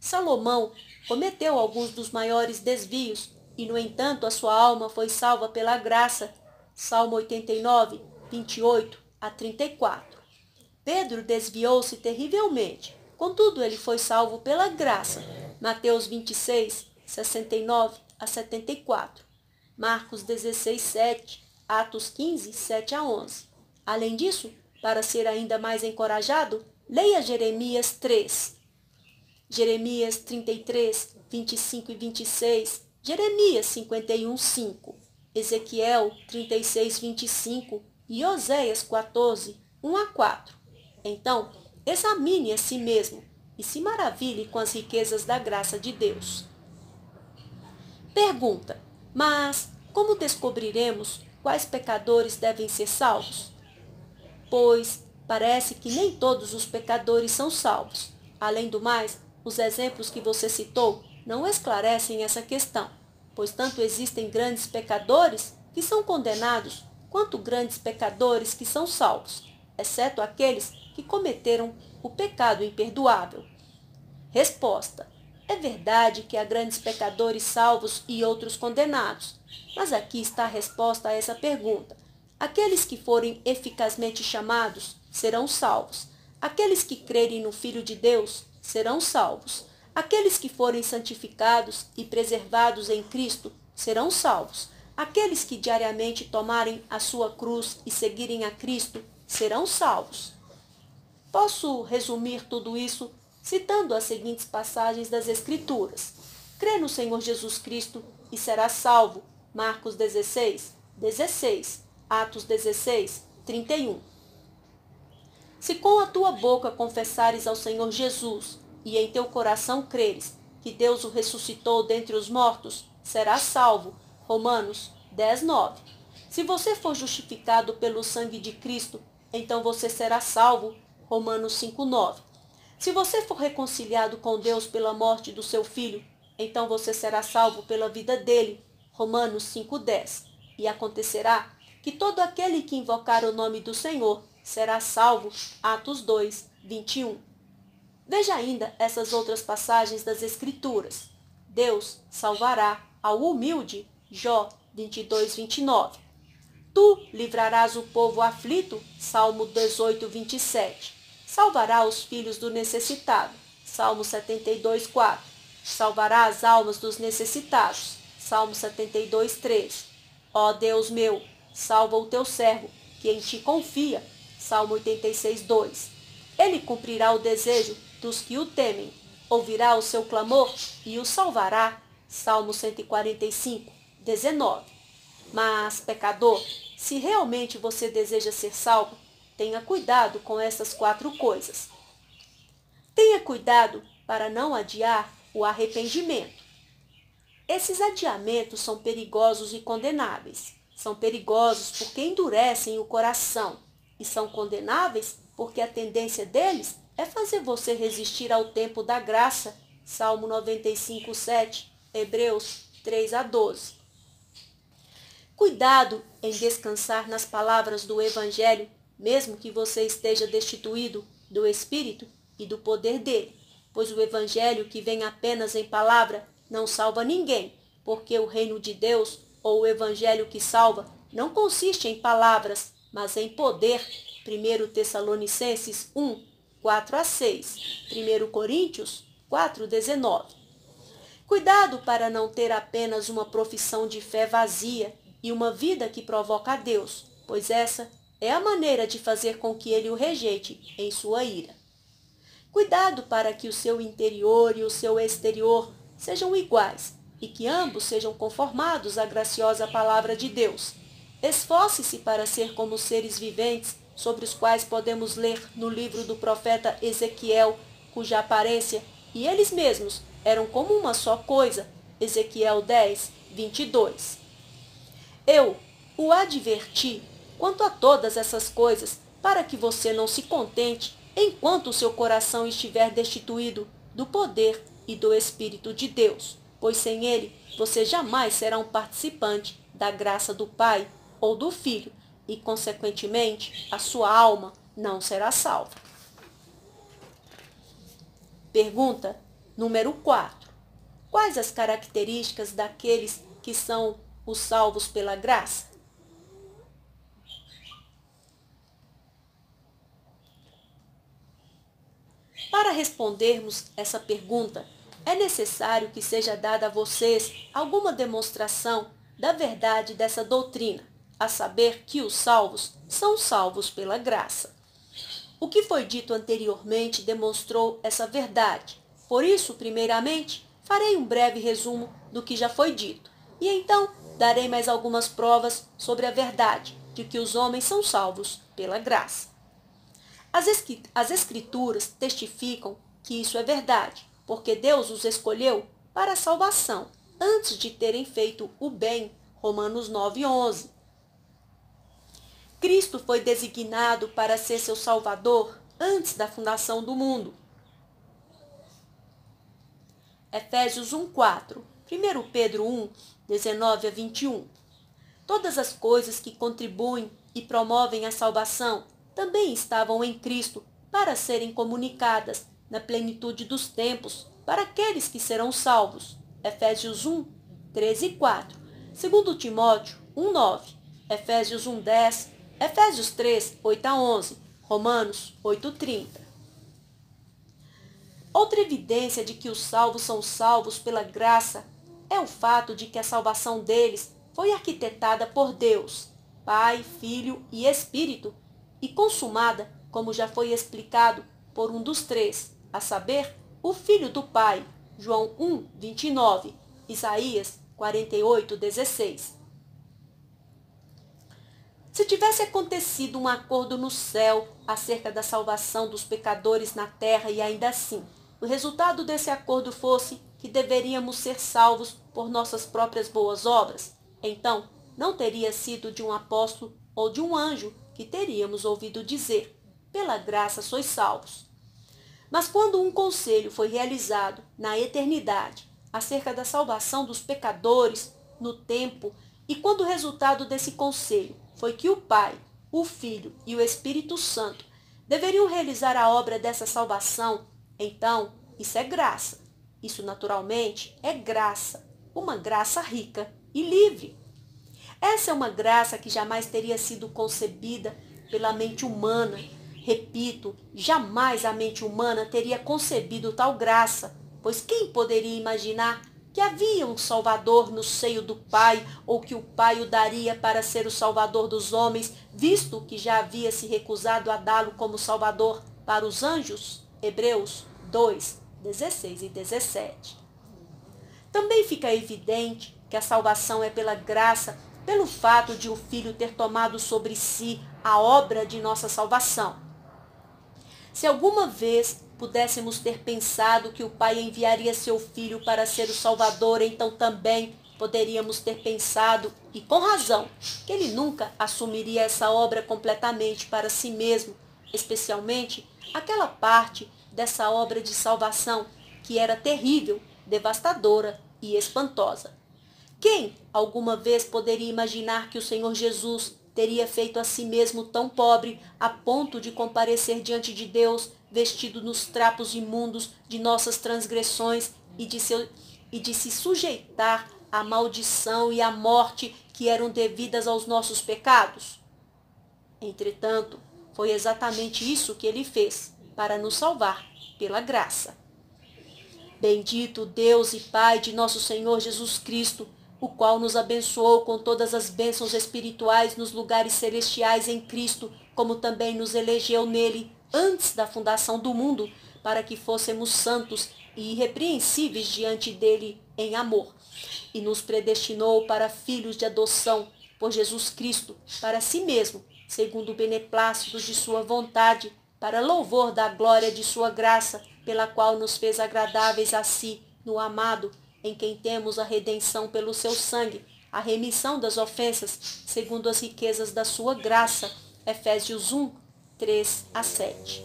Salomão cometeu alguns dos maiores desvios, e no entanto a sua alma foi salva pela graça. Salmo 89, 28 a 34. Pedro desviou-se terrivelmente. Contudo, ele foi salvo pela graça. Mateus 26, 69 a 74. Marcos 16, 7. Atos 15, 7 a 11. Além disso, para ser ainda mais encorajado, leia Jeremias 3. Jeremias 33, 25 e 26. Jeremias 51, 5. Ezequiel 36, 25 e Oséias 14, 1 a 4. Então, examine a si mesmo e se maravilhe com as riquezas da graça de Deus. Pergunta: Mas como descobriremos quais pecadores devem ser salvos? Pois parece que nem todos os pecadores são salvos. Além do mais, os exemplos que você citou não esclarecem essa questão, pois tanto existem grandes pecadores que são condenados, quanto grandes pecadores que são salvos, exceto aqueles que cometeram o pecado imperdoável? Resposta: É verdade que há grandes pecadores salvos e outros condenados. Mas aqui está a resposta a essa pergunta. Aqueles que forem eficazmente chamados serão salvos. Aqueles que crerem no Filho de Deus serão salvos. Aqueles que forem santificados e preservados em Cristo serão salvos. Aqueles que diariamente tomarem a sua cruz e seguirem a Cristo serão salvos. Posso resumir tudo isso citando as seguintes passagens das Escrituras. Crê no Senhor Jesus Cristo e será salvo. Marcos 16, 16. Atos 16, 31. Se com a tua boca confessares ao Senhor Jesus e em teu coração creres que Deus o ressuscitou dentre os mortos, serás salvo. Romanos 10, 9. Se você for justificado pelo sangue de Cristo, então você será salvo Romanos 5,9. Se você for reconciliado com Deus pela morte do seu filho, então você será salvo pela vida dele. Romanos 5,10. E acontecerá que todo aquele que invocar o nome do Senhor será salvo. Atos 2, 21. Veja ainda essas outras passagens das Escrituras. Deus salvará ao humilde. Jó 22, 29. Tu livrarás o povo aflito. Salmo 18, 27 salvará os filhos do necessitado. Salmo 72, 4. Salvará as almas dos necessitados. Salmo 72, 3. Ó Deus meu, salva o teu servo, que em ti confia. Salmo 86, 2. Ele cumprirá o desejo dos que o temem, ouvirá o seu clamor e o salvará. Salmo 145, 19. Mas, pecador, se realmente você deseja ser salvo, Tenha cuidado com essas quatro coisas. Tenha cuidado para não adiar o arrependimento. Esses adiamentos são perigosos e condenáveis. São perigosos porque endurecem o coração e são condenáveis porque a tendência deles é fazer você resistir ao tempo da graça. Salmo 95, 7, Hebreus 3 a 12. Cuidado em descansar nas palavras do Evangelho mesmo que você esteja destituído do Espírito e do poder dele, pois o Evangelho que vem apenas em palavra não salva ninguém, porque o reino de Deus, ou o Evangelho que salva, não consiste em palavras, mas em poder. 1 Tessalonicenses 1, 4 a 6. 1 Coríntios 4, 19. Cuidado para não ter apenas uma profissão de fé vazia e uma vida que provoca a Deus, pois essa é a maneira de fazer com que ele o rejeite em sua ira. Cuidado para que o seu interior e o seu exterior sejam iguais e que ambos sejam conformados à graciosa palavra de Deus. Esforce-se para ser como seres viventes sobre os quais podemos ler no livro do profeta Ezequiel, cuja aparência e eles mesmos eram como uma só coisa. Ezequiel 10, 22. Eu o adverti quanto a todas essas coisas, para que você não se contente enquanto o seu coração estiver destituído do poder e do Espírito de Deus, pois sem ele você jamais será um participante da graça do Pai ou do Filho, e, consequentemente, a sua alma não será salva. Pergunta número 4. Quais as características daqueles que são os salvos pela graça? Para respondermos essa pergunta, é necessário que seja dada a vocês alguma demonstração da verdade dessa doutrina, a saber que os salvos são salvos pela graça. O que foi dito anteriormente demonstrou essa verdade. Por isso, primeiramente, farei um breve resumo do que já foi dito, e então darei mais algumas provas sobre a verdade de que os homens são salvos pela graça. As Escrituras testificam que isso é verdade, porque Deus os escolheu para a salvação, antes de terem feito o bem. Romanos 9, 11. Cristo foi designado para ser seu Salvador antes da fundação do mundo. Efésios 1, 4. 1 Pedro 1, 19 a 21. Todas as coisas que contribuem e promovem a salvação também estavam em Cristo para serem comunicadas na plenitude dos tempos para aqueles que serão salvos. Efésios 1, 13 e 4. Segundo Timóteo 1, 9. Efésios 1, 10. Efésios 3, 8 a 11. Romanos 8, 30. Outra evidência de que os salvos são salvos pela graça é o fato de que a salvação deles foi arquitetada por Deus, Pai, Filho e Espírito, e consumada, como já foi explicado por um dos três, a saber, o filho do Pai, João 1, 29, Isaías 48, 16. Se tivesse acontecido um acordo no céu acerca da salvação dos pecadores na terra e ainda assim, o resultado desse acordo fosse que deveríamos ser salvos por nossas próprias boas obras, então não teria sido de um apóstolo ou de um anjo que teríamos ouvido dizer: pela graça sois salvos. Mas quando um conselho foi realizado na eternidade acerca da salvação dos pecadores no tempo, e quando o resultado desse conselho foi que o Pai, o Filho e o Espírito Santo deveriam realizar a obra dessa salvação, então isso é graça. Isso naturalmente é graça, uma graça rica e livre. Essa é uma graça que jamais teria sido concebida pela mente humana. Repito, jamais a mente humana teria concebido tal graça, pois quem poderia imaginar que havia um Salvador no seio do Pai, ou que o Pai o daria para ser o Salvador dos homens, visto que já havia se recusado a dá-lo como Salvador para os anjos? Hebreus 2, 16 e 17. Também fica evidente que a salvação é pela graça pelo fato de o Filho ter tomado sobre si a obra de nossa salvação. Se alguma vez pudéssemos ter pensado que o Pai enviaria seu Filho para ser o Salvador, então também poderíamos ter pensado, e com razão, que ele nunca assumiria essa obra completamente para si mesmo, especialmente aquela parte dessa obra de salvação que era terrível, devastadora e espantosa. Quem alguma vez poderia imaginar que o Senhor Jesus teria feito a si mesmo tão pobre a ponto de comparecer diante de Deus vestido nos trapos imundos de nossas transgressões e de, seu, e de se sujeitar à maldição e à morte que eram devidas aos nossos pecados? Entretanto, foi exatamente isso que ele fez para nos salvar pela graça. Bendito Deus e Pai de nosso Senhor Jesus Cristo, o qual nos abençoou com todas as bênçãos espirituais nos lugares celestiais em Cristo, como também nos elegeu nele antes da fundação do mundo, para que fôssemos santos e irrepreensíveis diante dele em amor. E nos predestinou para filhos de adoção por Jesus Cristo, para si mesmo, segundo o beneplácito de sua vontade, para louvor da glória de sua graça, pela qual nos fez agradáveis a si no amado em quem temos a redenção pelo seu sangue, a remissão das ofensas, segundo as riquezas da sua graça. Efésios 1, 3 a 7.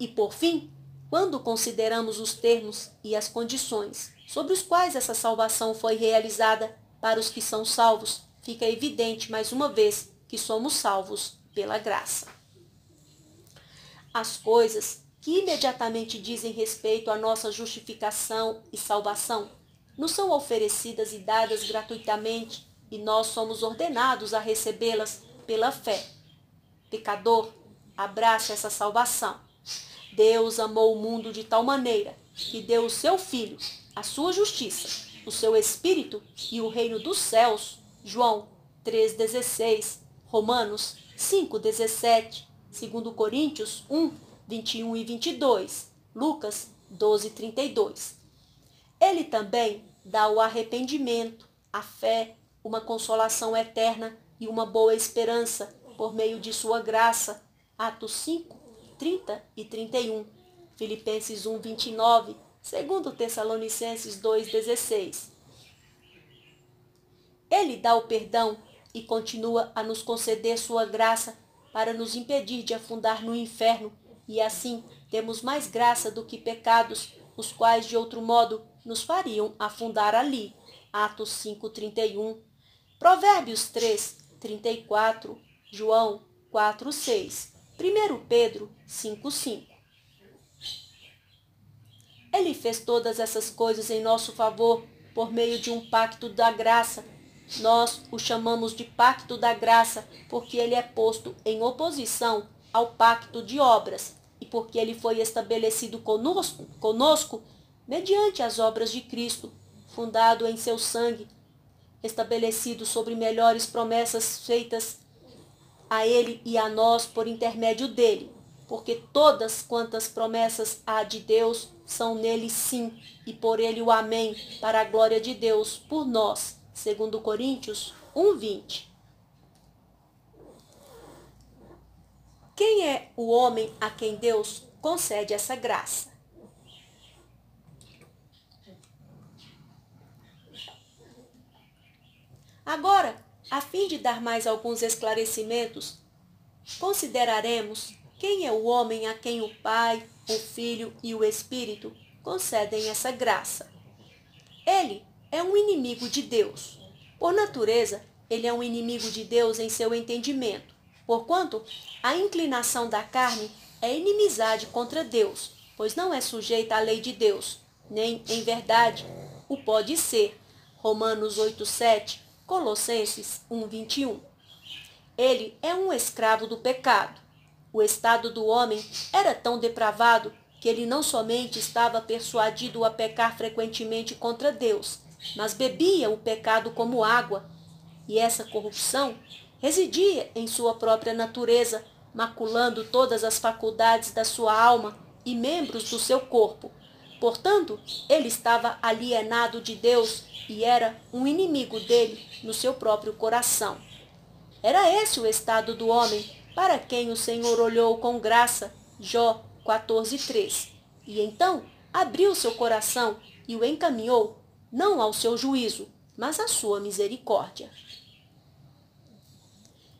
E por fim, quando consideramos os termos e as condições sobre os quais essa salvação foi realizada para os que são salvos, fica evidente mais uma vez que somos salvos pela graça. As coisas que imediatamente dizem respeito à nossa justificação e salvação, nos são oferecidas e dadas gratuitamente, e nós somos ordenados a recebê-las pela fé. Pecador, abrace essa salvação. Deus amou o mundo de tal maneira que deu o seu Filho, a sua justiça, o seu Espírito e o reino dos céus. João 3,16, Romanos 5,17, 2 Coríntios 1, 21 e 22, Lucas 12, 32. Ele também dá o arrependimento, a fé, uma consolação eterna e uma boa esperança por meio de sua graça. Atos 5, 30 e 31. Filipenses 1, 29. Segundo Tessalonicenses 2, 16. Ele dá o perdão e continua a nos conceder sua graça para nos impedir de afundar no inferno e assim temos mais graça do que pecados, os quais de outro modo nos fariam afundar ali. Atos 5:31. Provérbios 3:34, João 4:6, 1 Pedro 5:5. Ele fez todas essas coisas em nosso favor por meio de um pacto da graça. Nós o chamamos de pacto da graça porque ele é posto em oposição ao pacto de obras, e porque ele foi estabelecido conosco, conosco mediante as obras de Cristo, fundado em seu sangue, estabelecido sobre melhores promessas feitas a ele e a nós por intermédio dele, porque todas quantas promessas há de Deus são nele sim, e por ele o amém, para a glória de Deus, por nós, segundo Coríntios 1:20. Quem é o homem a quem Deus concede essa graça? Agora, a fim de dar mais alguns esclarecimentos, consideraremos quem é o homem a quem o Pai, o Filho e o Espírito concedem essa graça. Ele é um inimigo de Deus. Por natureza, ele é um inimigo de Deus em seu entendimento. Porquanto, a inclinação da carne é inimizade contra Deus, pois não é sujeita à lei de Deus, nem, em verdade, o pode ser. Romanos 8, 7, Colossenses 1, 21. Ele é um escravo do pecado. O estado do homem era tão depravado que ele não somente estava persuadido a pecar frequentemente contra Deus, mas bebia o pecado como água. E essa corrupção residia em sua própria natureza, maculando todas as faculdades da sua alma e membros do seu corpo. Portanto, ele estava alienado de Deus e era um inimigo dele no seu próprio coração. Era esse o estado do homem para quem o Senhor olhou com graça, Jó 14:3. E então abriu seu coração e o encaminhou não ao seu juízo, mas à sua misericórdia.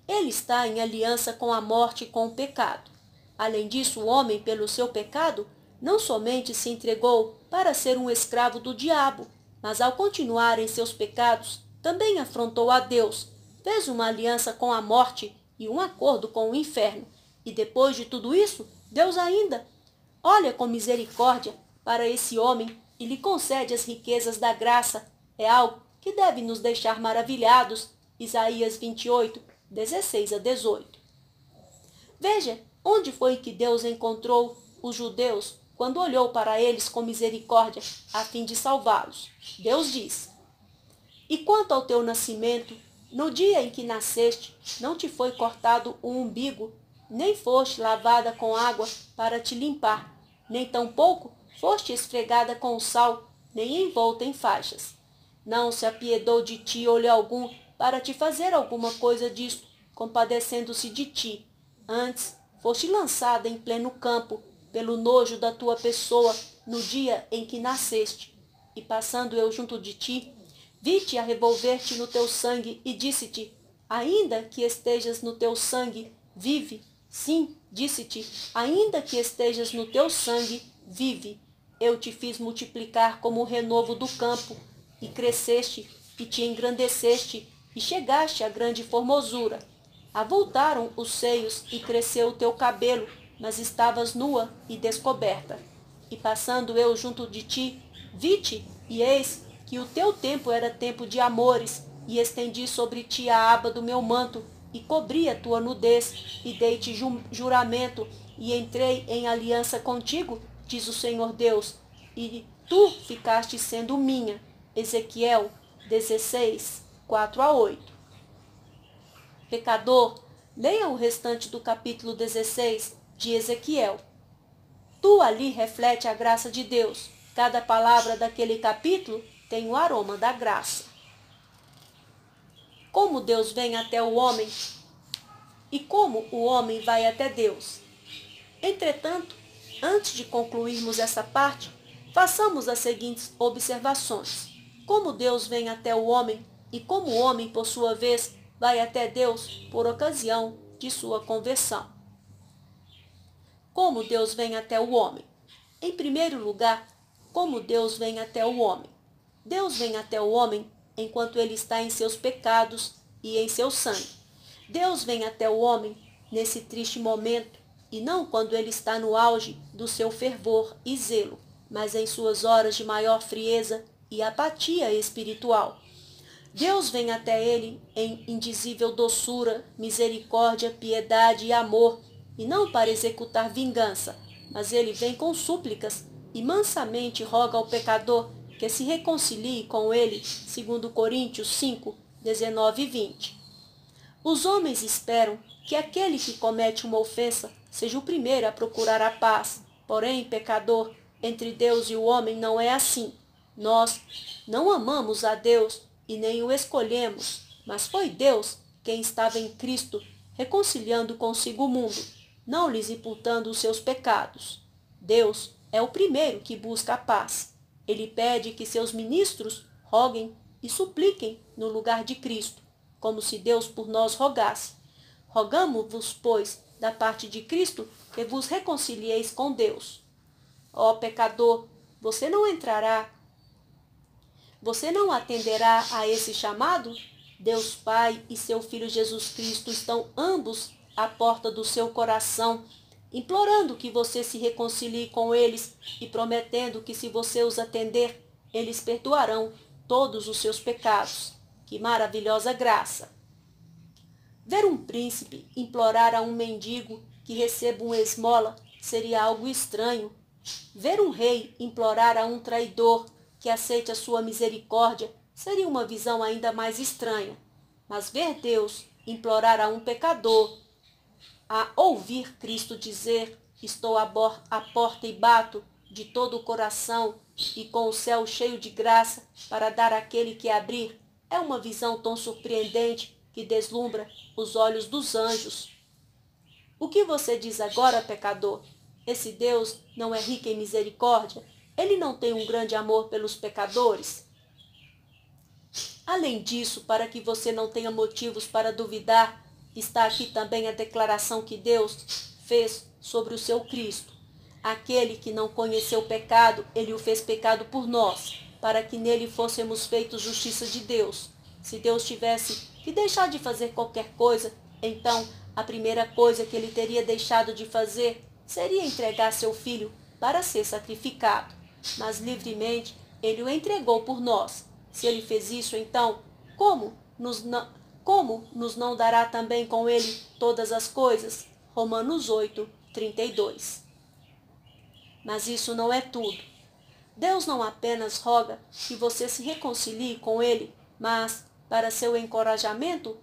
Ele está em aliança com a morte e com o pecado. Além disso, o homem, pelo seu pecado, não somente se entregou para ser um escravo do diabo, mas ao continuar em seus pecados, também afrontou a Deus, fez uma aliança com a morte e um acordo com o inferno. E depois de tudo isso, Deus ainda olha com misericórdia para esse homem e lhe concede as riquezas da graça. É algo que deve nos deixar maravilhados. Isaías 28, 16 a 18. Veja onde foi que Deus encontrou os judeus quando olhou para eles com misericórdia a fim de salvá-los. Deus diz: E quanto ao teu nascimento, no dia em que nasceste, não te foi cortado o umbigo, nem foste lavada com água para te limpar, nem tampouco foste esfregada com sal, nem envolta em faixas. Não se apiedou de ti olho algum para te fazer alguma coisa disto, compadecendo-se de ti. Antes, foste lançada em pleno campo, pelo nojo da tua pessoa, no dia em que nasceste. E passando eu junto de ti, vi-te a revolver-te no teu sangue e disse-te, ainda que estejas no teu sangue, vive. Sim, disse-te, ainda que estejas no teu sangue, vive. Eu te fiz multiplicar como o renovo do campo, e cresceste, e te engrandeceste, e chegaste à grande formosura. Avultaram os seios e cresceu o teu cabelo, mas estavas nua e descoberta. E passando eu junto de ti, vi-te, e eis que o teu tempo era tempo de amores, e estendi sobre ti a aba do meu manto, e cobri a tua nudez, e dei-te ju juramento, e entrei em aliança contigo, diz o Senhor Deus, e tu ficaste sendo minha. Ezequiel 16, 4 a 8. Pecador, leia o restante do capítulo 16 de Ezequiel. Tu ali reflete a graça de Deus. Cada palavra daquele capítulo tem o aroma da graça. Como Deus vem até o homem e como o homem vai até Deus. Entretanto, antes de concluirmos essa parte, façamos as seguintes observações. Como Deus vem até o homem e como o homem, por sua vez, vai até Deus por ocasião de sua conversão. Como Deus vem até o homem? Em primeiro lugar, como Deus vem até o homem? Deus vem até o homem enquanto ele está em seus pecados e em seu sangue. Deus vem até o homem nesse triste momento e não quando ele está no auge do seu fervor e zelo, mas em suas horas de maior frieza e apatia espiritual. Deus vem até ele em indizível doçura, misericórdia, piedade e amor, e não para executar vingança, mas ele vem com súplicas e mansamente roga ao pecador que se reconcilie com ele, segundo Coríntios 5, 19 e 20. Os homens esperam que aquele que comete uma ofensa seja o primeiro a procurar a paz. Porém, pecador, entre Deus e o homem não é assim. Nós não amamos a Deus e nem o escolhemos, mas foi Deus quem estava em Cristo, reconciliando consigo o mundo, não lhes imputando os seus pecados. Deus é o primeiro que busca a paz. Ele pede que seus ministros roguem e supliquem no lugar de Cristo, como se Deus por nós rogasse. Rogamos-vos, pois, da parte de Cristo, que vos reconcilieis com Deus. Ó pecador, você não entrará você não atenderá a esse chamado? Deus Pai e seu Filho Jesus Cristo estão ambos à porta do seu coração, implorando que você se reconcilie com eles e prometendo que, se você os atender, eles perdoarão todos os seus pecados. Que maravilhosa graça! Ver um príncipe implorar a um mendigo que receba uma esmola seria algo estranho. Ver um rei implorar a um traidor que aceite a sua misericórdia seria uma visão ainda mais estranha. Mas ver Deus implorar a um pecador, a ouvir Cristo dizer: Estou à porta e bato de todo o coração e com o céu cheio de graça para dar àquele que abrir, é uma visão tão surpreendente que deslumbra os olhos dos anjos. O que você diz agora, pecador? Esse Deus não é rico em misericórdia? Ele não tem um grande amor pelos pecadores? Além disso, para que você não tenha motivos para duvidar, está aqui também a declaração que Deus fez sobre o seu Cristo. Aquele que não conheceu o pecado, ele o fez pecado por nós, para que nele fôssemos feitos justiça de Deus. Se Deus tivesse que deixar de fazer qualquer coisa, então a primeira coisa que ele teria deixado de fazer seria entregar seu filho para ser sacrificado mas livremente ele o entregou por nós. Se ele fez isso, então, como nos não, como nos não dará também com ele todas as coisas? Romanos 8, 32. Mas isso não é tudo. Deus não apenas roga que você se reconcilie com ele, mas, para seu encorajamento,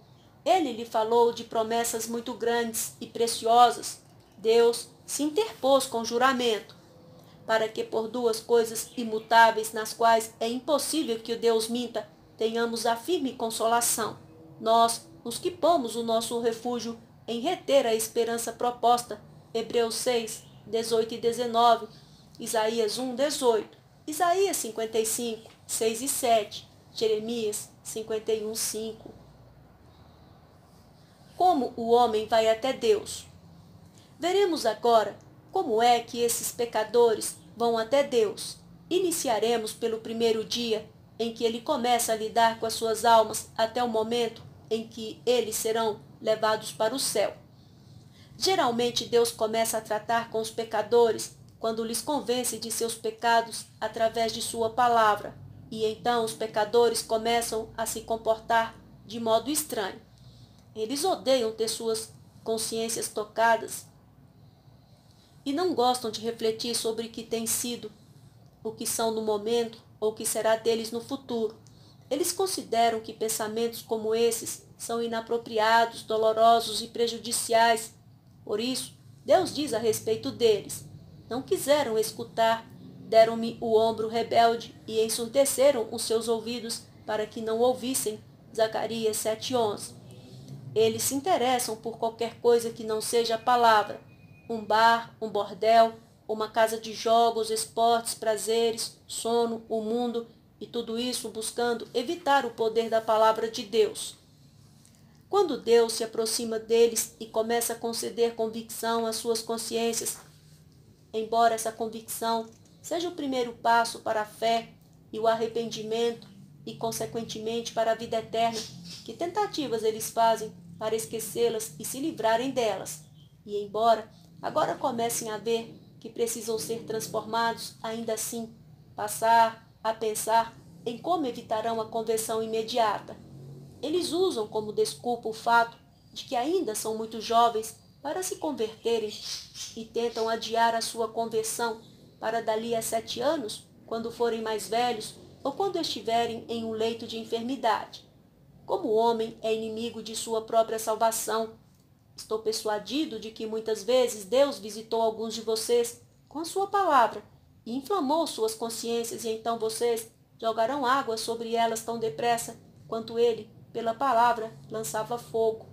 ele lhe falou de promessas muito grandes e preciosas. Deus se interpôs com juramento para que por duas coisas imutáveis nas quais é impossível que o Deus minta, tenhamos a firme consolação. Nós, os que pomos o nosso refúgio em reter a esperança proposta, Hebreus 6, 18 e 19, Isaías 1, 18, Isaías 55, 6 e 7, Jeremias 51, 5. Como o homem vai até Deus? Veremos agora como é que esses pecadores vão até Deus? Iniciaremos pelo primeiro dia em que ele começa a lidar com as suas almas até o momento em que eles serão levados para o céu. Geralmente Deus começa a tratar com os pecadores quando lhes convence de seus pecados através de sua palavra, e então os pecadores começam a se comportar de modo estranho. Eles odeiam ter suas consciências tocadas e não gostam de refletir sobre o que tem sido, o que são no momento ou o que será deles no futuro. Eles consideram que pensamentos como esses são inapropriados, dolorosos e prejudiciais. Por isso, Deus diz a respeito deles: Não quiseram escutar, deram-me o ombro rebelde e ensurdeceram os seus ouvidos para que não ouvissem. Zacarias 7:11. Eles se interessam por qualquer coisa que não seja a palavra um bar, um bordel, uma casa de jogos, esportes, prazeres, sono, o mundo e tudo isso buscando evitar o poder da palavra de Deus. Quando Deus se aproxima deles e começa a conceder convicção às suas consciências, embora essa convicção seja o primeiro passo para a fé e o arrependimento e, consequentemente, para a vida eterna, que tentativas eles fazem para esquecê-las e se livrarem delas. E embora Agora comecem a ver que precisam ser transformados, ainda assim, passar a pensar em como evitarão a conversão imediata. Eles usam como desculpa o fato de que ainda são muito jovens para se converterem e tentam adiar a sua conversão para dali a sete anos, quando forem mais velhos ou quando estiverem em um leito de enfermidade. Como o homem é inimigo de sua própria salvação Estou persuadido de que muitas vezes Deus visitou alguns de vocês com a sua palavra e inflamou suas consciências, e então vocês jogarão água sobre elas tão depressa quanto ele, pela palavra, lançava fogo.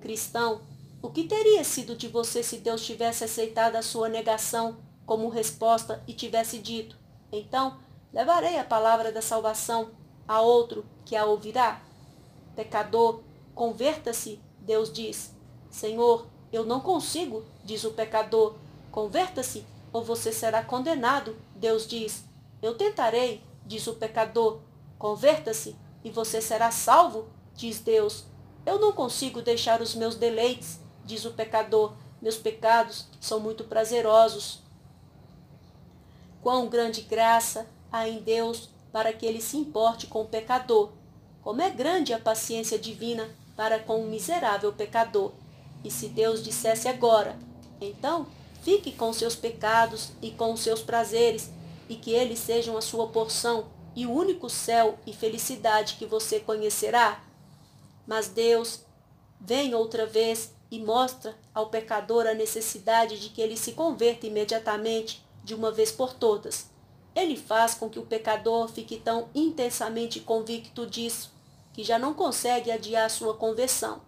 Cristão, o que teria sido de você se Deus tivesse aceitado a sua negação como resposta e tivesse dito: Então, levarei a palavra da salvação a outro que a ouvirá? Pecador, converta-se, Deus diz. Senhor, eu não consigo, diz o pecador. Converta-se, ou você será condenado, Deus diz. Eu tentarei, diz o pecador. Converta-se, e você será salvo, diz Deus. Eu não consigo deixar os meus deleites, diz o pecador. Meus pecados são muito prazerosos. Quão grande graça há em Deus para que ele se importe com o pecador. Como é grande a paciência divina para com o miserável pecador. E se Deus dissesse agora, então fique com seus pecados e com seus prazeres, e que eles sejam a sua porção e o único céu e felicidade que você conhecerá. Mas Deus vem outra vez e mostra ao pecador a necessidade de que ele se converta imediatamente, de uma vez por todas. Ele faz com que o pecador fique tão intensamente convicto disso que já não consegue adiar sua conversão.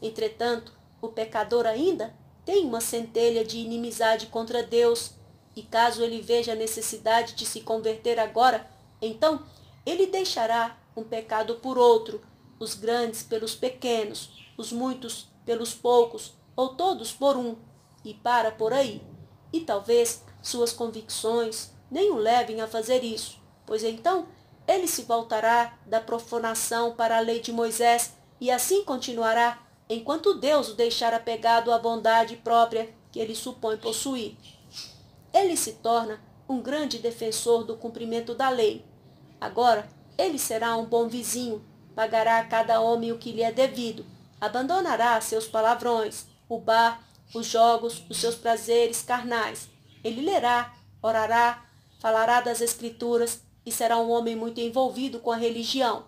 Entretanto, o pecador ainda tem uma centelha de inimizade contra Deus, e caso ele veja a necessidade de se converter agora, então ele deixará um pecado por outro, os grandes pelos pequenos, os muitos pelos poucos, ou todos por um, e para por aí. E talvez suas convicções nem o levem a fazer isso, pois então ele se voltará da profanação para a lei de Moisés e assim continuará enquanto Deus o deixar apegado à bondade própria que ele supõe possuir. Ele se torna um grande defensor do cumprimento da lei. Agora, ele será um bom vizinho, pagará a cada homem o que lhe é devido, abandonará seus palavrões, o bar, os jogos, os seus prazeres carnais. Ele lerá, orará, falará das Escrituras e será um homem muito envolvido com a religião.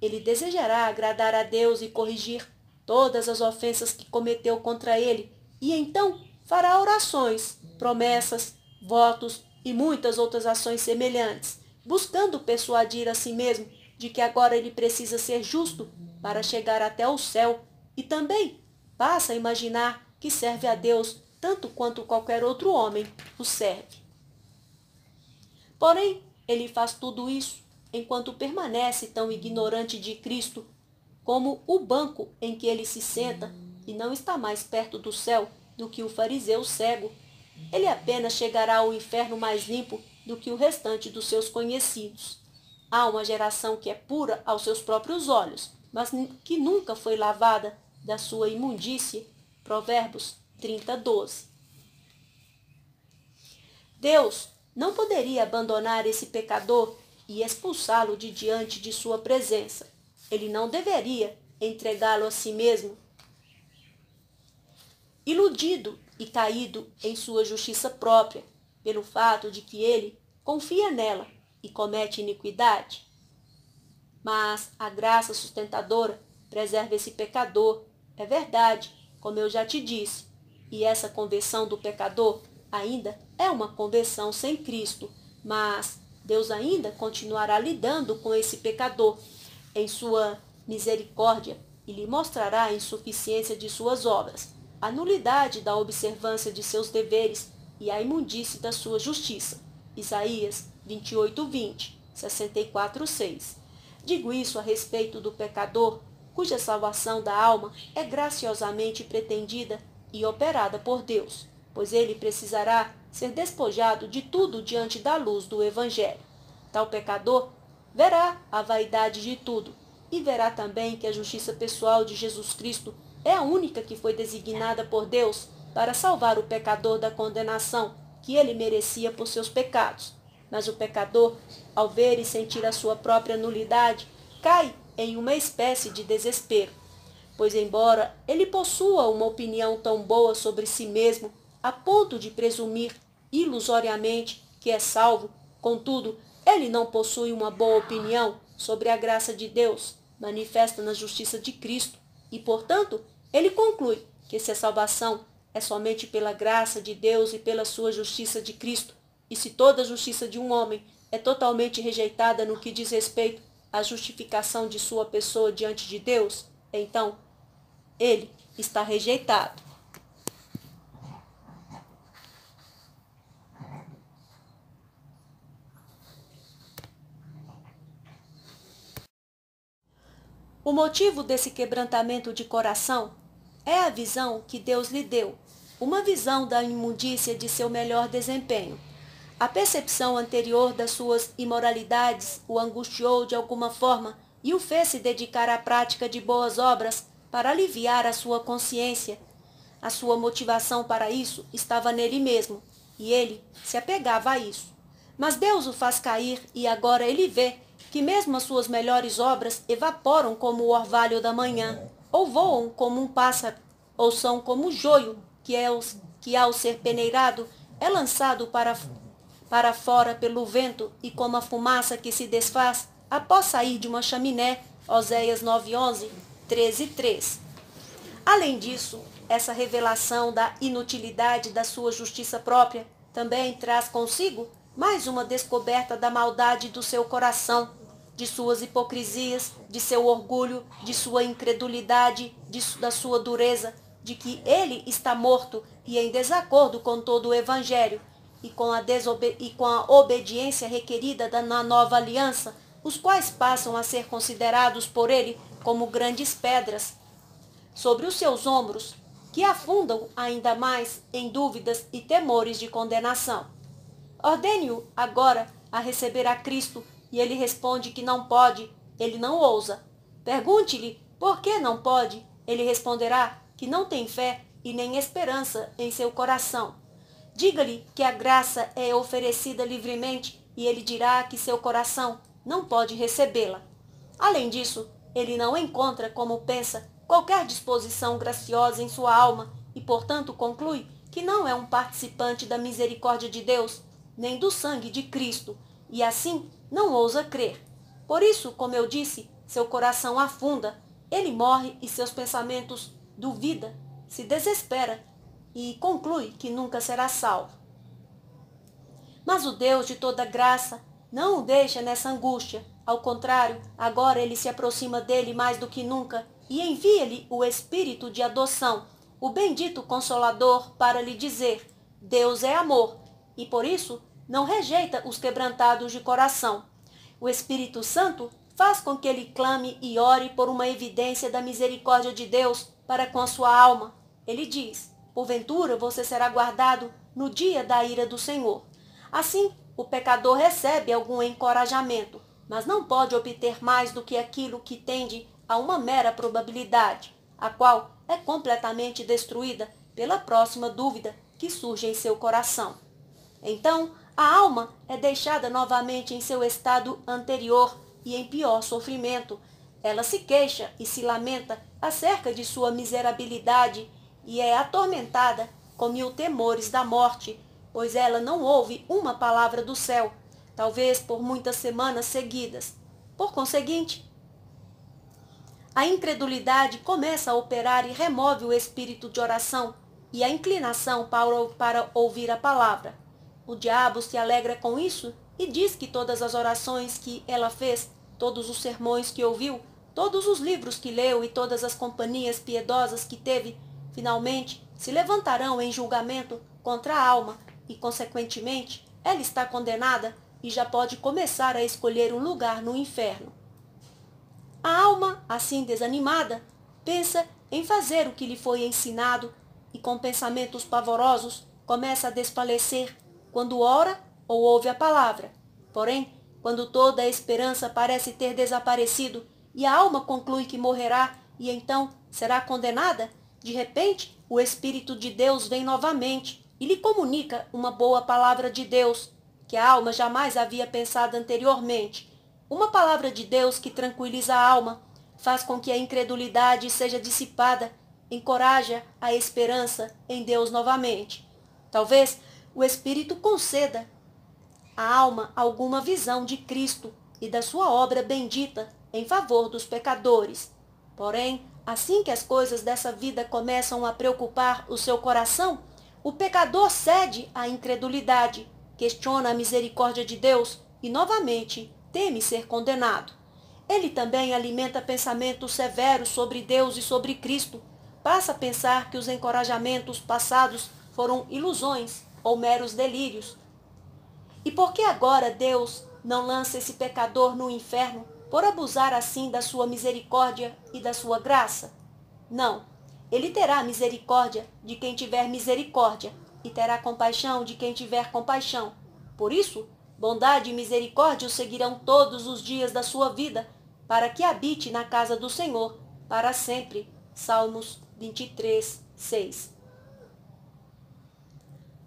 Ele desejará agradar a Deus e corrigir todas as ofensas que cometeu contra ele, e então fará orações, promessas, votos e muitas outras ações semelhantes, buscando persuadir a si mesmo de que agora ele precisa ser justo para chegar até o céu e também passa a imaginar que serve a Deus tanto quanto qualquer outro homem o serve. Porém, ele faz tudo isso enquanto permanece tão ignorante de Cristo como o banco em que ele se senta e não está mais perto do céu do que o fariseu cego. Ele apenas chegará ao inferno mais limpo do que o restante dos seus conhecidos. Há uma geração que é pura aos seus próprios olhos, mas que nunca foi lavada da sua imundície. Provérbios 30, 12. Deus não poderia abandonar esse pecador e expulsá-lo de diante de sua presença. Ele não deveria entregá-lo a si mesmo. Iludido e caído em sua justiça própria, pelo fato de que ele confia nela e comete iniquidade. Mas a graça sustentadora preserva esse pecador, é verdade, como eu já te disse, e essa conversão do pecador ainda é uma conversão sem Cristo, mas Deus ainda continuará lidando com esse pecador em sua misericórdia e lhe mostrará a insuficiência de suas obras, a nulidade da observância de seus deveres e a imundice da sua justiça. Isaías 28, 20, 64, 6. Digo isso a respeito do pecador, cuja salvação da alma é graciosamente pretendida e operada por Deus, pois ele precisará ser despojado de tudo diante da luz do Evangelho. Tal pecador verá a vaidade de tudo e verá também que a justiça pessoal de Jesus Cristo é a única que foi designada por Deus para salvar o pecador da condenação que ele merecia por seus pecados. Mas o pecador, ao ver e sentir a sua própria nulidade, cai em uma espécie de desespero. Pois, embora ele possua uma opinião tão boa sobre si mesmo, a ponto de presumir ilusoriamente que é salvo, contudo, ele não possui uma boa opinião sobre a graça de Deus, manifesta na justiça de Cristo, e, portanto, ele conclui que se a salvação é somente pela graça de Deus e pela sua justiça de Cristo, e se toda a justiça de um homem é totalmente rejeitada no que diz respeito à justificação de sua pessoa diante de Deus, então ele está rejeitado. O motivo desse quebrantamento de coração é a visão que Deus lhe deu, uma visão da imundícia de seu melhor desempenho. A percepção anterior das suas imoralidades o angustiou de alguma forma e o fez se dedicar à prática de boas obras para aliviar a sua consciência. A sua motivação para isso estava nele mesmo, e ele se apegava a isso. Mas Deus o faz cair e agora ele vê que mesmo as suas melhores obras evaporam como o orvalho da manhã, ou voam como um pássaro, ou são como o joio que, é, que ao ser peneirado, é lançado para, para fora pelo vento e como a fumaça que se desfaz após sair de uma chaminé, Oséias 9:11, 13 3. Além disso, essa revelação da inutilidade da sua justiça própria também traz consigo mais uma descoberta da maldade do seu coração de suas hipocrisias, de seu orgulho, de sua incredulidade, de, da sua dureza, de que ele está morto e em desacordo com todo o Evangelho e com a, e com a obediência requerida da, na nova aliança, os quais passam a ser considerados por ele como grandes pedras sobre os seus ombros, que afundam ainda mais em dúvidas e temores de condenação. Ordene-o agora a receber a Cristo e ele responde que não pode, ele não ousa. Pergunte-lhe por que não pode, ele responderá que não tem fé e nem esperança em seu coração. Diga-lhe que a graça é oferecida livremente e ele dirá que seu coração não pode recebê-la. Além disso, ele não encontra, como pensa, qualquer disposição graciosa em sua alma e, portanto, conclui que não é um participante da misericórdia de Deus, nem do sangue de Cristo, e assim não ousa crer. Por isso, como eu disse, seu coração afunda, ele morre e seus pensamentos duvida, se desespera e conclui que nunca será salvo. Mas o Deus de toda graça não o deixa nessa angústia. Ao contrário, agora ele se aproxima dele mais do que nunca e envia-lhe o espírito de adoção, o bendito consolador, para lhe dizer: Deus é amor, e por isso não rejeita os quebrantados de coração. O Espírito Santo faz com que ele clame e ore por uma evidência da misericórdia de Deus para com a sua alma. Ele diz: Porventura você será guardado no dia da ira do Senhor. Assim, o pecador recebe algum encorajamento, mas não pode obter mais do que aquilo que tende a uma mera probabilidade, a qual é completamente destruída pela próxima dúvida que surge em seu coração. Então, a alma é deixada novamente em seu estado anterior e em pior sofrimento. Ela se queixa e se lamenta acerca de sua miserabilidade e é atormentada com mil temores da morte, pois ela não ouve uma palavra do céu, talvez por muitas semanas seguidas. Por conseguinte, a incredulidade começa a operar e remove o espírito de oração e a inclinação para, ouvir a palavra. O diabo se alegra com isso e diz que todas as orações que ela fez, todos os sermões que ouviu, todos os livros que leu e todas as companhias piedosas que teve, finalmente se levantarão em julgamento contra a alma e, consequentemente, ela está condenada e já pode começar a escolher um lugar no inferno. A alma, assim desanimada, pensa em fazer o que lhe foi ensinado e, com pensamentos pavorosos, começa a desfalecer quando ora ou ouve a palavra. Porém, quando toda a esperança parece ter desaparecido e a alma conclui que morrerá e então será condenada, de repente o Espírito de Deus vem novamente e lhe comunica uma boa palavra de Deus, que a alma jamais havia pensado anteriormente. Uma palavra de Deus que tranquiliza a alma, faz com que a incredulidade seja dissipada, encoraja a esperança em Deus novamente. Talvez o Espírito conceda à alma alguma visão de Cristo e da sua obra bendita em favor dos pecadores. Porém, assim que as coisas dessa vida começam a preocupar o seu coração, o pecador cede à incredulidade, questiona a misericórdia de Deus e novamente teme ser condenado. Ele também alimenta pensamentos severos sobre Deus e sobre Cristo, passa a pensar que os encorajamentos passados foram ilusões ou meros delírios. E por que agora Deus não lança esse pecador no inferno por abusar assim da sua misericórdia e da sua graça? Não, ele terá misericórdia de quem tiver misericórdia e terá compaixão de quem tiver compaixão. Por isso, bondade e misericórdia o seguirão todos os dias da sua vida, para que habite na casa do Senhor para sempre. Salmos 23, 6.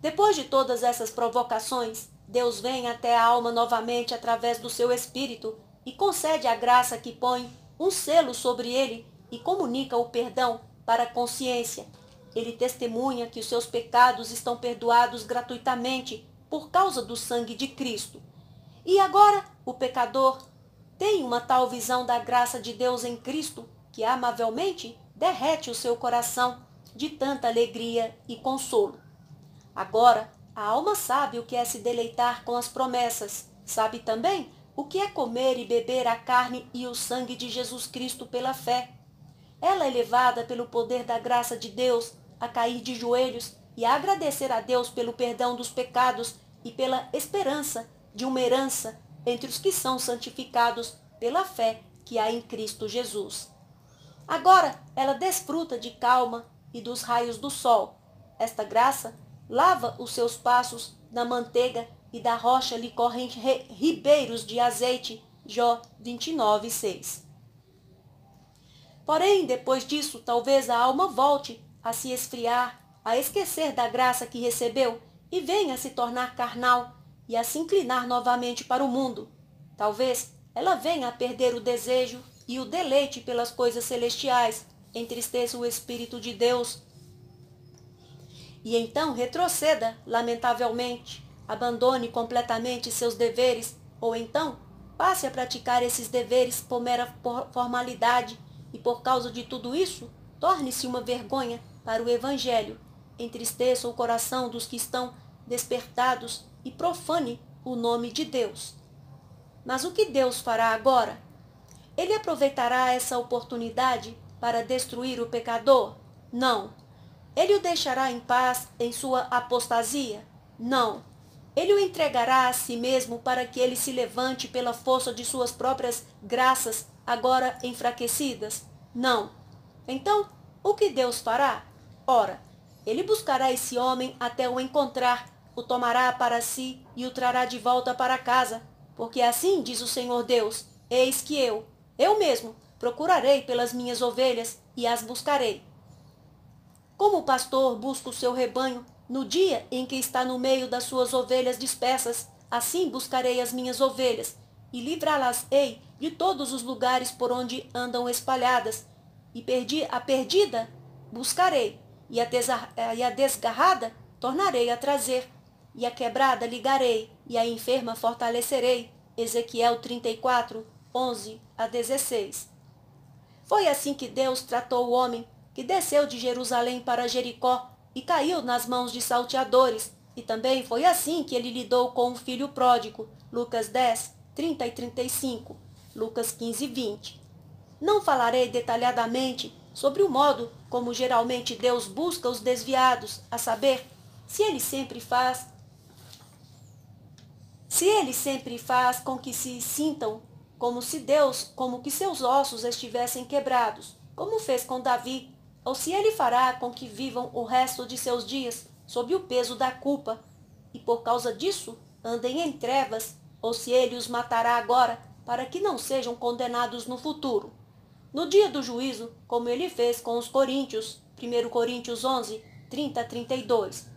Depois de todas essas provocações, Deus vem até a alma novamente através do seu espírito e concede a graça que põe um selo sobre ele e comunica o perdão para a consciência. Ele testemunha que os seus pecados estão perdoados gratuitamente por causa do sangue de Cristo. E agora, o pecador tem uma tal visão da graça de Deus em Cristo que amavelmente derrete o seu coração de tanta alegria e consolo. Agora, a alma sabe o que é se deleitar com as promessas, sabe também o que é comer e beber a carne e o sangue de Jesus Cristo pela fé. Ela é levada pelo poder da graça de Deus a cair de joelhos e a agradecer a Deus pelo perdão dos pecados e pela esperança de uma herança entre os que são santificados pela fé que há em Cristo Jesus. Agora ela desfruta de calma e dos raios do sol. Esta graça Lava os seus passos na manteiga e da rocha lhe correm ribeiros de azeite. Jó 29, 6. Porém, depois disso, talvez a alma volte a se esfriar, a esquecer da graça que recebeu e venha a se tornar carnal e a se inclinar novamente para o mundo. Talvez ela venha a perder o desejo e o deleite pelas coisas celestiais, entristeça o Espírito de Deus e então retroceda, lamentavelmente, abandone completamente seus deveres, ou então passe a praticar esses deveres por mera formalidade e por causa de tudo isso, torne-se uma vergonha para o Evangelho. Entristeça o coração dos que estão despertados e profane o nome de Deus. Mas o que Deus fará agora? Ele aproveitará essa oportunidade para destruir o pecador? Não ele o deixará em paz em sua apostasia? Não. Ele o entregará a si mesmo para que ele se levante pela força de suas próprias graças, agora enfraquecidas? Não. Então, o que Deus fará? Ora, ele buscará esse homem até o encontrar, o tomará para si e o trará de volta para casa, porque assim diz o Senhor Deus: Eis que eu, eu mesmo, procurarei pelas minhas ovelhas e as buscarei. Como o pastor busca o seu rebanho no dia em que está no meio das suas ovelhas dispersas, assim buscarei as minhas ovelhas, e livrá-las-ei de todos os lugares por onde andam espalhadas. E perdi a perdida buscarei, e a, e a desgarrada tornarei a trazer, e a quebrada ligarei, e a enferma fortalecerei. Ezequiel 34, 11 a 16. Foi assim que Deus tratou o homem que desceu de Jerusalém para Jericó e caiu nas mãos de salteadores. E também foi assim que ele lidou com o filho pródigo. Lucas 10, 30 e 35. Lucas 15, 20. Não falarei detalhadamente sobre o modo como geralmente Deus busca os desviados, a saber, se ele sempre faz se ele sempre faz com que se sintam como se Deus, como que seus ossos estivessem quebrados, como fez com Davi, ou se ele fará com que vivam o resto de seus dias sob o peso da culpa, e por causa disso andem em trevas, ou se ele os matará agora, para que não sejam condenados no futuro. No dia do juízo, como ele fez com os coríntios, 1 Coríntios 11, 30 32.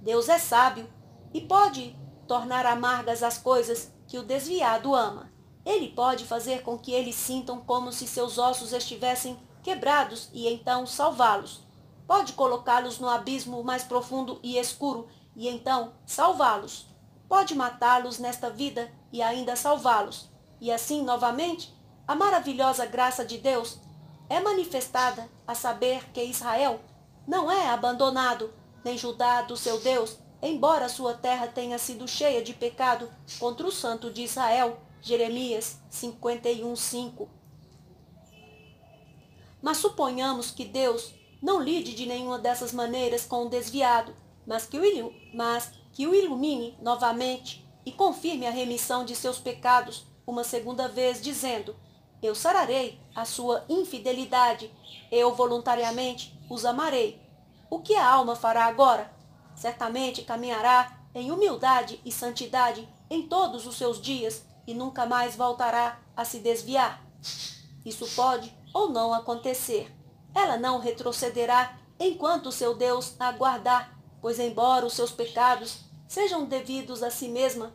Deus é sábio e pode tornar amargas as coisas que o desviado ama. Ele pode fazer com que eles sintam como se seus ossos estivessem quebrados e então salvá-los. Pode colocá-los no abismo mais profundo e escuro e então salvá-los. Pode matá-los nesta vida e ainda salvá-los. E assim, novamente, a maravilhosa graça de Deus é manifestada a saber que Israel não é abandonado, nem Judá do seu Deus, embora sua terra tenha sido cheia de pecado contra o santo de Israel. Jeremias 51, 5. Mas suponhamos que Deus não lide de nenhuma dessas maneiras com o desviado, mas que o, mas que o ilumine novamente e confirme a remissão de seus pecados uma segunda vez, dizendo: Eu sararei a sua infidelidade, eu voluntariamente os amarei. O que a alma fará agora? Certamente caminhará em humildade e santidade em todos os seus dias e nunca mais voltará a se desviar. Isso pode ou não acontecer. Ela não retrocederá enquanto seu Deus aguardar, pois embora os seus pecados sejam devidos a si mesma,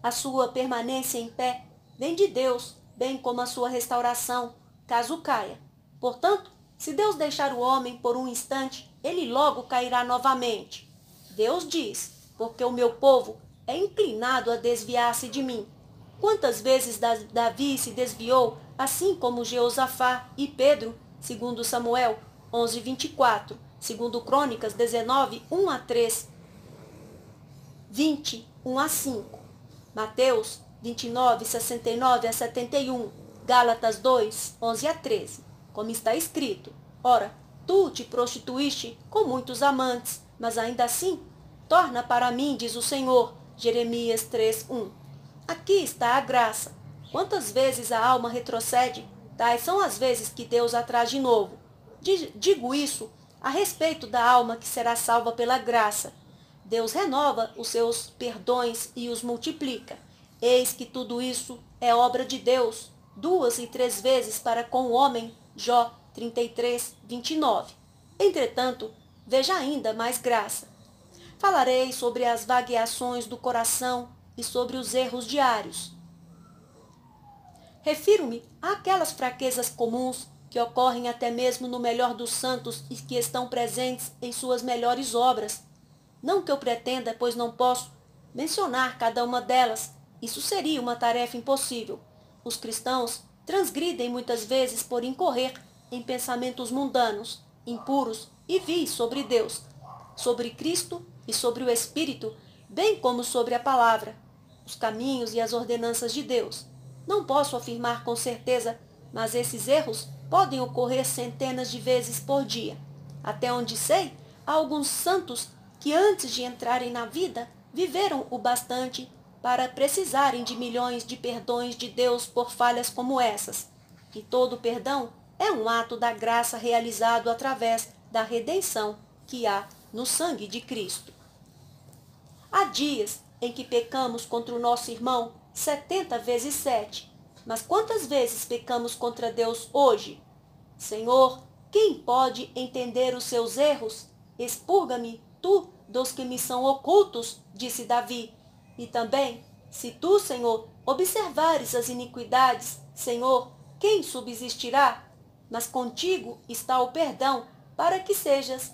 a sua permanência em pé vem de Deus, bem como a sua restauração, caso caia. Portanto, se Deus deixar o homem por um instante, ele logo cairá novamente. Deus diz, porque o meu povo é inclinado a desviar-se de mim. Quantas vezes Davi se desviou assim como Jeosafá e Pedro, segundo Samuel 11:24, segundo Crônicas 19, 1 a 3, 20, 1 a 5, Mateus 29, 69 a 71, Gálatas 2, 11 a 13, como está escrito, ora, tu te prostituíste com muitos amantes, mas ainda assim, torna para mim, diz o Senhor, Jeremias 3, 1. Aqui está a graça, Quantas vezes a alma retrocede, tais são as vezes que Deus a traz de novo. Digo isso a respeito da alma que será salva pela graça. Deus renova os seus perdões e os multiplica. Eis que tudo isso é obra de Deus, duas e três vezes para com o homem, Jó 33, 29. Entretanto, veja ainda mais graça. Falarei sobre as vagueações do coração e sobre os erros diários. Refiro-me àquelas fraquezas comuns que ocorrem até mesmo no melhor dos santos e que estão presentes em suas melhores obras. Não que eu pretenda, pois não posso, mencionar cada uma delas, isso seria uma tarefa impossível. Os cristãos transgridem muitas vezes por incorrer em pensamentos mundanos, impuros e vis sobre Deus, sobre Cristo e sobre o Espírito, bem como sobre a palavra, os caminhos e as ordenanças de Deus. Não posso afirmar com certeza, mas esses erros podem ocorrer centenas de vezes por dia. Até onde sei, há alguns santos que antes de entrarem na vida viveram o bastante para precisarem de milhões de perdões de Deus por falhas como essas. E todo perdão é um ato da graça realizado através da redenção que há no sangue de Cristo. Há dias em que pecamos contra o nosso irmão 70 vezes 7. Mas quantas vezes pecamos contra Deus hoje? Senhor, quem pode entender os seus erros? Expurga-me, tu, dos que me são ocultos, disse Davi. E também, se tu, Senhor, observares as iniquidades, Senhor, quem subsistirá? Mas contigo está o perdão, para que sejas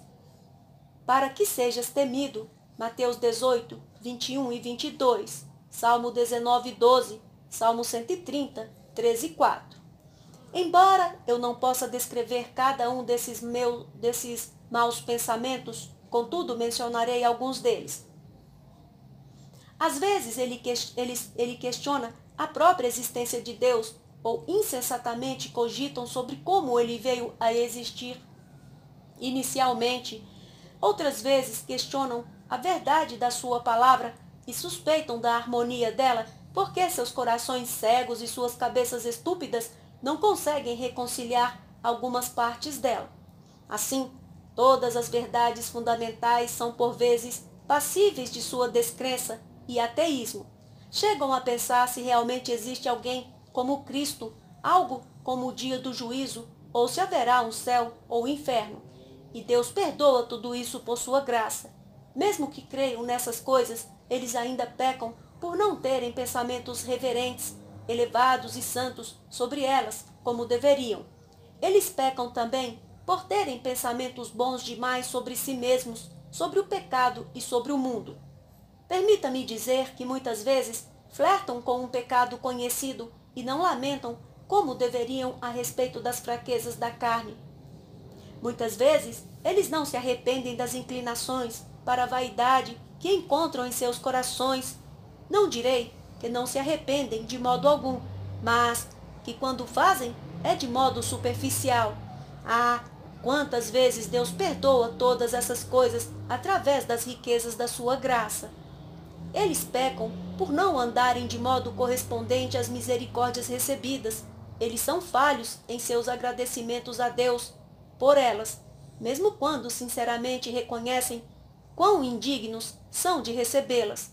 para que sejas temido. Mateus 18, 21 e 22. Salmo 19, 12, Salmo 130, 13 e 4. Embora eu não possa descrever cada um desses, meu, desses maus pensamentos, contudo mencionarei alguns deles. Às vezes ele, ele, ele questiona a própria existência de Deus ou insensatamente cogitam sobre como ele veio a existir inicialmente. Outras vezes questionam a verdade da sua palavra e suspeitam da harmonia dela porque seus corações cegos e suas cabeças estúpidas não conseguem reconciliar algumas partes dela. Assim, todas as verdades fundamentais são por vezes passíveis de sua descrença e ateísmo. Chegam a pensar se realmente existe alguém como Cristo, algo como o dia do juízo, ou se haverá um céu ou inferno. E Deus perdoa tudo isso por sua graça. Mesmo que creiam nessas coisas, eles ainda pecam por não terem pensamentos reverentes, elevados e santos sobre elas, como deveriam. Eles pecam também por terem pensamentos bons demais sobre si mesmos, sobre o pecado e sobre o mundo. Permita-me dizer que muitas vezes flertam com um pecado conhecido e não lamentam como deveriam a respeito das fraquezas da carne. Muitas vezes eles não se arrependem das inclinações para a vaidade que encontram em seus corações. Não direi que não se arrependem de modo algum, mas que quando fazem é de modo superficial. Ah, quantas vezes Deus perdoa todas essas coisas através das riquezas da sua graça. Eles pecam por não andarem de modo correspondente às misericórdias recebidas. Eles são falhos em seus agradecimentos a Deus por elas, mesmo quando sinceramente reconhecem quão indignos são de recebê-las.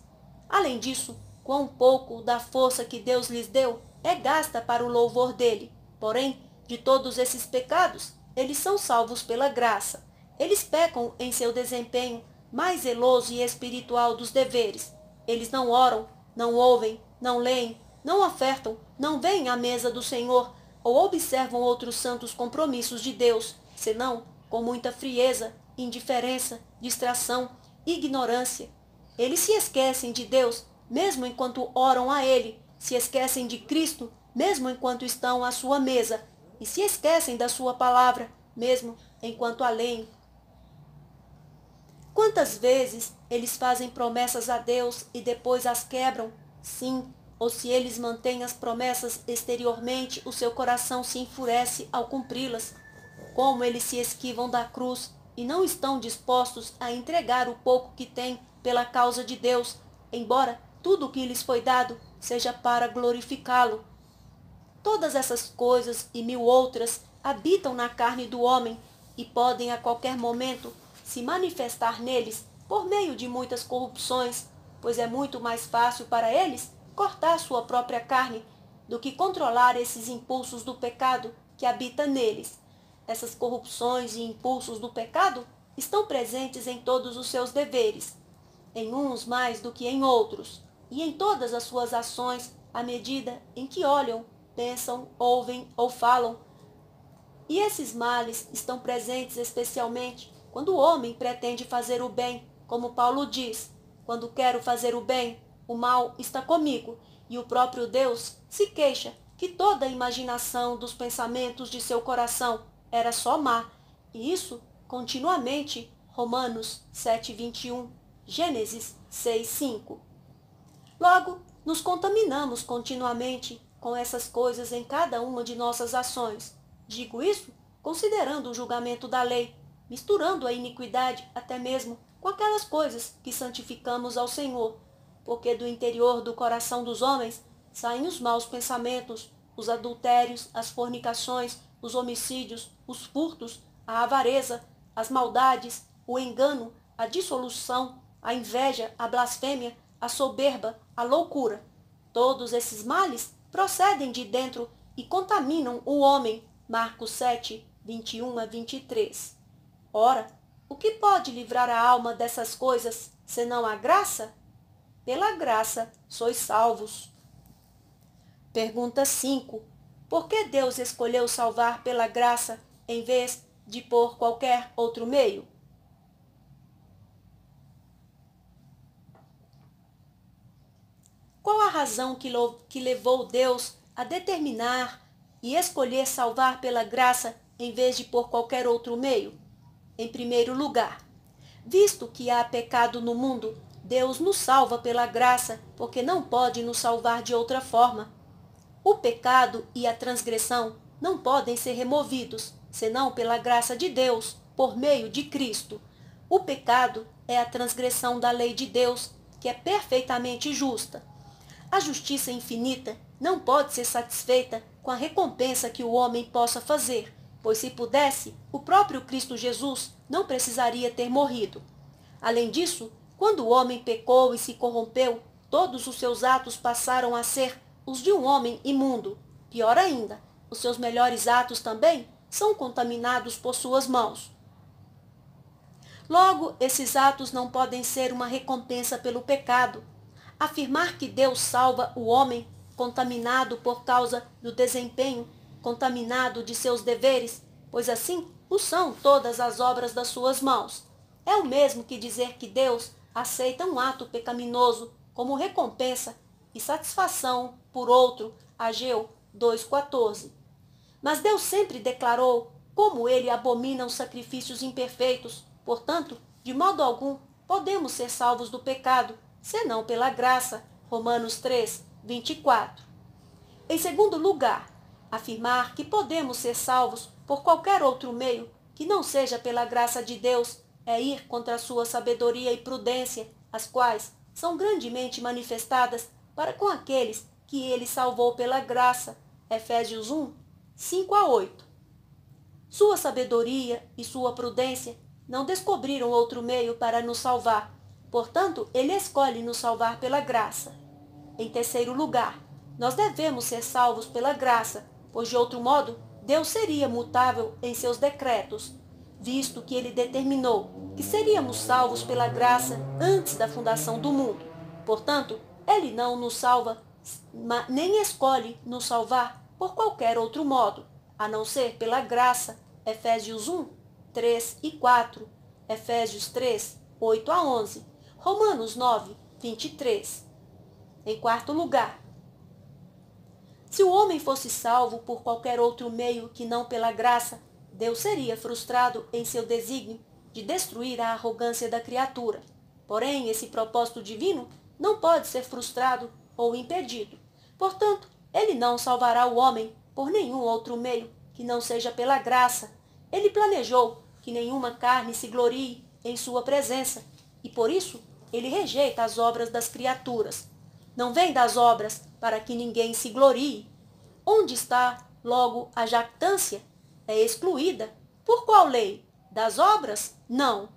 Além disso, quão pouco da força que Deus lhes deu é gasta para o louvor dele. Porém, de todos esses pecados, eles são salvos pela graça. Eles pecam em seu desempenho mais zeloso e espiritual dos deveres. Eles não oram, não ouvem, não leem, não ofertam, não vêm à mesa do Senhor ou observam outros santos compromissos de Deus, senão com muita frieza, indiferença, distração, ignorância. Eles se esquecem de Deus, mesmo enquanto oram a Ele, se esquecem de Cristo, mesmo enquanto estão à sua mesa, e se esquecem da sua palavra, mesmo enquanto a leem. Quantas vezes eles fazem promessas a Deus e depois as quebram? Sim, ou se eles mantêm as promessas exteriormente, o seu coração se enfurece ao cumpri-las. Como eles se esquivam da cruz, e não estão dispostos a entregar o pouco que têm pela causa de Deus, embora tudo o que lhes foi dado seja para glorificá-lo. Todas essas coisas e mil outras habitam na carne do homem e podem a qualquer momento se manifestar neles por meio de muitas corrupções, pois é muito mais fácil para eles cortar sua própria carne do que controlar esses impulsos do pecado que habita neles essas corrupções e impulsos do pecado estão presentes em todos os seus deveres, em uns mais do que em outros, e em todas as suas ações à medida em que olham, pensam, ouvem ou falam. E esses males estão presentes especialmente quando o homem pretende fazer o bem, como Paulo diz: quando quero fazer o bem, o mal está comigo, e o próprio Deus se queixa que toda a imaginação dos pensamentos de seu coração era só má. E isso continuamente, Romanos 7:21, Gênesis 6:5. Logo, nos contaminamos continuamente com essas coisas em cada uma de nossas ações. Digo isso considerando o julgamento da lei, misturando a iniquidade até mesmo com aquelas coisas que santificamos ao Senhor, porque do interior do coração dos homens saem os maus pensamentos, os adultérios, as fornicações, os homicídios, os furtos, a avareza, as maldades, o engano, a dissolução, a inveja, a blasfêmia, a soberba, a loucura. Todos esses males procedem de dentro e contaminam o homem. Marcos 7, 21 a 23. Ora, o que pode livrar a alma dessas coisas, senão a graça? Pela graça sois salvos. Pergunta 5. Por que Deus escolheu salvar pela graça em vez de por qualquer outro meio? Qual a razão que, que levou Deus a determinar e escolher salvar pela graça em vez de por qualquer outro meio? Em primeiro lugar, visto que há pecado no mundo, Deus nos salva pela graça, porque não pode nos salvar de outra forma. O pecado e a transgressão não podem ser removidos, senão pela graça de Deus, por meio de Cristo. O pecado é a transgressão da lei de Deus, que é perfeitamente justa. A justiça infinita não pode ser satisfeita com a recompensa que o homem possa fazer, pois se pudesse, o próprio Cristo Jesus não precisaria ter morrido. Além disso, quando o homem pecou e se corrompeu, todos os seus atos passaram a ser os de um homem imundo. Pior ainda, os seus melhores atos também são contaminados por suas mãos. Logo, esses atos não podem ser uma recompensa pelo pecado. Afirmar que Deus salva o homem contaminado por causa do desempenho contaminado de seus deveres, pois assim o são todas as obras das suas mãos. É o mesmo que dizer que Deus aceita um ato pecaminoso como recompensa e satisfação por outro, Ageu 2,14. Mas Deus sempre declarou como ele abomina os sacrifícios imperfeitos. Portanto, de modo algum, podemos ser salvos do pecado, senão pela graça. Romanos 3, 24. Em segundo lugar, afirmar que podemos ser salvos por qualquer outro meio que não seja pela graça de Deus é ir contra a sua sabedoria e prudência, as quais são grandemente manifestadas para com aqueles que ele salvou pela graça. Efésios 1, 5 a 8. Sua sabedoria e sua prudência não descobriram outro meio para nos salvar. Portanto, ele escolhe nos salvar pela graça. Em terceiro lugar, nós devemos ser salvos pela graça, pois de outro modo, Deus seria mutável em seus decretos, visto que ele determinou que seríamos salvos pela graça antes da fundação do mundo. Portanto, ele não nos salva nem escolhe nos salvar por qualquer outro modo, a não ser pela graça. Efésios 1, 3 e 4, Efésios 3, 8 a 11, Romanos 9, 23. Em quarto lugar, se o homem fosse salvo por qualquer outro meio que não pela graça, Deus seria frustrado em seu desígnio de destruir a arrogância da criatura. Porém, esse propósito divino não pode ser frustrado ou impedido. Portanto, ele não salvará o homem por nenhum outro meio que não seja pela graça. Ele planejou que nenhuma carne se glorie em sua presença, e por isso ele rejeita as obras das criaturas. Não vem das obras para que ninguém se glorie. Onde está, logo, a jactância? É excluída. Por qual lei? Das obras? Não.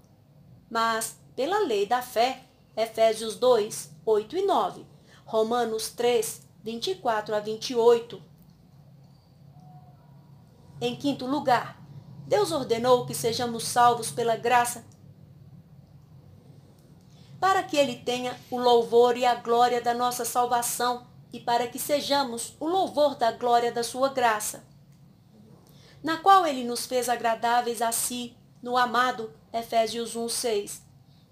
Mas pela lei da fé. Efésios 2, 8 e 9. Romanos 3, 24 a 28. Em quinto lugar, Deus ordenou que sejamos salvos pela graça para que Ele tenha o louvor e a glória da nossa salvação e para que sejamos o louvor da glória da Sua graça, na qual Ele nos fez agradáveis a si, no amado, Efésios 1, 6.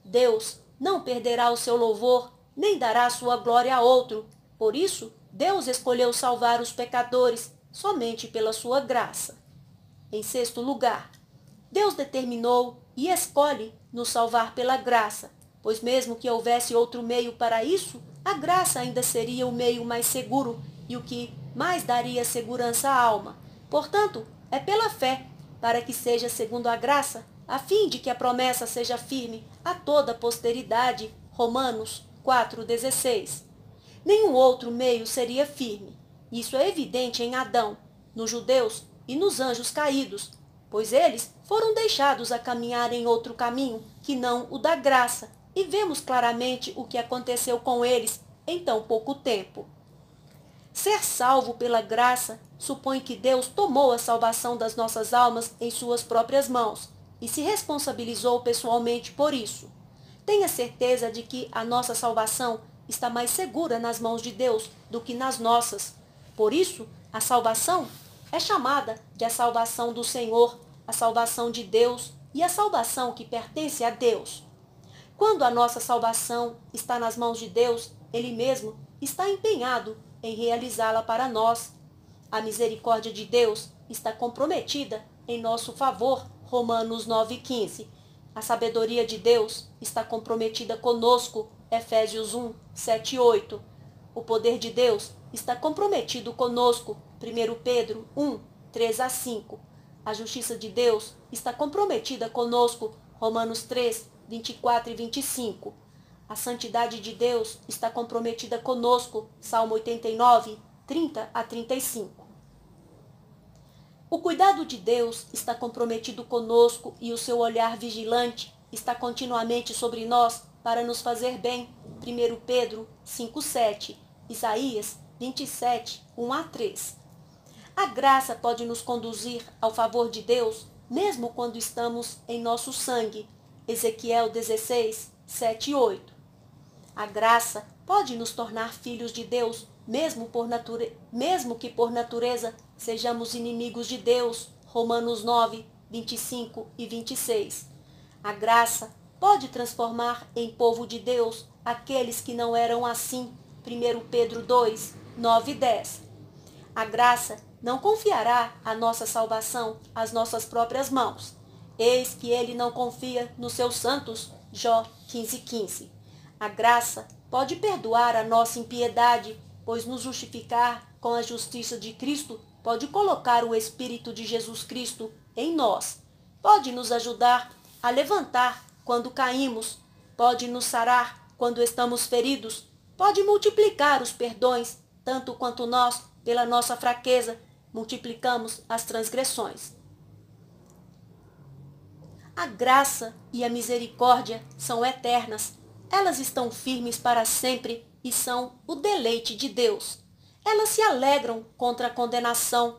Deus não perderá o seu louvor nem dará sua glória a outro. Por isso, Deus escolheu salvar os pecadores somente pela sua graça. Em sexto lugar, Deus determinou e escolhe nos salvar pela graça, pois mesmo que houvesse outro meio para isso, a graça ainda seria o meio mais seguro e o que mais daria segurança à alma. Portanto, é pela fé, para que seja segundo a graça, a fim de que a promessa seja firme a toda a posteridade. Romanos 4,16. Nenhum outro meio seria firme. Isso é evidente em Adão, nos judeus e nos anjos caídos, pois eles foram deixados a caminhar em outro caminho que não o da graça, e vemos claramente o que aconteceu com eles em tão pouco tempo. Ser salvo pela graça supõe que Deus tomou a salvação das nossas almas em suas próprias mãos e se responsabilizou pessoalmente por isso. Tenha certeza de que a nossa salvação está mais segura nas mãos de Deus do que nas nossas. Por isso, a salvação é chamada de a salvação do Senhor, a salvação de Deus e a salvação que pertence a Deus. Quando a nossa salvação está nas mãos de Deus, Ele mesmo está empenhado em realizá-la para nós. A misericórdia de Deus está comprometida em nosso favor. Romanos 9,15 a sabedoria de Deus está comprometida conosco, Efésios 1, 7 e 8. O poder de Deus está comprometido conosco, 1 Pedro 1, 3 a 5. A justiça de Deus está comprometida conosco, Romanos 3, 24 e 25. A santidade de Deus está comprometida conosco, Salmo 89, 30 a 35. O cuidado de Deus está comprometido conosco e o seu olhar vigilante está continuamente sobre nós para nos fazer bem. 1 Pedro 5,7, Isaías 27, 1 a 3. A graça pode nos conduzir ao favor de Deus, mesmo quando estamos em nosso sangue. Ezequiel 16, 7 e 8. A graça pode nos tornar filhos de Deus, mesmo, por nature... mesmo que por natureza sejamos inimigos de Deus. Romanos 9, 25 e 26. A graça pode transformar em povo de Deus aqueles que não eram assim. 1 Pedro 2, 9 e 10. A graça não confiará a nossa salvação às nossas próprias mãos. Eis que ele não confia nos seus santos. Jó 15, 15. A graça pode perdoar a nossa impiedade, pois nos justificar com a justiça de Cristo pode colocar o Espírito de Jesus Cristo em nós, pode nos ajudar a levantar quando caímos, pode nos sarar quando estamos feridos, pode multiplicar os perdões, tanto quanto nós, pela nossa fraqueza, multiplicamos as transgressões. A graça e a misericórdia são eternas, elas estão firmes para sempre e são o deleite de Deus elas se alegram contra a condenação.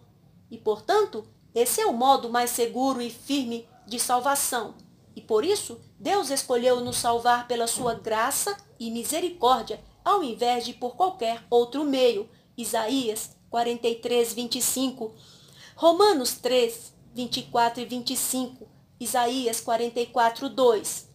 E, portanto, esse é o modo mais seguro e firme de salvação. E por isso, Deus escolheu nos salvar pela sua graça e misericórdia, ao invés de por qualquer outro meio. Isaías 43, 25. Romanos 3, 24 e 25. Isaías 44, 2.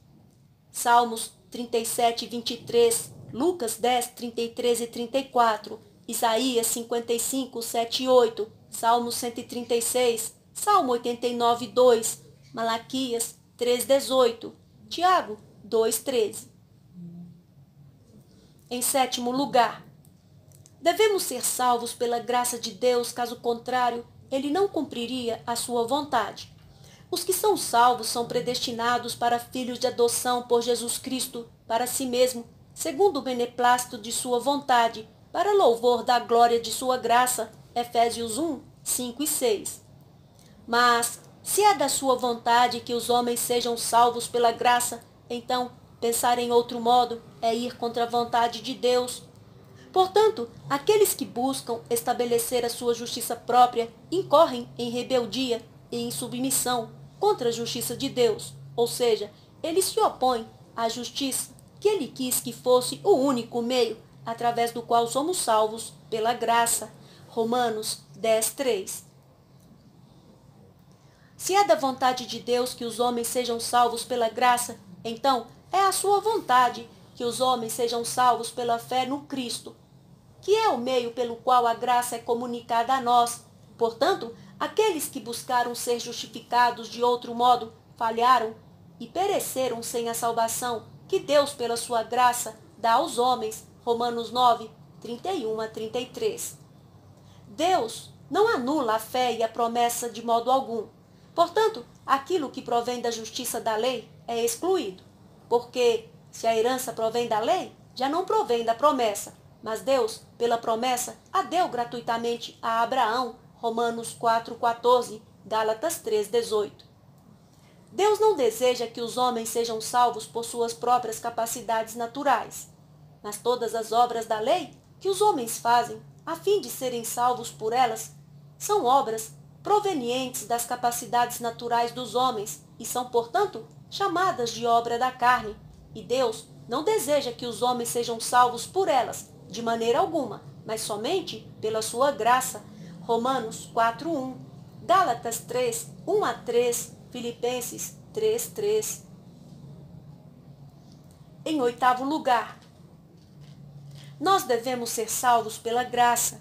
Salmos 37, 23. Lucas 10, 33 e 34. Isaías 55, 7 e 8, Salmo 136, Salmo 89, 2, Malaquias 3, 18, Tiago 2, 13. Em sétimo lugar, devemos ser salvos pela graça de Deus, caso contrário, ele não cumpriria a sua vontade. Os que são salvos são predestinados para filhos de adoção por Jesus Cristo para si mesmo, segundo o beneplácito de sua vontade, para louvor da glória de sua graça. Efésios 1, 5 e 6. Mas, se é da sua vontade que os homens sejam salvos pela graça, então pensar em outro modo é ir contra a vontade de Deus. Portanto, aqueles que buscam estabelecer a sua justiça própria incorrem em rebeldia e em submissão contra a justiça de Deus, ou seja, eles se opõem à justiça que ele quis que fosse o único meio através do qual somos salvos pela graça. Romanos 10, 3. Se é da vontade de Deus que os homens sejam salvos pela graça, então é a sua vontade que os homens sejam salvos pela fé no Cristo, que é o meio pelo qual a graça é comunicada a nós. Portanto, aqueles que buscaram ser justificados de outro modo falharam e pereceram sem a salvação que Deus, pela sua graça, dá aos homens Romanos 9, 31 a 33. Deus não anula a fé e a promessa de modo algum. Portanto, aquilo que provém da justiça da lei é excluído. Porque, se a herança provém da lei, já não provém da promessa. Mas Deus, pela promessa, a deu gratuitamente a Abraão. Romanos 4 14 Gálatas 3 18 Deus não deseja que os homens sejam salvos por suas próprias capacidades naturais nas todas as obras da lei que os homens fazem a fim de serem salvos por elas, são obras provenientes das capacidades naturais dos homens e são, portanto, chamadas de obra da carne, e Deus não deseja que os homens sejam salvos por elas, de maneira alguma, mas somente pela sua graça. Romanos 4:1, Gálatas 3, 1 a 3, Filipenses 3:3. Em oitavo lugar, nós devemos ser salvos pela graça.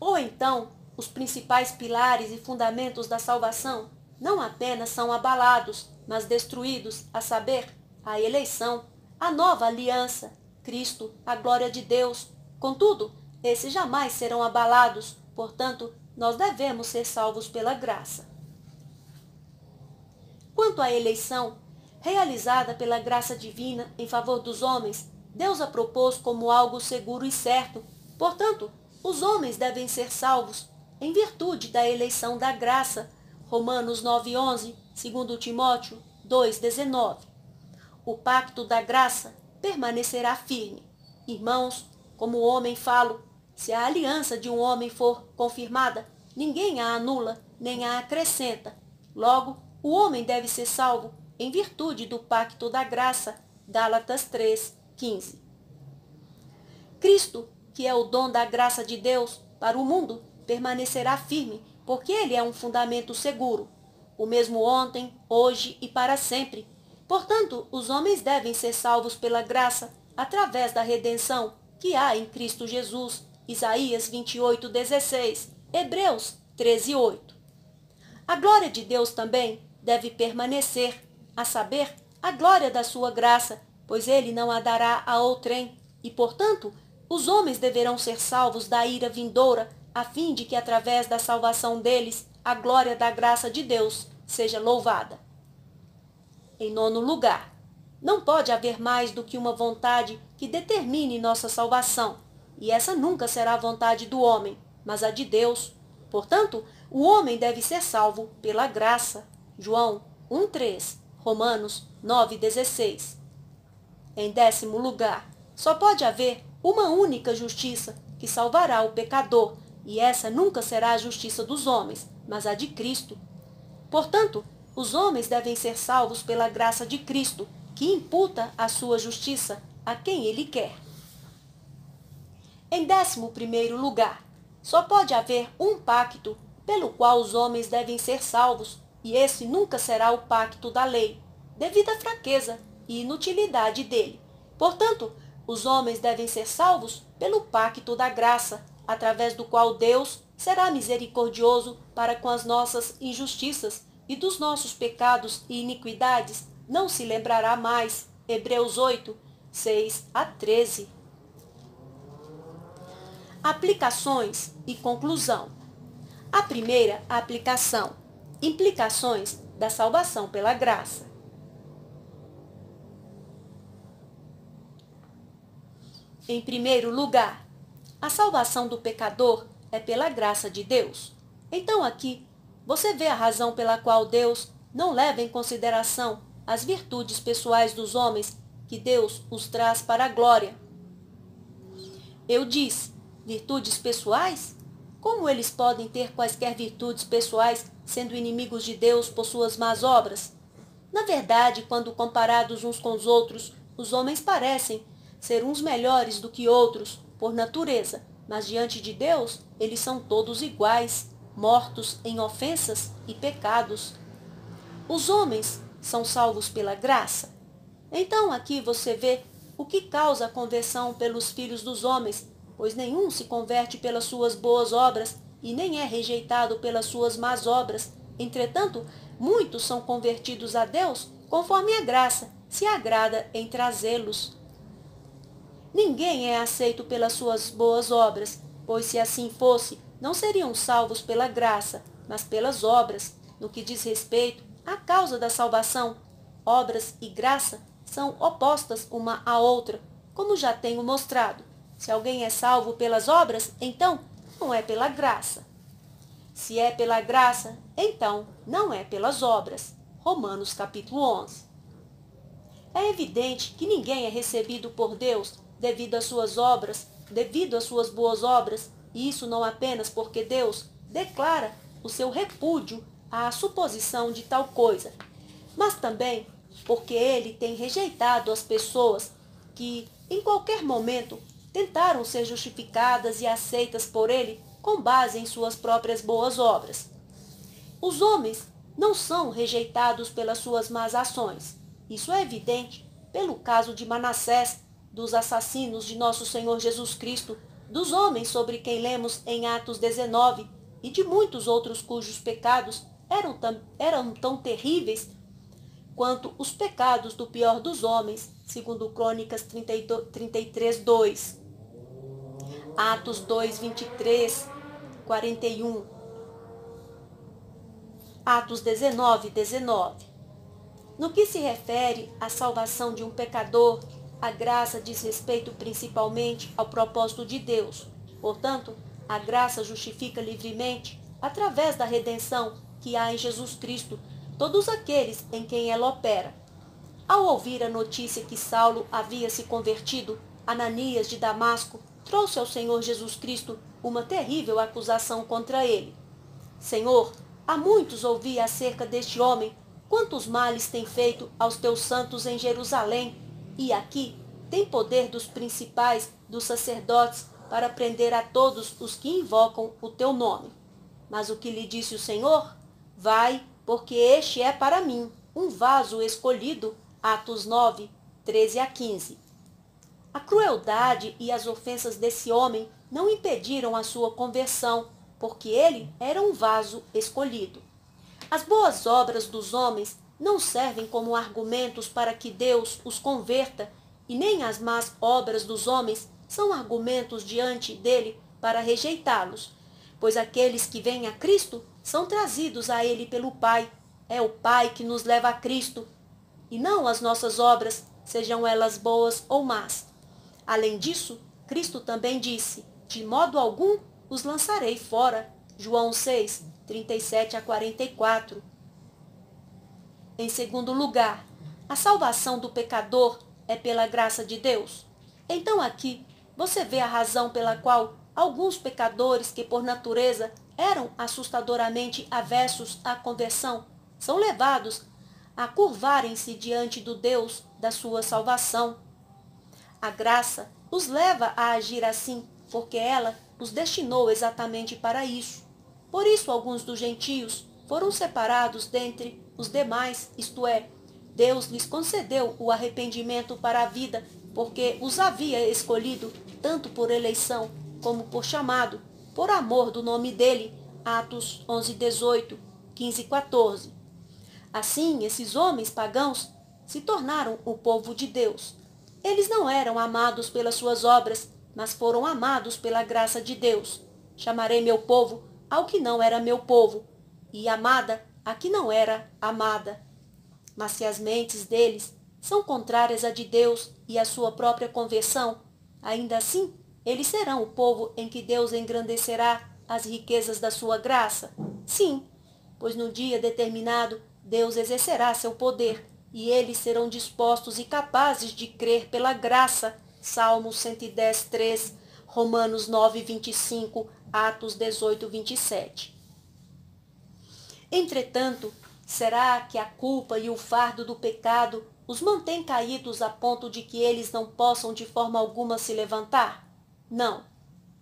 Ou então, os principais pilares e fundamentos da salvação não apenas são abalados, mas destruídos, a saber, a eleição, a nova aliança, Cristo, a glória de Deus. Contudo, esses jamais serão abalados, portanto, nós devemos ser salvos pela graça. Quanto à eleição, realizada pela graça divina em favor dos homens, Deus a propôs como algo seguro e certo. Portanto, os homens devem ser salvos em virtude da eleição da graça. Romanos 9:11, segundo Timóteo 2:19. O pacto da graça permanecerá firme. Irmãos, como homem falo, se a aliança de um homem for confirmada, ninguém a anula nem a acrescenta. Logo, o homem deve ser salvo em virtude do pacto da graça, Gálatas 15. Cristo, que é o dom da graça de Deus para o mundo, permanecerá firme, porque ele é um fundamento seguro, o mesmo ontem, hoje e para sempre. Portanto, os homens devem ser salvos pela graça através da redenção que há em Cristo Jesus. Isaías 28, 16, Hebreus 13, 8. A glória de Deus também deve permanecer, a saber, a glória da sua graça, pois ele não a dará a outrem, e, portanto, os homens deverão ser salvos da ira vindoura, a fim de que, através da salvação deles, a glória da graça de Deus seja louvada. Em nono lugar, não pode haver mais do que uma vontade que determine nossa salvação, e essa nunca será a vontade do homem, mas a de Deus. Portanto, o homem deve ser salvo pela graça. João 1,3, Romanos 9,16. Em décimo lugar, só pode haver uma única justiça que salvará o pecador, e essa nunca será a justiça dos homens, mas a de Cristo. Portanto, os homens devem ser salvos pela graça de Cristo, que imputa a sua justiça a quem ele quer. Em décimo primeiro lugar, só pode haver um pacto pelo qual os homens devem ser salvos, e esse nunca será o pacto da lei, devido à fraqueza e inutilidade dele. Portanto, os homens devem ser salvos pelo pacto da graça, através do qual Deus será misericordioso para com as nossas injustiças e dos nossos pecados e iniquidades não se lembrará mais. Hebreus 8, 6 a 13. Aplicações e conclusão. A primeira aplicação implicações da salvação pela graça. Em primeiro lugar, a salvação do pecador é pela graça de Deus. Então aqui você vê a razão pela qual Deus não leva em consideração as virtudes pessoais dos homens que Deus os traz para a glória. Eu disse, virtudes pessoais? Como eles podem ter quaisquer virtudes pessoais sendo inimigos de Deus por suas más obras? Na verdade, quando comparados uns com os outros, os homens parecem ser uns melhores do que outros, por natureza, mas diante de Deus, eles são todos iguais, mortos em ofensas e pecados. Os homens são salvos pela graça. Então aqui você vê o que causa a conversão pelos filhos dos homens, pois nenhum se converte pelas suas boas obras, e nem é rejeitado pelas suas más obras. Entretanto, muitos são convertidos a Deus conforme a graça se agrada em trazê-los. Ninguém é aceito pelas suas boas obras, pois se assim fosse, não seriam salvos pela graça, mas pelas obras, no que diz respeito à causa da salvação. Obras e graça são opostas uma à outra, como já tenho mostrado. Se alguém é salvo pelas obras, então não é pela graça. Se é pela graça, então não é pelas obras. Romanos capítulo 11. É evidente que ninguém é recebido por Deus devido às suas obras, devido às suas boas obras, e isso não apenas porque Deus declara o seu repúdio à suposição de tal coisa, mas também porque ele tem rejeitado as pessoas que, em qualquer momento, tentaram ser justificadas e aceitas por ele com base em suas próprias boas obras. Os homens não são rejeitados pelas suas más ações. Isso é evidente pelo caso de Manassés, dos assassinos de nosso Senhor Jesus Cristo, dos homens sobre quem lemos em Atos 19 e de muitos outros cujos pecados eram tão, eram tão terríveis quanto os pecados do pior dos homens, segundo Crônicas 32, 33, 2. Atos 2, 23, 41. Atos 19, 19. No que se refere à salvação de um pecador, a graça diz respeito principalmente ao propósito de Deus. Portanto, a graça justifica livremente, através da redenção que há em Jesus Cristo, todos aqueles em quem ela opera. Ao ouvir a notícia que Saulo havia se convertido, Ananias de Damasco trouxe ao Senhor Jesus Cristo uma terrível acusação contra ele. Senhor, há muitos ouvi acerca deste homem quantos males tem feito aos teus santos em Jerusalém, e aqui tem poder dos principais, dos sacerdotes, para prender a todos os que invocam o teu nome. Mas o que lhe disse o Senhor? Vai, porque este é para mim um vaso escolhido. Atos 9, 13 a 15. A crueldade e as ofensas desse homem não impediram a sua conversão, porque ele era um vaso escolhido. As boas obras dos homens não servem como argumentos para que Deus os converta, e nem as más obras dos homens são argumentos diante dele para rejeitá-los, pois aqueles que vêm a Cristo são trazidos a ele pelo Pai. É o Pai que nos leva a Cristo, e não as nossas obras, sejam elas boas ou más. Além disso, Cristo também disse: De modo algum os lançarei fora. João 6, 37 a 44. Em segundo lugar, a salvação do pecador é pela graça de Deus. Então aqui você vê a razão pela qual alguns pecadores que por natureza eram assustadoramente aversos à conversão são levados a curvarem-se diante do Deus da sua salvação. A graça os leva a agir assim, porque ela os destinou exatamente para isso. Por isso, alguns dos gentios foram separados dentre os demais, isto é, Deus lhes concedeu o arrependimento para a vida, porque os havia escolhido, tanto por eleição como por chamado, por amor do nome dele. Atos 11, 18, 15 14. Assim, esses homens pagãos se tornaram o povo de Deus. Eles não eram amados pelas suas obras, mas foram amados pela graça de Deus. Chamarei meu povo ao que não era meu povo, e amada a que não era amada. Mas se as mentes deles são contrárias à de Deus e à sua própria conversão, ainda assim eles serão o povo em que Deus engrandecerá as riquezas da sua graça. Sim, pois no dia determinado Deus exercerá seu poder e eles serão dispostos e capazes de crer pela graça. Salmos 110, 3, Romanos 9, 25, Atos 18, 27. Entretanto, será que a culpa e o fardo do pecado os mantém caídos a ponto de que eles não possam de forma alguma se levantar? Não,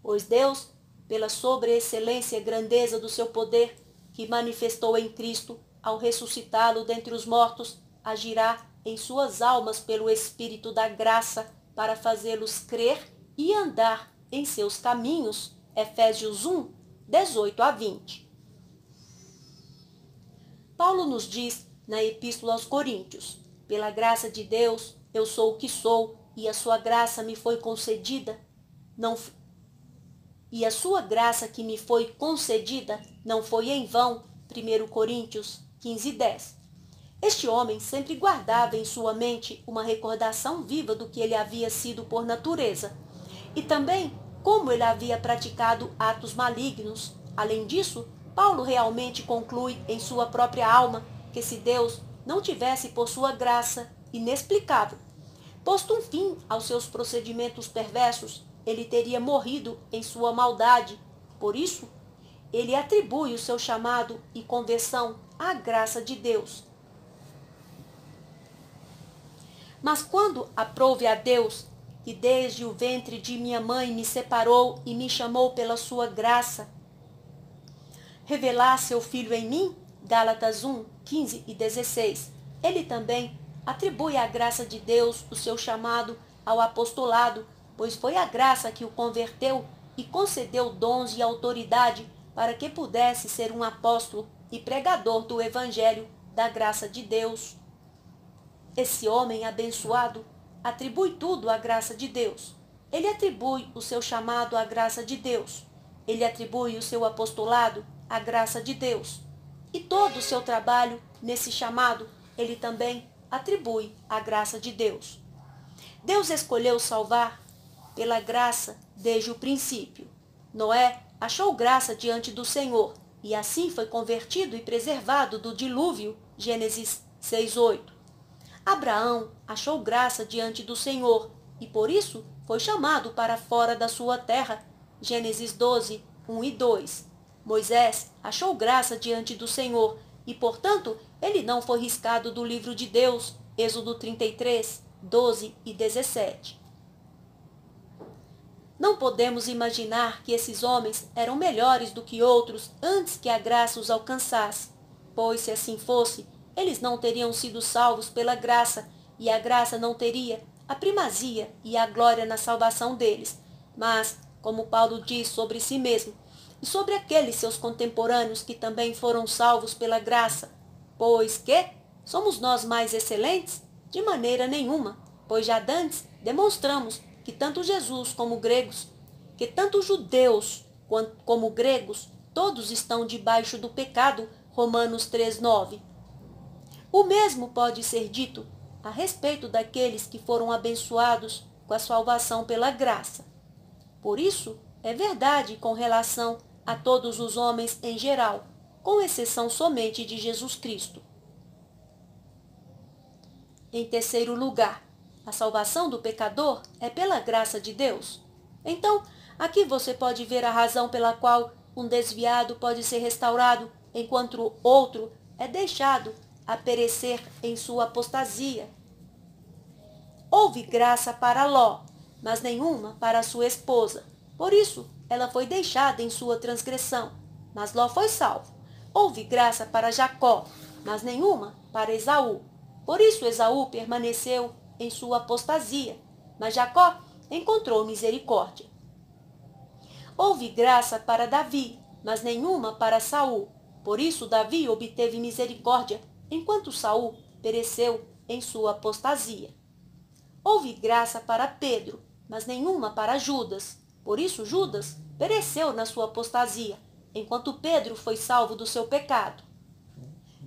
pois Deus, pela sobreexcelência e grandeza do seu poder, que manifestou em Cristo ao ressuscitá-lo dentre os mortos, agirá em suas almas pelo Espírito da graça para fazê-los crer e andar em seus caminhos. Efésios 1, 18 a 20. Paulo nos diz na Epístola aos Coríntios: Pela graça de Deus, eu sou o que sou, e a sua graça me foi concedida. Não e a sua graça que me foi concedida não foi em vão. 1 Coríntios 15, 10. Este homem sempre guardava em sua mente uma recordação viva do que ele havia sido por natureza e também como ele havia praticado atos malignos. Além disso, Paulo realmente conclui em sua própria alma que se Deus não tivesse por sua graça inexplicável posto um fim aos seus procedimentos perversos, ele teria morrido em sua maldade. Por isso, ele atribui o seu chamado e conversão à graça de Deus. Mas quando aprove a Deus, que desde o ventre de minha mãe me separou e me chamou pela sua graça, revelar seu filho em mim, Gálatas 1, 15 e 16, ele também atribui à graça de Deus o seu chamado ao apostolado, pois foi a graça que o converteu e concedeu dons e autoridade para que pudesse ser um apóstolo e pregador do Evangelho da graça de Deus. Esse homem abençoado atribui tudo à graça de Deus. Ele atribui o seu chamado à graça de Deus. Ele atribui o seu apostolado à graça de Deus. E todo o seu trabalho nesse chamado, ele também atribui à graça de Deus. Deus escolheu salvar pela graça desde o princípio. Noé achou graça diante do Senhor e assim foi convertido e preservado do dilúvio. Gênesis 8. Abraão achou graça diante do Senhor e por isso foi chamado para fora da sua terra. Gênesis 12, 1 e 2. Moisés achou graça diante do Senhor e, portanto, ele não foi riscado do livro de Deus. Êxodo 33, 12 e 17. Não podemos imaginar que esses homens eram melhores do que outros antes que a graça os alcançasse, pois se assim fosse, eles não teriam sido salvos pela graça, e a graça não teria a primazia e a glória na salvação deles. Mas, como Paulo diz sobre si mesmo, e sobre aqueles seus contemporâneos que também foram salvos pela graça, pois que somos nós mais excelentes? De maneira nenhuma, pois já dantes demonstramos que tanto Jesus como gregos, que tanto judeus como gregos, todos estão debaixo do pecado, Romanos 9. O mesmo pode ser dito a respeito daqueles que foram abençoados com a salvação pela graça. Por isso, é verdade com relação a todos os homens em geral, com exceção somente de Jesus Cristo. Em terceiro lugar, a salvação do pecador é pela graça de Deus. Então, aqui você pode ver a razão pela qual um desviado pode ser restaurado, enquanto outro é deixado a perecer em sua apostasia. Houve graça para Ló, mas nenhuma para sua esposa. Por isso, ela foi deixada em sua transgressão, mas Ló foi salvo. Houve graça para Jacó, mas nenhuma para Esaú. Por isso, Esaú permaneceu em sua apostasia, mas Jacó encontrou misericórdia. Houve graça para Davi, mas nenhuma para Saul. Por isso Davi obteve misericórdia enquanto Saul pereceu em sua apostasia. Houve graça para Pedro, mas nenhuma para Judas. Por isso Judas pereceu na sua apostasia, enquanto Pedro foi salvo do seu pecado.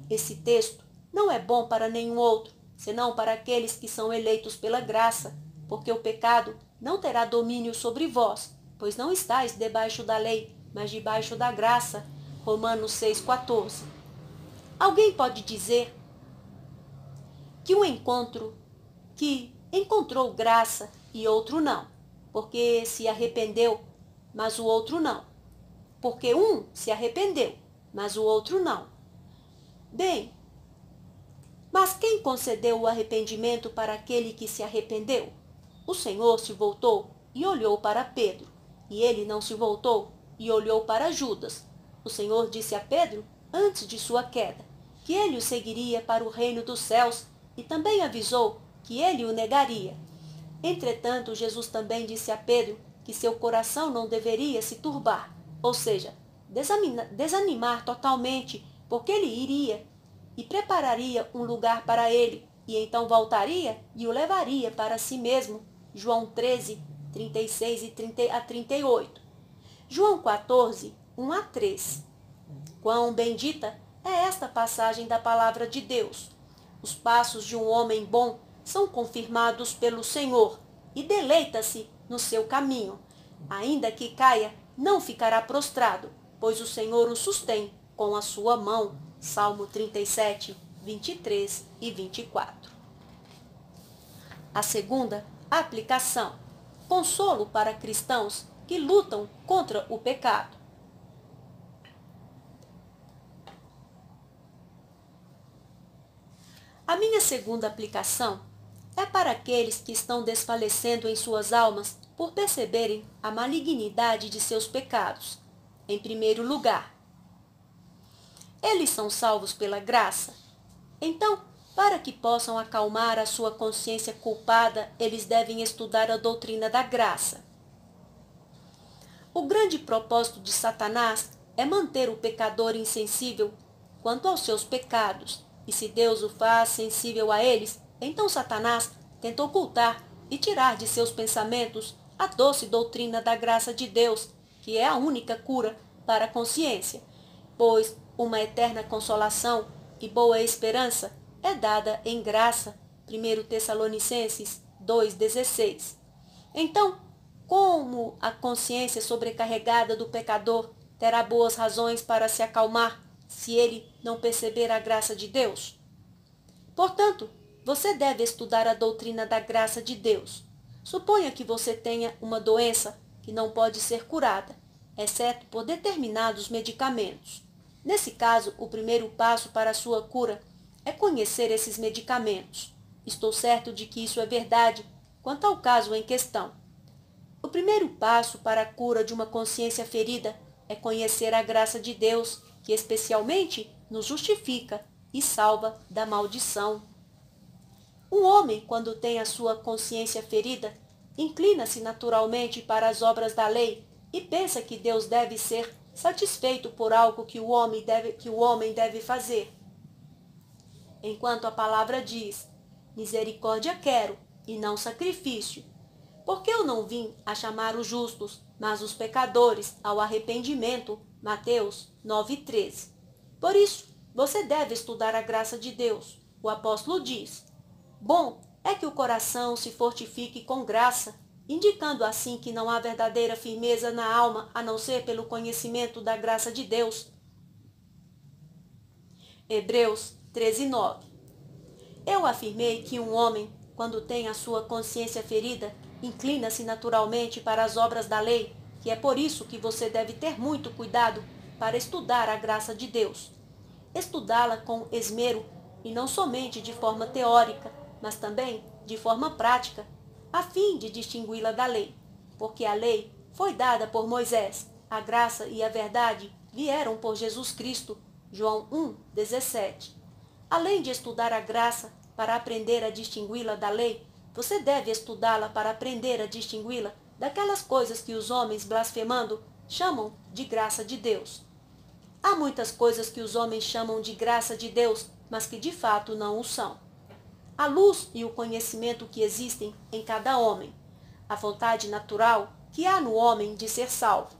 Esse texto não é bom para nenhum outro, senão para aqueles que são eleitos pela graça, porque o pecado não terá domínio sobre vós, pois não estáis debaixo da lei, mas debaixo da graça. Romanos 6,14. Alguém pode dizer que um encontro que encontrou graça e outro não, porque se arrependeu, mas o outro não. Porque um se arrependeu, mas o outro não. Bem, mas quem concedeu o arrependimento para aquele que se arrependeu? O Senhor se voltou e olhou para Pedro, e ele não se voltou e olhou para Judas. O Senhor disse a Pedro antes de sua queda: que ele o seguiria para o reino dos céus e também avisou que ele o negaria. Entretanto, Jesus também disse a Pedro que seu coração não deveria se turbar, ou seja, desanimar totalmente, porque ele iria e prepararia um lugar para ele, e então voltaria e o levaria para si mesmo. João 13, 36 e 30 a 38. João 14, 1 a 3. Quão bendita é esta passagem da palavra de Deus. Os passos de um homem bom são confirmados pelo Senhor e deleita-se no seu caminho. Ainda que caia, não ficará prostrado, pois o Senhor o sustém com a sua mão. Salmo 37, 23 e 24. A segunda, aplicação. Consolo para cristãos que lutam contra o pecado. A minha segunda aplicação é para aqueles que estão desfalecendo em suas almas por perceberem a malignidade de seus pecados. Em primeiro lugar, eles são salvos pela graça. Então, para que possam acalmar a sua consciência culpada, eles devem estudar a doutrina da graça. O grande propósito de Satanás é manter o pecador insensível quanto aos seus pecados e se Deus o faz sensível a eles, então Satanás tenta ocultar e tirar de seus pensamentos a doce doutrina da graça de Deus, que é a única cura para a consciência, pois uma eterna consolação e boa esperança é dada em graça. 1 Tessalonicenses 2,16. Então, como a consciência sobrecarregada do pecador terá boas razões para se acalmar se ele não perceber a graça de Deus? Portanto, você deve estudar a doutrina da graça de Deus. Suponha que você tenha uma doença que não pode ser curada, exceto por determinados medicamentos. Nesse caso, o primeiro passo para a sua cura é conhecer esses medicamentos. Estou certo de que isso é verdade quanto ao caso em questão. O primeiro passo para a cura de uma consciência ferida é conhecer a graça de Deus que especialmente nos justifica e salva da maldição. Um homem, quando tem a sua consciência ferida, inclina-se naturalmente para as obras da lei e pensa que Deus deve ser satisfeito por algo que o homem deve, que o homem deve fazer. Enquanto a palavra diz: Misericórdia quero e não sacrifício, porque eu não vim a chamar os justos, mas os pecadores ao arrependimento Mateus 9,13. Por isso, você deve estudar a graça de Deus. O apóstolo diz: Bom é que o coração se fortifique com graça, indicando assim que não há verdadeira firmeza na alma a não ser pelo conhecimento da graça de Deus. Hebreus 13:9. Eu afirmei que um homem, quando tem a sua consciência ferida, inclina-se naturalmente para as obras da lei, e é por isso que você deve ter muito cuidado para estudar a graça de Deus. Estudá-la com esmero e não somente de forma teórica, mas também de forma prática, a fim de distingui-la da lei, porque a lei foi dada por Moisés, a graça e a verdade vieram por Jesus Cristo. João 1:17. Além de estudar a graça para aprender a distingui-la da lei, você deve estudá-la para aprender a distingui-la daquelas coisas que os homens, blasfemando, chamam de graça de Deus. Há muitas coisas que os homens chamam de graça de Deus, mas que de fato não o são. A luz e o conhecimento que existem em cada homem, a vontade natural que há no homem de ser salvo,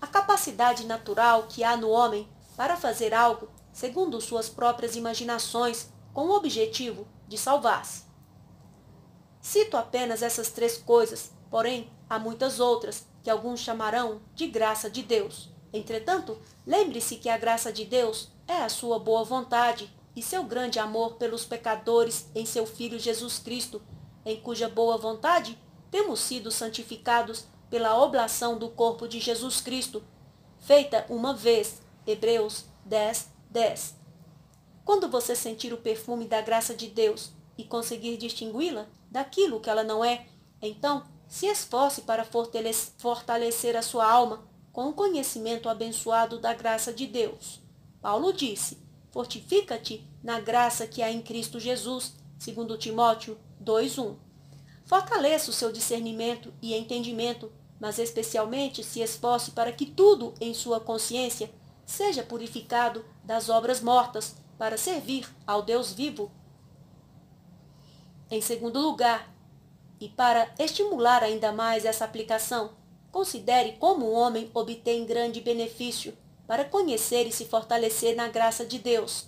a capacidade natural que há no homem para fazer algo segundo suas próprias imaginações com o objetivo de salvar-se. Cito apenas essas três coisas, porém Há muitas outras que alguns chamarão de graça de Deus. Entretanto, lembre-se que a graça de Deus é a sua boa vontade e seu grande amor pelos pecadores em seu Filho Jesus Cristo, em cuja boa vontade temos sido santificados pela oblação do corpo de Jesus Cristo, feita uma vez. Hebreus 10, 10. Quando você sentir o perfume da graça de Deus e conseguir distingui-la daquilo que ela não é, então se esforce para fortalecer a sua alma com o conhecimento abençoado da graça de Deus. Paulo disse: Fortifica-te na graça que há em Cristo Jesus, segundo Timóteo 2:1. Fortaleça o seu discernimento e entendimento, mas especialmente se esforce para que tudo em sua consciência seja purificado das obras mortas para servir ao Deus vivo. Em segundo lugar, e para estimular ainda mais essa aplicação, considere como o homem obtém grande benefício para conhecer e se fortalecer na graça de Deus.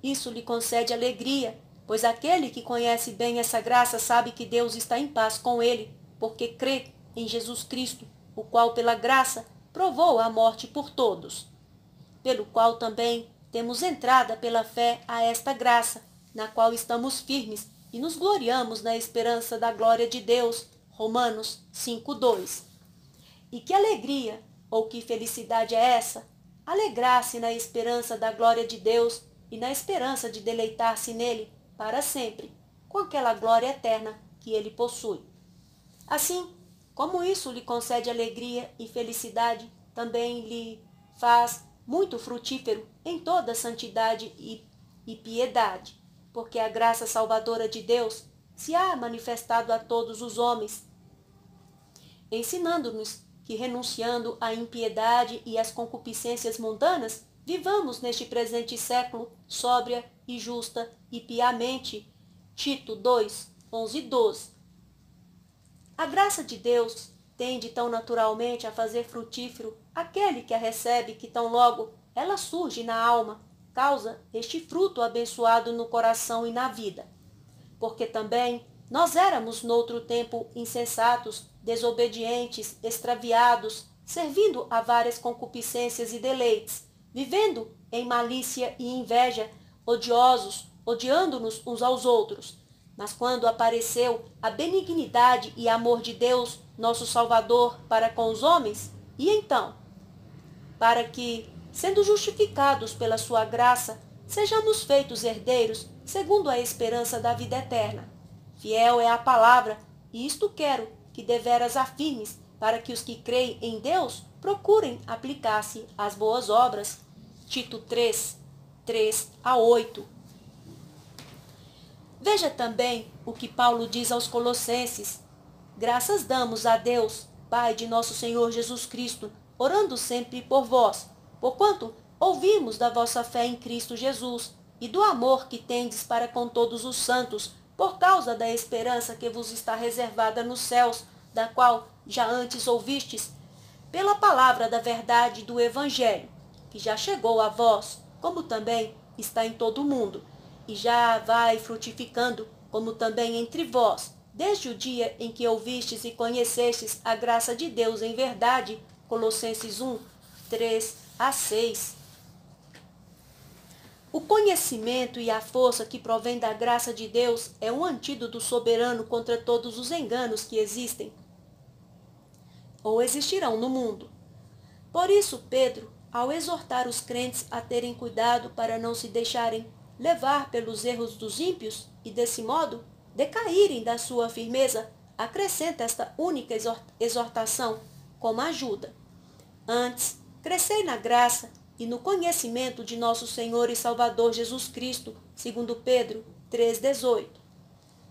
Isso lhe concede alegria, pois aquele que conhece bem essa graça sabe que Deus está em paz com ele, porque crê em Jesus Cristo, o qual, pela graça, provou a morte por todos, pelo qual também temos entrada pela fé a esta graça, na qual estamos firmes e nos gloriamos na esperança da glória de Deus. Romanos 5:2. E que alegria ou que felicidade é essa? Alegrar-se na esperança da glória de Deus e na esperança de deleitar-se nele para sempre, com aquela glória eterna que ele possui. Assim, como isso lhe concede alegria e felicidade, também lhe faz muito frutífero em toda santidade e, e piedade porque a graça salvadora de Deus se há manifestado a todos os homens, ensinando-nos que, renunciando à impiedade e às concupiscências mundanas, vivamos neste presente século sóbria e justa e piamente. Tito 2, 11 e 12. A graça de Deus tende tão naturalmente a fazer frutífero aquele que a recebe que tão logo ela surge na alma causa este fruto abençoado no coração e na vida. Porque também nós éramos noutro tempo insensatos, desobedientes, extraviados, servindo a várias concupiscências e deleites, vivendo em malícia e inveja, odiosos, odiando-nos uns aos outros. Mas quando apareceu a benignidade e amor de Deus, nosso Salvador, para com os homens, e então? Para que sendo justificados pela sua graça, sejamos feitos herdeiros segundo a esperança da vida eterna. Fiel é a palavra, e isto quero que deveras afirmes, para que os que creem em Deus procurem aplicar-se às boas obras. Tito 3, 3 a 8. Veja também o que Paulo diz aos Colossenses. Graças damos a Deus, Pai de nosso Senhor Jesus Cristo, orando sempre por vós porquanto ouvimos da vossa fé em Cristo Jesus e do amor que tendes para com todos os santos, por causa da esperança que vos está reservada nos céus, da qual já antes ouvistes, pela palavra da verdade do Evangelho, que já chegou a vós, como também está em todo o mundo, e já vai frutificando, como também entre vós, desde o dia em que ouvistes e conhecestes a graça de Deus em verdade. Colossenses 1, 3 a 6. O conhecimento e a força que provém da graça de Deus é um antídoto soberano contra todos os enganos que existem ou existirão no mundo. Por isso, Pedro, ao exortar os crentes a terem cuidado para não se deixarem levar pelos erros dos ímpios e, desse modo, decaírem da sua firmeza, acrescenta esta única exortação como ajuda. Antes, Crescei na graça e no conhecimento de nosso Senhor e Salvador Jesus Cristo, segundo Pedro 3,18.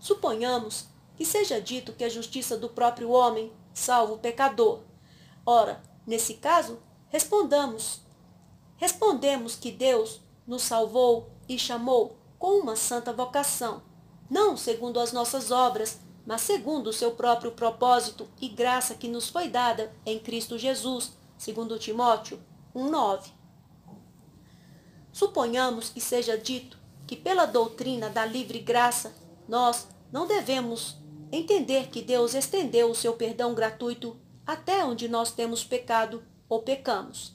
Suponhamos que seja dito que a justiça do próprio homem salva o pecador. Ora, nesse caso, respondamos. Respondemos que Deus nos salvou e chamou com uma santa vocação, não segundo as nossas obras, mas segundo o seu próprio propósito e graça que nos foi dada em Cristo Jesus Segundo Timóteo 1:9. Suponhamos que seja dito que pela doutrina da livre graça nós não devemos entender que Deus estendeu o seu perdão gratuito até onde nós temos pecado ou pecamos.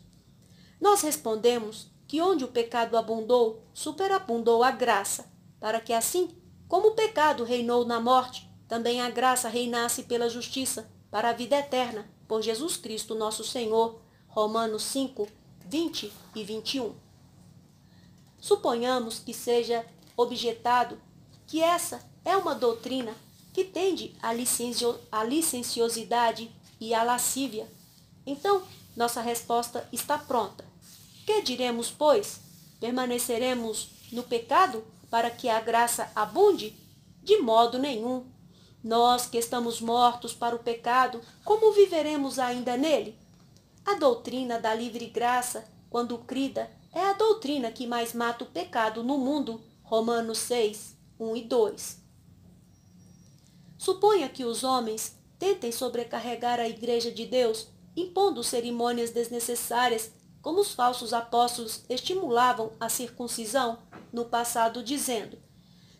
Nós respondemos que onde o pecado abundou, superabundou a graça, para que assim, como o pecado reinou na morte, também a graça reinasse pela justiça para a vida eterna por Jesus Cristo nosso Senhor. Romanos 5, 20 e 21. Suponhamos que seja objetado que essa é uma doutrina que tende à, licencio, licenciosidade e à lascívia. Então, nossa resposta está pronta. Que diremos, pois? Permaneceremos no pecado para que a graça abunde? De modo nenhum. Nós que estamos mortos para o pecado, como viveremos ainda nele? A doutrina da livre graça, quando crida, é a doutrina que mais mata o pecado no mundo. Romanos 6, 1 e 2. Suponha que os homens tentem sobrecarregar a Igreja de Deus, impondo cerimônias desnecessárias, como os falsos apóstolos estimulavam a circuncisão no passado, dizendo: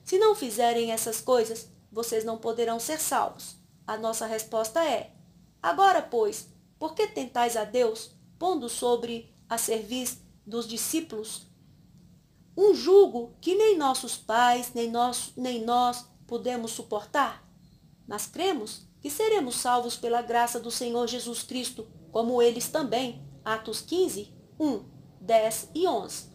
Se não fizerem essas coisas, vocês não poderão ser salvos. A nossa resposta é: Agora, pois, por que tentais a Deus, pondo sobre a serviço dos discípulos um jugo que nem nossos pais, nem nós, nem nós podemos suportar? Mas cremos que seremos salvos pela graça do Senhor Jesus Cristo, como eles também. Atos 15, 1, 10 e 11.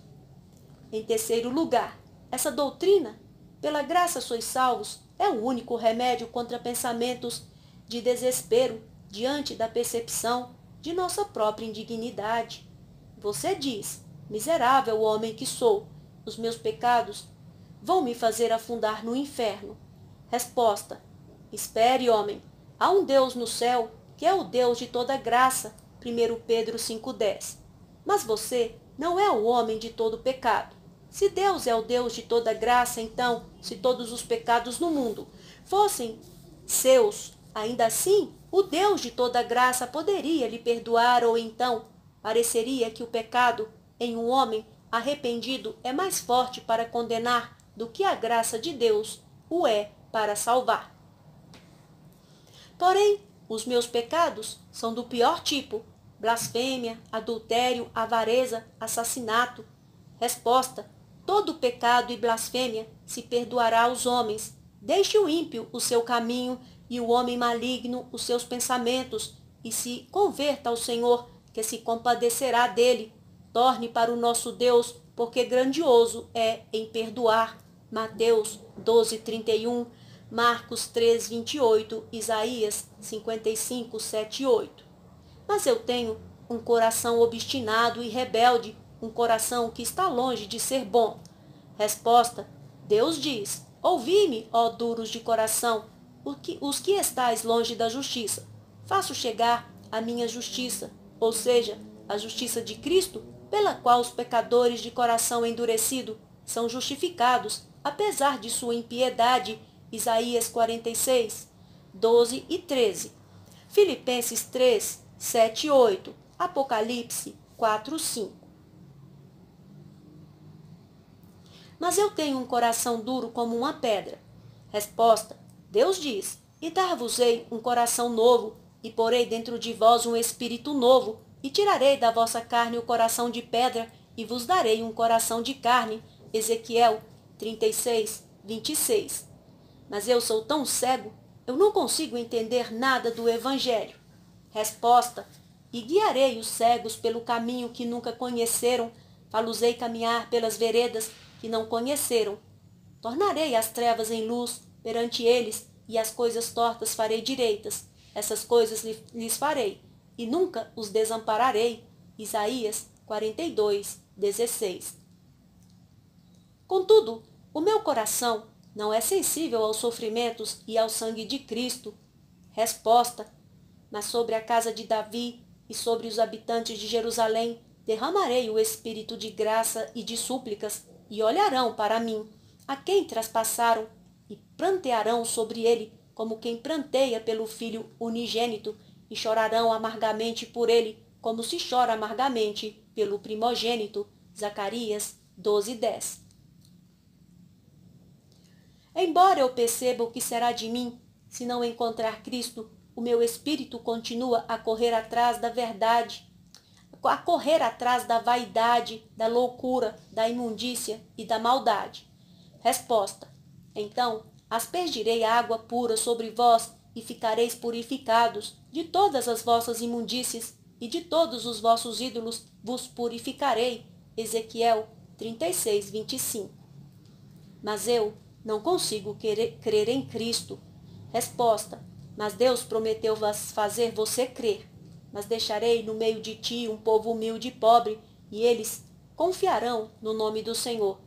Em terceiro lugar, essa doutrina, pela graça sois salvos, é o único remédio contra pensamentos de desespero diante da percepção de nossa própria indignidade. Você diz: Miserável homem que sou, os meus pecados vão me fazer afundar no inferno. Resposta: Espere, homem, há um Deus no céu que é o Deus de toda graça. 1 Pedro 5,10. Mas você não é o homem de todo pecado. Se Deus é o Deus de toda graça, então, se todos os pecados no mundo fossem seus, ainda assim, o Deus de toda graça poderia lhe perdoar, ou então, pareceria que o pecado em um homem arrependido é mais forte para condenar do que a graça de Deus o é para salvar. Porém, os meus pecados são do pior tipo: blasfêmia, adultério, avareza, assassinato. Resposta: Todo pecado e blasfêmia se perdoará aos homens. Deixe o ímpio o seu caminho e o homem maligno os seus pensamentos, e se converta ao Senhor, que se compadecerá dele. Torne para o nosso Deus, porque grandioso é em perdoar. Mateus 12, 31, Marcos 3, 28, Isaías 55, 7, 8. Mas eu tenho um coração obstinado e rebelde, um coração que está longe de ser bom? Resposta: Deus diz: Ouvi-me, ó duros de coração, os que estáis longe da justiça. Faço chegar a minha justiça, ou seja, a justiça de Cristo, pela qual os pecadores de coração endurecido são justificados, apesar de sua impiedade. Isaías 46, 12 e 13. Filipenses 3, 7 e 8. Apocalipse 4, 5. Mas eu tenho um coração duro como uma pedra. Resposta: Deus diz: E dar-vos-ei um coração novo, e porei dentro de vós um espírito novo, e tirarei da vossa carne o coração de pedra, e vos darei um coração de carne. Ezequiel 36, 26. Mas eu sou tão cego, eu não consigo entender nada do Evangelho. Resposta: E guiarei os cegos pelo caminho que nunca conheceram, faluzei caminhar pelas veredas que não conheceram. Tornarei as trevas em luz perante eles, e as coisas tortas farei direitas. Essas coisas lhes farei, e nunca os desampararei. Isaías 42, 16. Contudo, o meu coração não é sensível aos sofrimentos e ao sangue de Cristo. Resposta: Mas sobre a casa de Davi e sobre os habitantes de Jerusalém derramarei o espírito de graça e de súplicas, e olharão para mim, a quem traspassaram, e prantearão sobre ele, como quem pranteia pelo filho unigênito, e chorarão amargamente por ele, como se chora amargamente pelo primogênito. Zacarias 12, 10. Embora eu perceba o que será de mim, se não encontrar Cristo, o meu espírito continua a correr atrás da verdade a correr atrás da vaidade, da loucura, da imundícia e da maldade. Resposta: Então aspergirei água pura sobre vós e ficareis purificados de todas as vossas imundícies e de todos os vossos ídolos vos purificarei. Ezequiel 36, 25. Mas eu não consigo querer, crer em Cristo. Resposta: Mas Deus prometeu fazer você crer. Mas deixarei no meio de ti um povo humilde e pobre, e eles confiarão no nome do Senhor.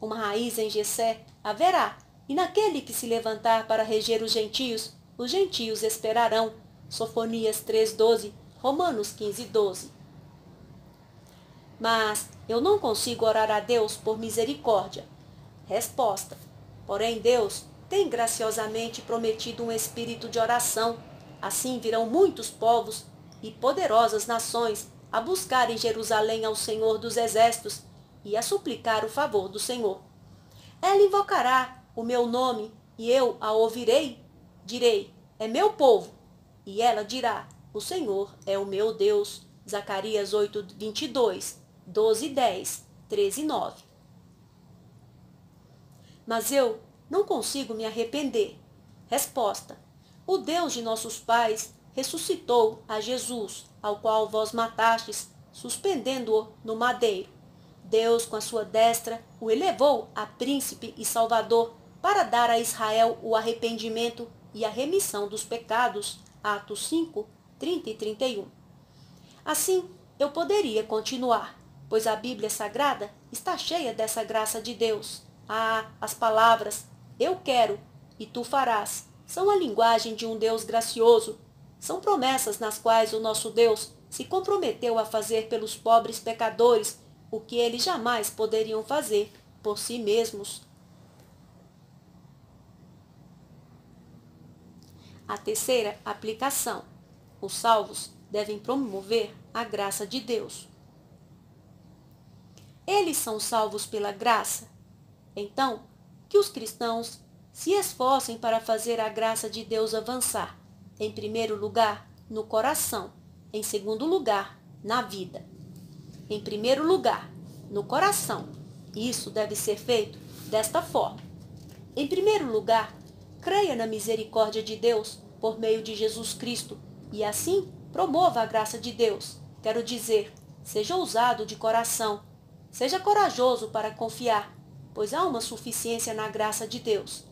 Uma raiz em Jessé haverá, e naquele que se levantar para reger os gentios, os gentios esperarão. Sofonias 3:12, Romanos 15:12. Mas eu não consigo orar a Deus por misericórdia. Resposta: Porém Deus tem graciosamente prometido um espírito de oração. Assim virão muitos povos e poderosas nações a buscar em Jerusalém ao Senhor dos Exércitos e a suplicar o favor do Senhor. Ela invocará o meu nome e eu a ouvirei. Direi: É meu povo. E ela dirá: O Senhor é o meu Deus. Zacarias 8, 22, 12, 10, 13, 9. Mas eu não consigo me arrepender. Resposta: O Deus de nossos pais ressuscitou a Jesus, ao qual vós matastes, suspendendo-o no madeiro. Deus, com a sua destra, o elevou a príncipe e salvador para dar a Israel o arrependimento e a remissão dos pecados. Atos 5, 30 e 31. Assim, eu poderia continuar, pois a Bíblia Sagrada está cheia dessa graça de Deus. Ah, as palavras eu quero e tu farás são a linguagem de um Deus gracioso são promessas nas quais o nosso Deus se comprometeu a fazer pelos pobres pecadores o que eles jamais poderiam fazer por si mesmos. A terceira aplicação: os salvos devem promover a graça de Deus. Eles são salvos pela graça. Então, que os cristãos se esforcem para fazer a graça de Deus avançar em primeiro lugar, no coração. Em segundo lugar, na vida. Em primeiro lugar, no coração. Isso deve ser feito desta forma. Em primeiro lugar, creia na misericórdia de Deus por meio de Jesus Cristo e assim promova a graça de Deus. Quero dizer, seja ousado de coração, seja corajoso para confiar, pois há uma suficiência na graça de Deus.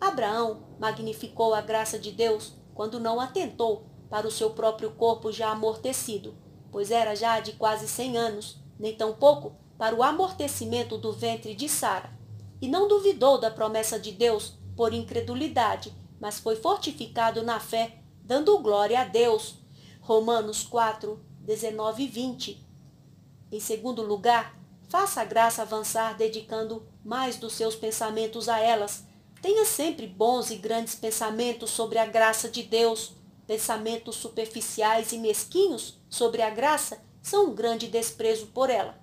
Abraão magnificou a graça de Deus quando não atentou para o seu próprio corpo já amortecido, pois era já de quase cem anos, nem tampouco para o amortecimento do ventre de Sara. E não duvidou da promessa de Deus por incredulidade, mas foi fortificado na fé, dando glória a Deus. Romanos 4, 19 e 20. Em segundo lugar, faça a graça avançar dedicando mais dos seus pensamentos a elas, Tenha sempre bons e grandes pensamentos sobre a graça de Deus. Pensamentos superficiais e mesquinhos sobre a graça são um grande desprezo por ela.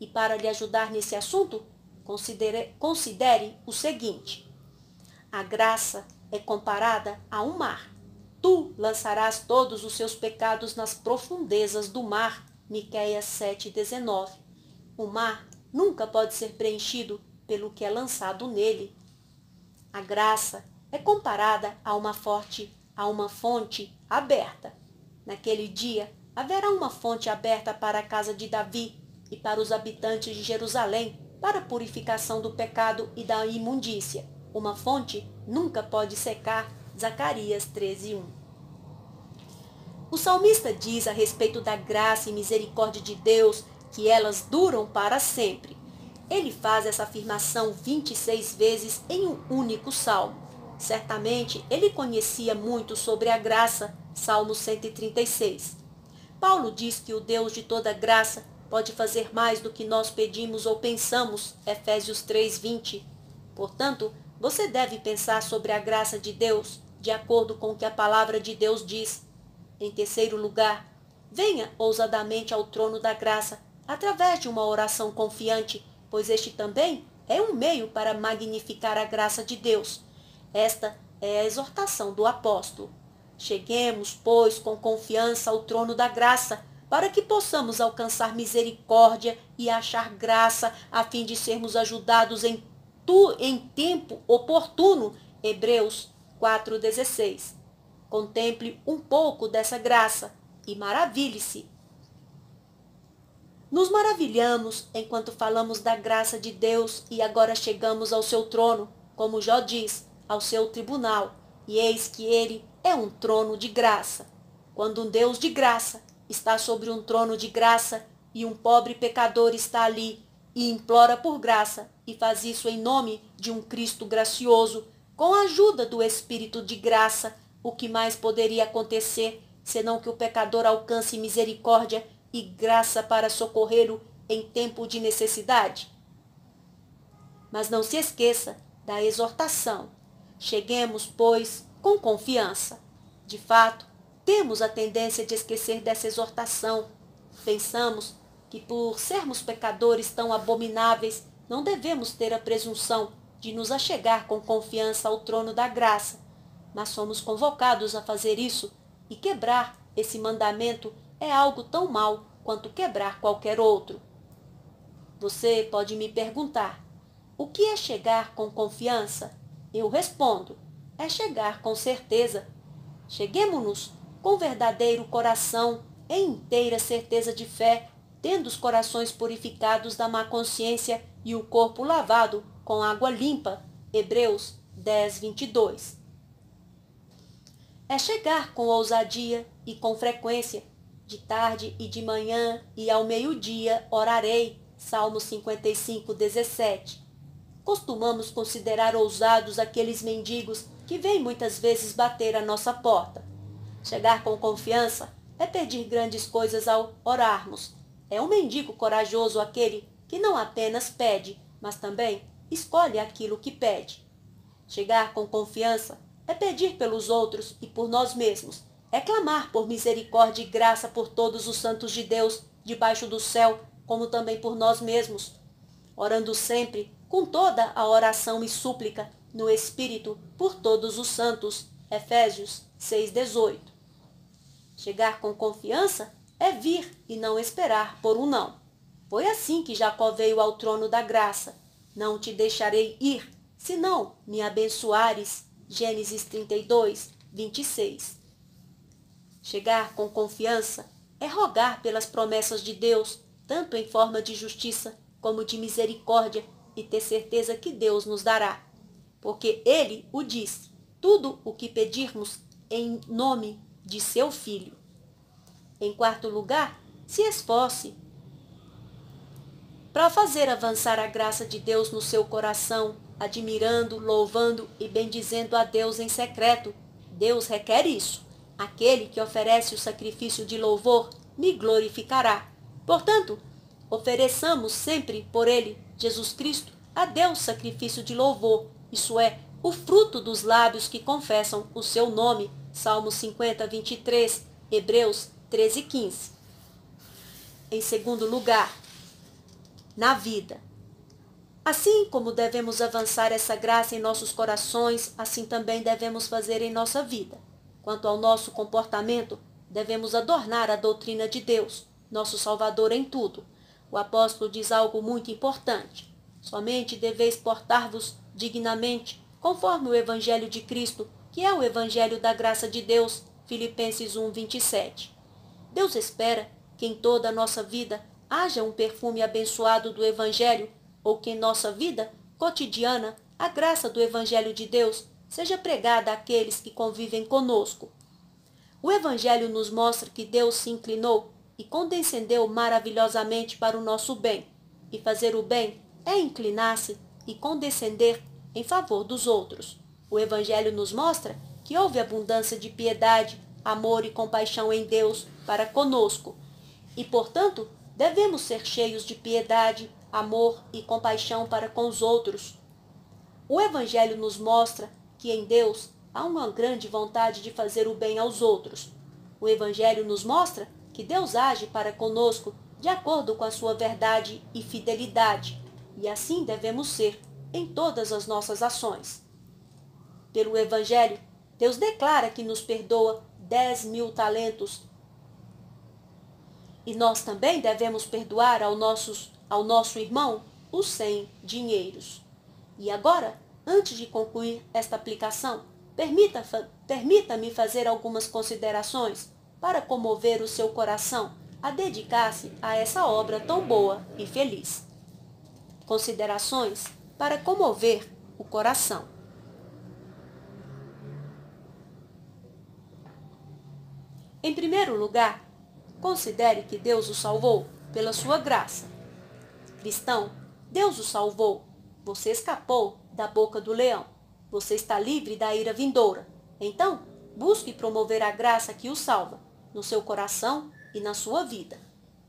E para lhe ajudar nesse assunto, considere, considere o seguinte: a graça é comparada a um mar. Tu lançarás todos os seus pecados nas profundezas do mar. Miqueias 7:19. O mar nunca pode ser preenchido pelo que é lançado nele. A graça é comparada a uma forte, a uma fonte aberta. Naquele dia haverá uma fonte aberta para a casa de Davi e para os habitantes de Jerusalém, para purificação do pecado e da imundícia. Uma fonte nunca pode secar. Zacarias 13:1. O salmista diz a respeito da graça e misericórdia de Deus que elas duram para sempre. Ele faz essa afirmação 26 vezes em um único salmo. Certamente ele conhecia muito sobre a graça, Salmo 136. Paulo diz que o Deus de toda graça pode fazer mais do que nós pedimos ou pensamos, Efésios 3:20. Portanto, você deve pensar sobre a graça de Deus de acordo com o que a palavra de Deus diz. Em terceiro lugar, venha ousadamente ao trono da graça através de uma oração confiante pois este também é um meio para magnificar a graça de Deus. Esta é a exortação do apóstolo. Cheguemos, pois, com confiança ao trono da graça, para que possamos alcançar misericórdia e achar graça, a fim de sermos ajudados em, tu, em tempo oportuno. Hebreus 4,16. Contemple um pouco dessa graça e maravilhe-se nos maravilhamos enquanto falamos da graça de Deus e agora chegamos ao seu trono, como Jó diz, ao seu tribunal, e eis que ele é um trono de graça. Quando um Deus de graça está sobre um trono de graça e um pobre pecador está ali e implora por graça e faz isso em nome de um Cristo gracioso, com a ajuda do Espírito de graça, o que mais poderia acontecer senão que o pecador alcance misericórdia e graça para socorrê-lo em tempo de necessidade. Mas não se esqueça da exortação. Cheguemos, pois, com confiança. De fato, temos a tendência de esquecer dessa exortação. Pensamos que, por sermos pecadores tão abomináveis, não devemos ter a presunção de nos achegar com confiança ao trono da graça, mas somos convocados a fazer isso e quebrar esse mandamento é algo tão mal quanto quebrar qualquer outro. Você pode me perguntar: o que é chegar com confiança? Eu respondo: é chegar com certeza. Cheguemos-nos com verdadeiro coração, em inteira certeza de fé, tendo os corações purificados da má consciência e o corpo lavado com água limpa. Hebreus 10, 22. É chegar com ousadia e com frequência, de tarde e de manhã e ao meio-dia orarei. Salmo 55, 17. Costumamos considerar ousados aqueles mendigos que vêm muitas vezes bater à nossa porta. Chegar com confiança é pedir grandes coisas ao orarmos. É um mendigo corajoso aquele que não apenas pede, mas também escolhe aquilo que pede. Chegar com confiança é pedir pelos outros e por nós mesmos, é clamar por misericórdia e graça por todos os santos de Deus, debaixo do céu, como também por nós mesmos, orando sempre, com toda a oração e súplica, no Espírito, por todos os santos. Efésios 6,18. Chegar com confiança é vir e não esperar por um não. Foi assim que Jacó veio ao trono da graça. Não te deixarei ir, senão me abençoares. Gênesis 32, 26. Chegar com confiança é rogar pelas promessas de Deus, tanto em forma de justiça como de misericórdia, e ter certeza que Deus nos dará. Porque Ele o diz: tudo o que pedirmos em nome de seu Filho. Em quarto lugar, se esforce para fazer avançar a graça de Deus no seu coração, admirando, louvando e bendizendo a Deus em secreto. Deus requer isso. Aquele que oferece o sacrifício de louvor me glorificará. Portanto, ofereçamos sempre por ele, Jesus Cristo, a Deus sacrifício de louvor, isso é, o fruto dos lábios que confessam o seu nome. Salmo 50, 23, Hebreus 13, 15. Em segundo lugar, na vida. Assim como devemos avançar essa graça em nossos corações, assim também devemos fazer em nossa vida. Quanto ao nosso comportamento, devemos adornar a doutrina de Deus, nosso Salvador em tudo. O apóstolo diz algo muito importante. Somente deveis portar-vos dignamente, conforme o Evangelho de Cristo, que é o Evangelho da graça de Deus, Filipenses 1, 27. Deus espera que em toda a nossa vida haja um perfume abençoado do Evangelho, ou que em nossa vida cotidiana a graça do Evangelho de Deus seja pregada àqueles que convivem conosco. O Evangelho nos mostra que Deus se inclinou e condescendeu maravilhosamente para o nosso bem, e fazer o bem é inclinar-se e condescender em favor dos outros. O Evangelho nos mostra que houve abundância de piedade, amor e compaixão em Deus para conosco, e portanto devemos ser cheios de piedade, amor e compaixão para com os outros. O Evangelho nos mostra que em Deus há uma grande vontade de fazer o bem aos outros. O Evangelho nos mostra que Deus age para conosco de acordo com a sua verdade e fidelidade, e assim devemos ser em todas as nossas ações. Pelo Evangelho, Deus declara que nos perdoa 10 mil talentos. E nós também devemos perdoar ao, nossos, ao nosso irmão os 100 dinheiros. E agora, Antes de concluir esta aplicação, permita-me permita fazer algumas considerações para comover o seu coração a dedicar-se a essa obra tão boa e feliz. Considerações para comover o coração. Em primeiro lugar, considere que Deus o salvou pela sua graça. Cristão, Deus o salvou. Você escapou da boca do leão. Você está livre da ira vindoura. Então, busque promover a graça que o salva, no seu coração e na sua vida.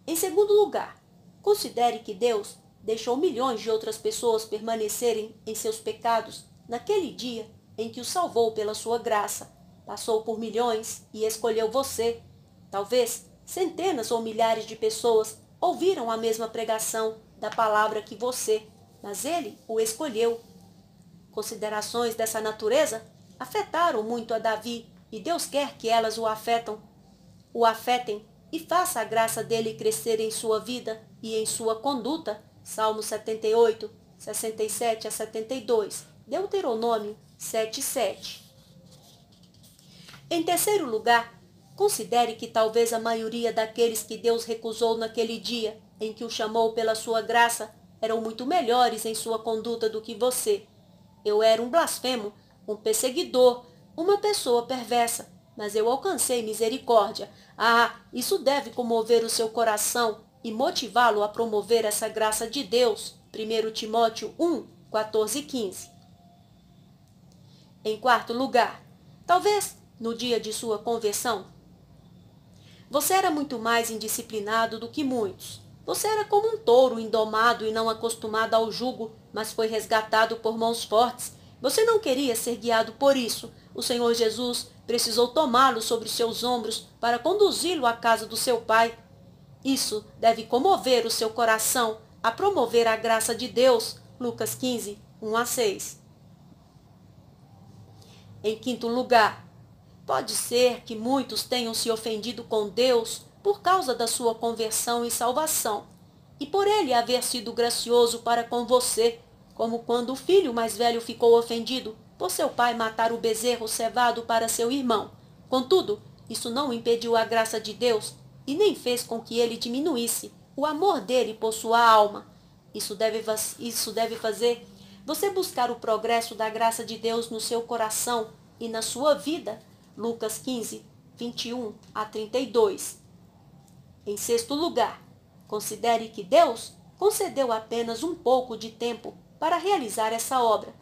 Em segundo lugar, considere que Deus deixou milhões de outras pessoas permanecerem em seus pecados naquele dia em que o salvou pela sua graça. Passou por milhões e escolheu você. Talvez centenas ou milhares de pessoas ouviram a mesma pregação da palavra que você, mas ele o escolheu Considerações dessa natureza afetaram muito a Davi e Deus quer que elas o afetam, o afetem e faça a graça dele crescer em sua vida e em sua conduta. Salmo 78, 67 a 72, Deuteronômio 7, 7. Em terceiro lugar, considere que talvez a maioria daqueles que Deus recusou naquele dia em que o chamou pela sua graça eram muito melhores em sua conduta do que você. Eu era um blasfemo, um perseguidor, uma pessoa perversa, mas eu alcancei misericórdia. Ah, isso deve comover o seu coração e motivá-lo a promover essa graça de Deus. 1 Timóteo 1, 14 e 15. Em quarto lugar, talvez no dia de sua conversão, você era muito mais indisciplinado do que muitos. Você era como um touro indomado e não acostumado ao jugo mas foi resgatado por mãos fortes. Você não queria ser guiado por isso. O Senhor Jesus precisou tomá-lo sobre seus ombros para conduzi-lo à casa do seu Pai. Isso deve comover o seu coração a promover a graça de Deus. Lucas 15, 1 a 6. Em quinto lugar, pode ser que muitos tenham se ofendido com Deus por causa da sua conversão e salvação e por ele haver sido gracioso para com você, como quando o filho mais velho ficou ofendido por seu pai matar o bezerro cevado para seu irmão. Contudo, isso não impediu a graça de Deus e nem fez com que ele diminuísse o amor dele por sua alma. Isso deve, isso deve fazer você buscar o progresso da graça de Deus no seu coração e na sua vida. Lucas 15, 21 a 32. Em sexto lugar, Considere que Deus concedeu apenas um pouco de tempo para realizar essa obra.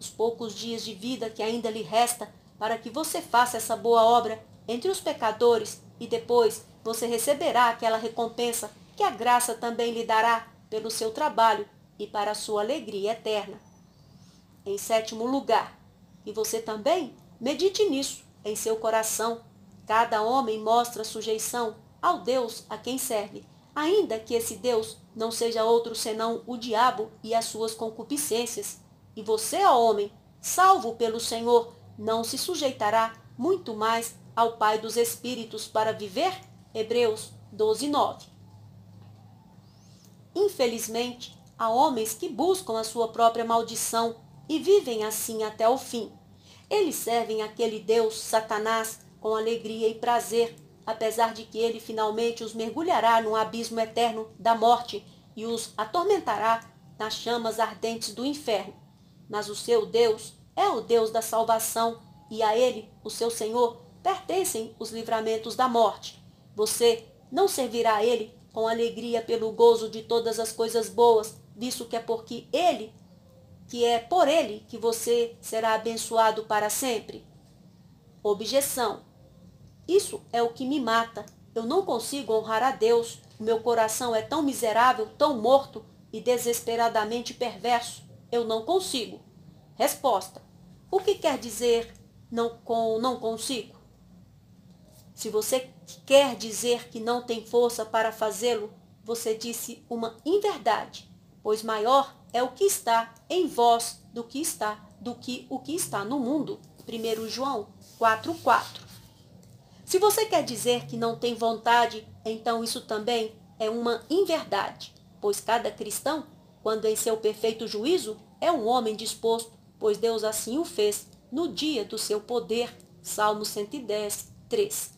Os poucos dias de vida que ainda lhe resta para que você faça essa boa obra entre os pecadores e depois você receberá aquela recompensa que a graça também lhe dará pelo seu trabalho e para a sua alegria eterna. Em sétimo lugar, e você também medite nisso em seu coração. Cada homem mostra sujeição ao Deus a quem serve ainda que esse Deus não seja outro senão o diabo e as suas concupiscências. E você, ó homem, salvo pelo Senhor, não se sujeitará muito mais ao Pai dos Espíritos para viver? Hebreus 12, 9. Infelizmente, há homens que buscam a sua própria maldição e vivem assim até o fim. Eles servem aquele Deus, Satanás, com alegria e prazer, apesar de que ele finalmente os mergulhará no abismo eterno da morte e os atormentará nas chamas ardentes do inferno. Mas o seu Deus é o Deus da salvação e a ele, o seu Senhor, pertencem os livramentos da morte. Você não servirá a ele com alegria pelo gozo de todas as coisas boas, visto que é porque ele, que é por ele que você será abençoado para sempre. Objeção: isso é o que me mata. Eu não consigo honrar a Deus. O meu coração é tão miserável, tão morto e desesperadamente perverso. Eu não consigo. Resposta: O que quer dizer não com não consigo? Se você quer dizer que não tem força para fazê-lo, você disse uma inverdade, pois maior é o que está em vós do que está do que o que está no mundo. 1 João 4:4. Se você quer dizer que não tem vontade, então isso também é uma inverdade, pois cada cristão, quando em seu perfeito juízo, é um homem disposto, pois Deus assim o fez, no dia do seu poder. Salmo 110, 3.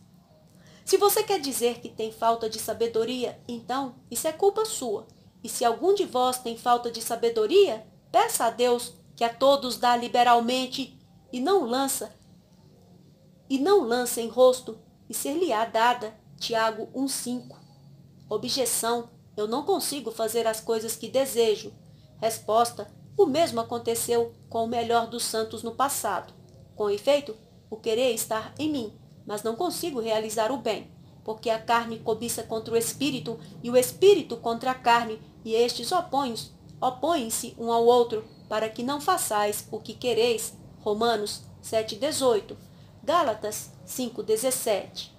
Se você quer dizer que tem falta de sabedoria, então isso é culpa sua. E se algum de vós tem falta de sabedoria, peça a Deus que a todos dá liberalmente e não lança e não lança em rosto, e ser-lhe-á dada. Tiago 1,5. Objeção: Eu não consigo fazer as coisas que desejo. Resposta: O mesmo aconteceu com o melhor dos santos no passado. Com efeito, o querer está em mim, mas não consigo realizar o bem, porque a carne cobiça contra o espírito e o espírito contra a carne, e estes opõem-se um ao outro, para que não façais o que quereis. Romanos 7,18 Gálatas 5,17.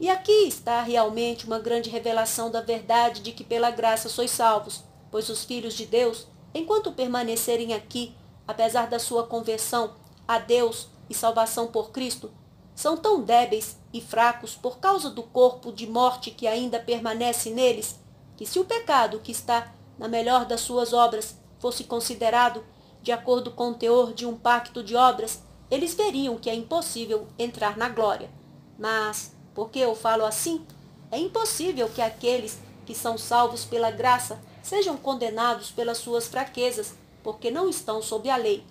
E aqui está realmente uma grande revelação da verdade de que pela graça sois salvos, pois os filhos de Deus, enquanto permanecerem aqui, apesar da sua conversão a Deus e salvação por Cristo, são tão débeis e fracos por causa do corpo de morte que ainda permanece neles, que se o pecado que está na melhor das suas obras fosse considerado de acordo com o teor de um pacto de obras, eles veriam que é impossível entrar na glória. Mas, porque eu falo assim? É impossível que aqueles que são salvos pela graça sejam condenados pelas suas fraquezas, porque não estão sob a lei.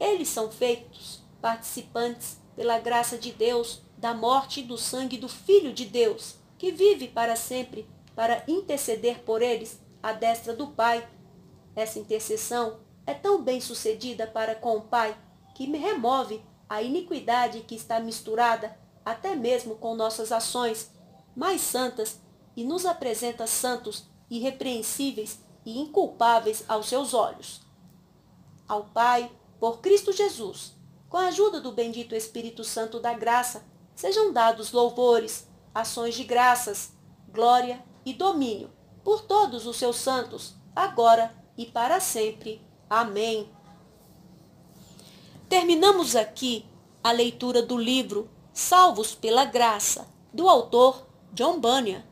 Eles são feitos participantes pela graça de Deus, da morte e do sangue do Filho de Deus, que vive para sempre para interceder por eles à destra do Pai. Essa intercessão é tão bem sucedida para com o Pai que me remove a iniquidade que está misturada até mesmo com nossas ações mais santas e nos apresenta santos, irrepreensíveis e inculpáveis aos seus olhos. Ao Pai, por Cristo Jesus, com a ajuda do bendito Espírito Santo da graça, sejam dados louvores, ações de graças, glória e domínio por todos os seus santos, agora e para sempre. Amém. Terminamos aqui a leitura do livro Salvos pela Graça, do autor John Bunyan.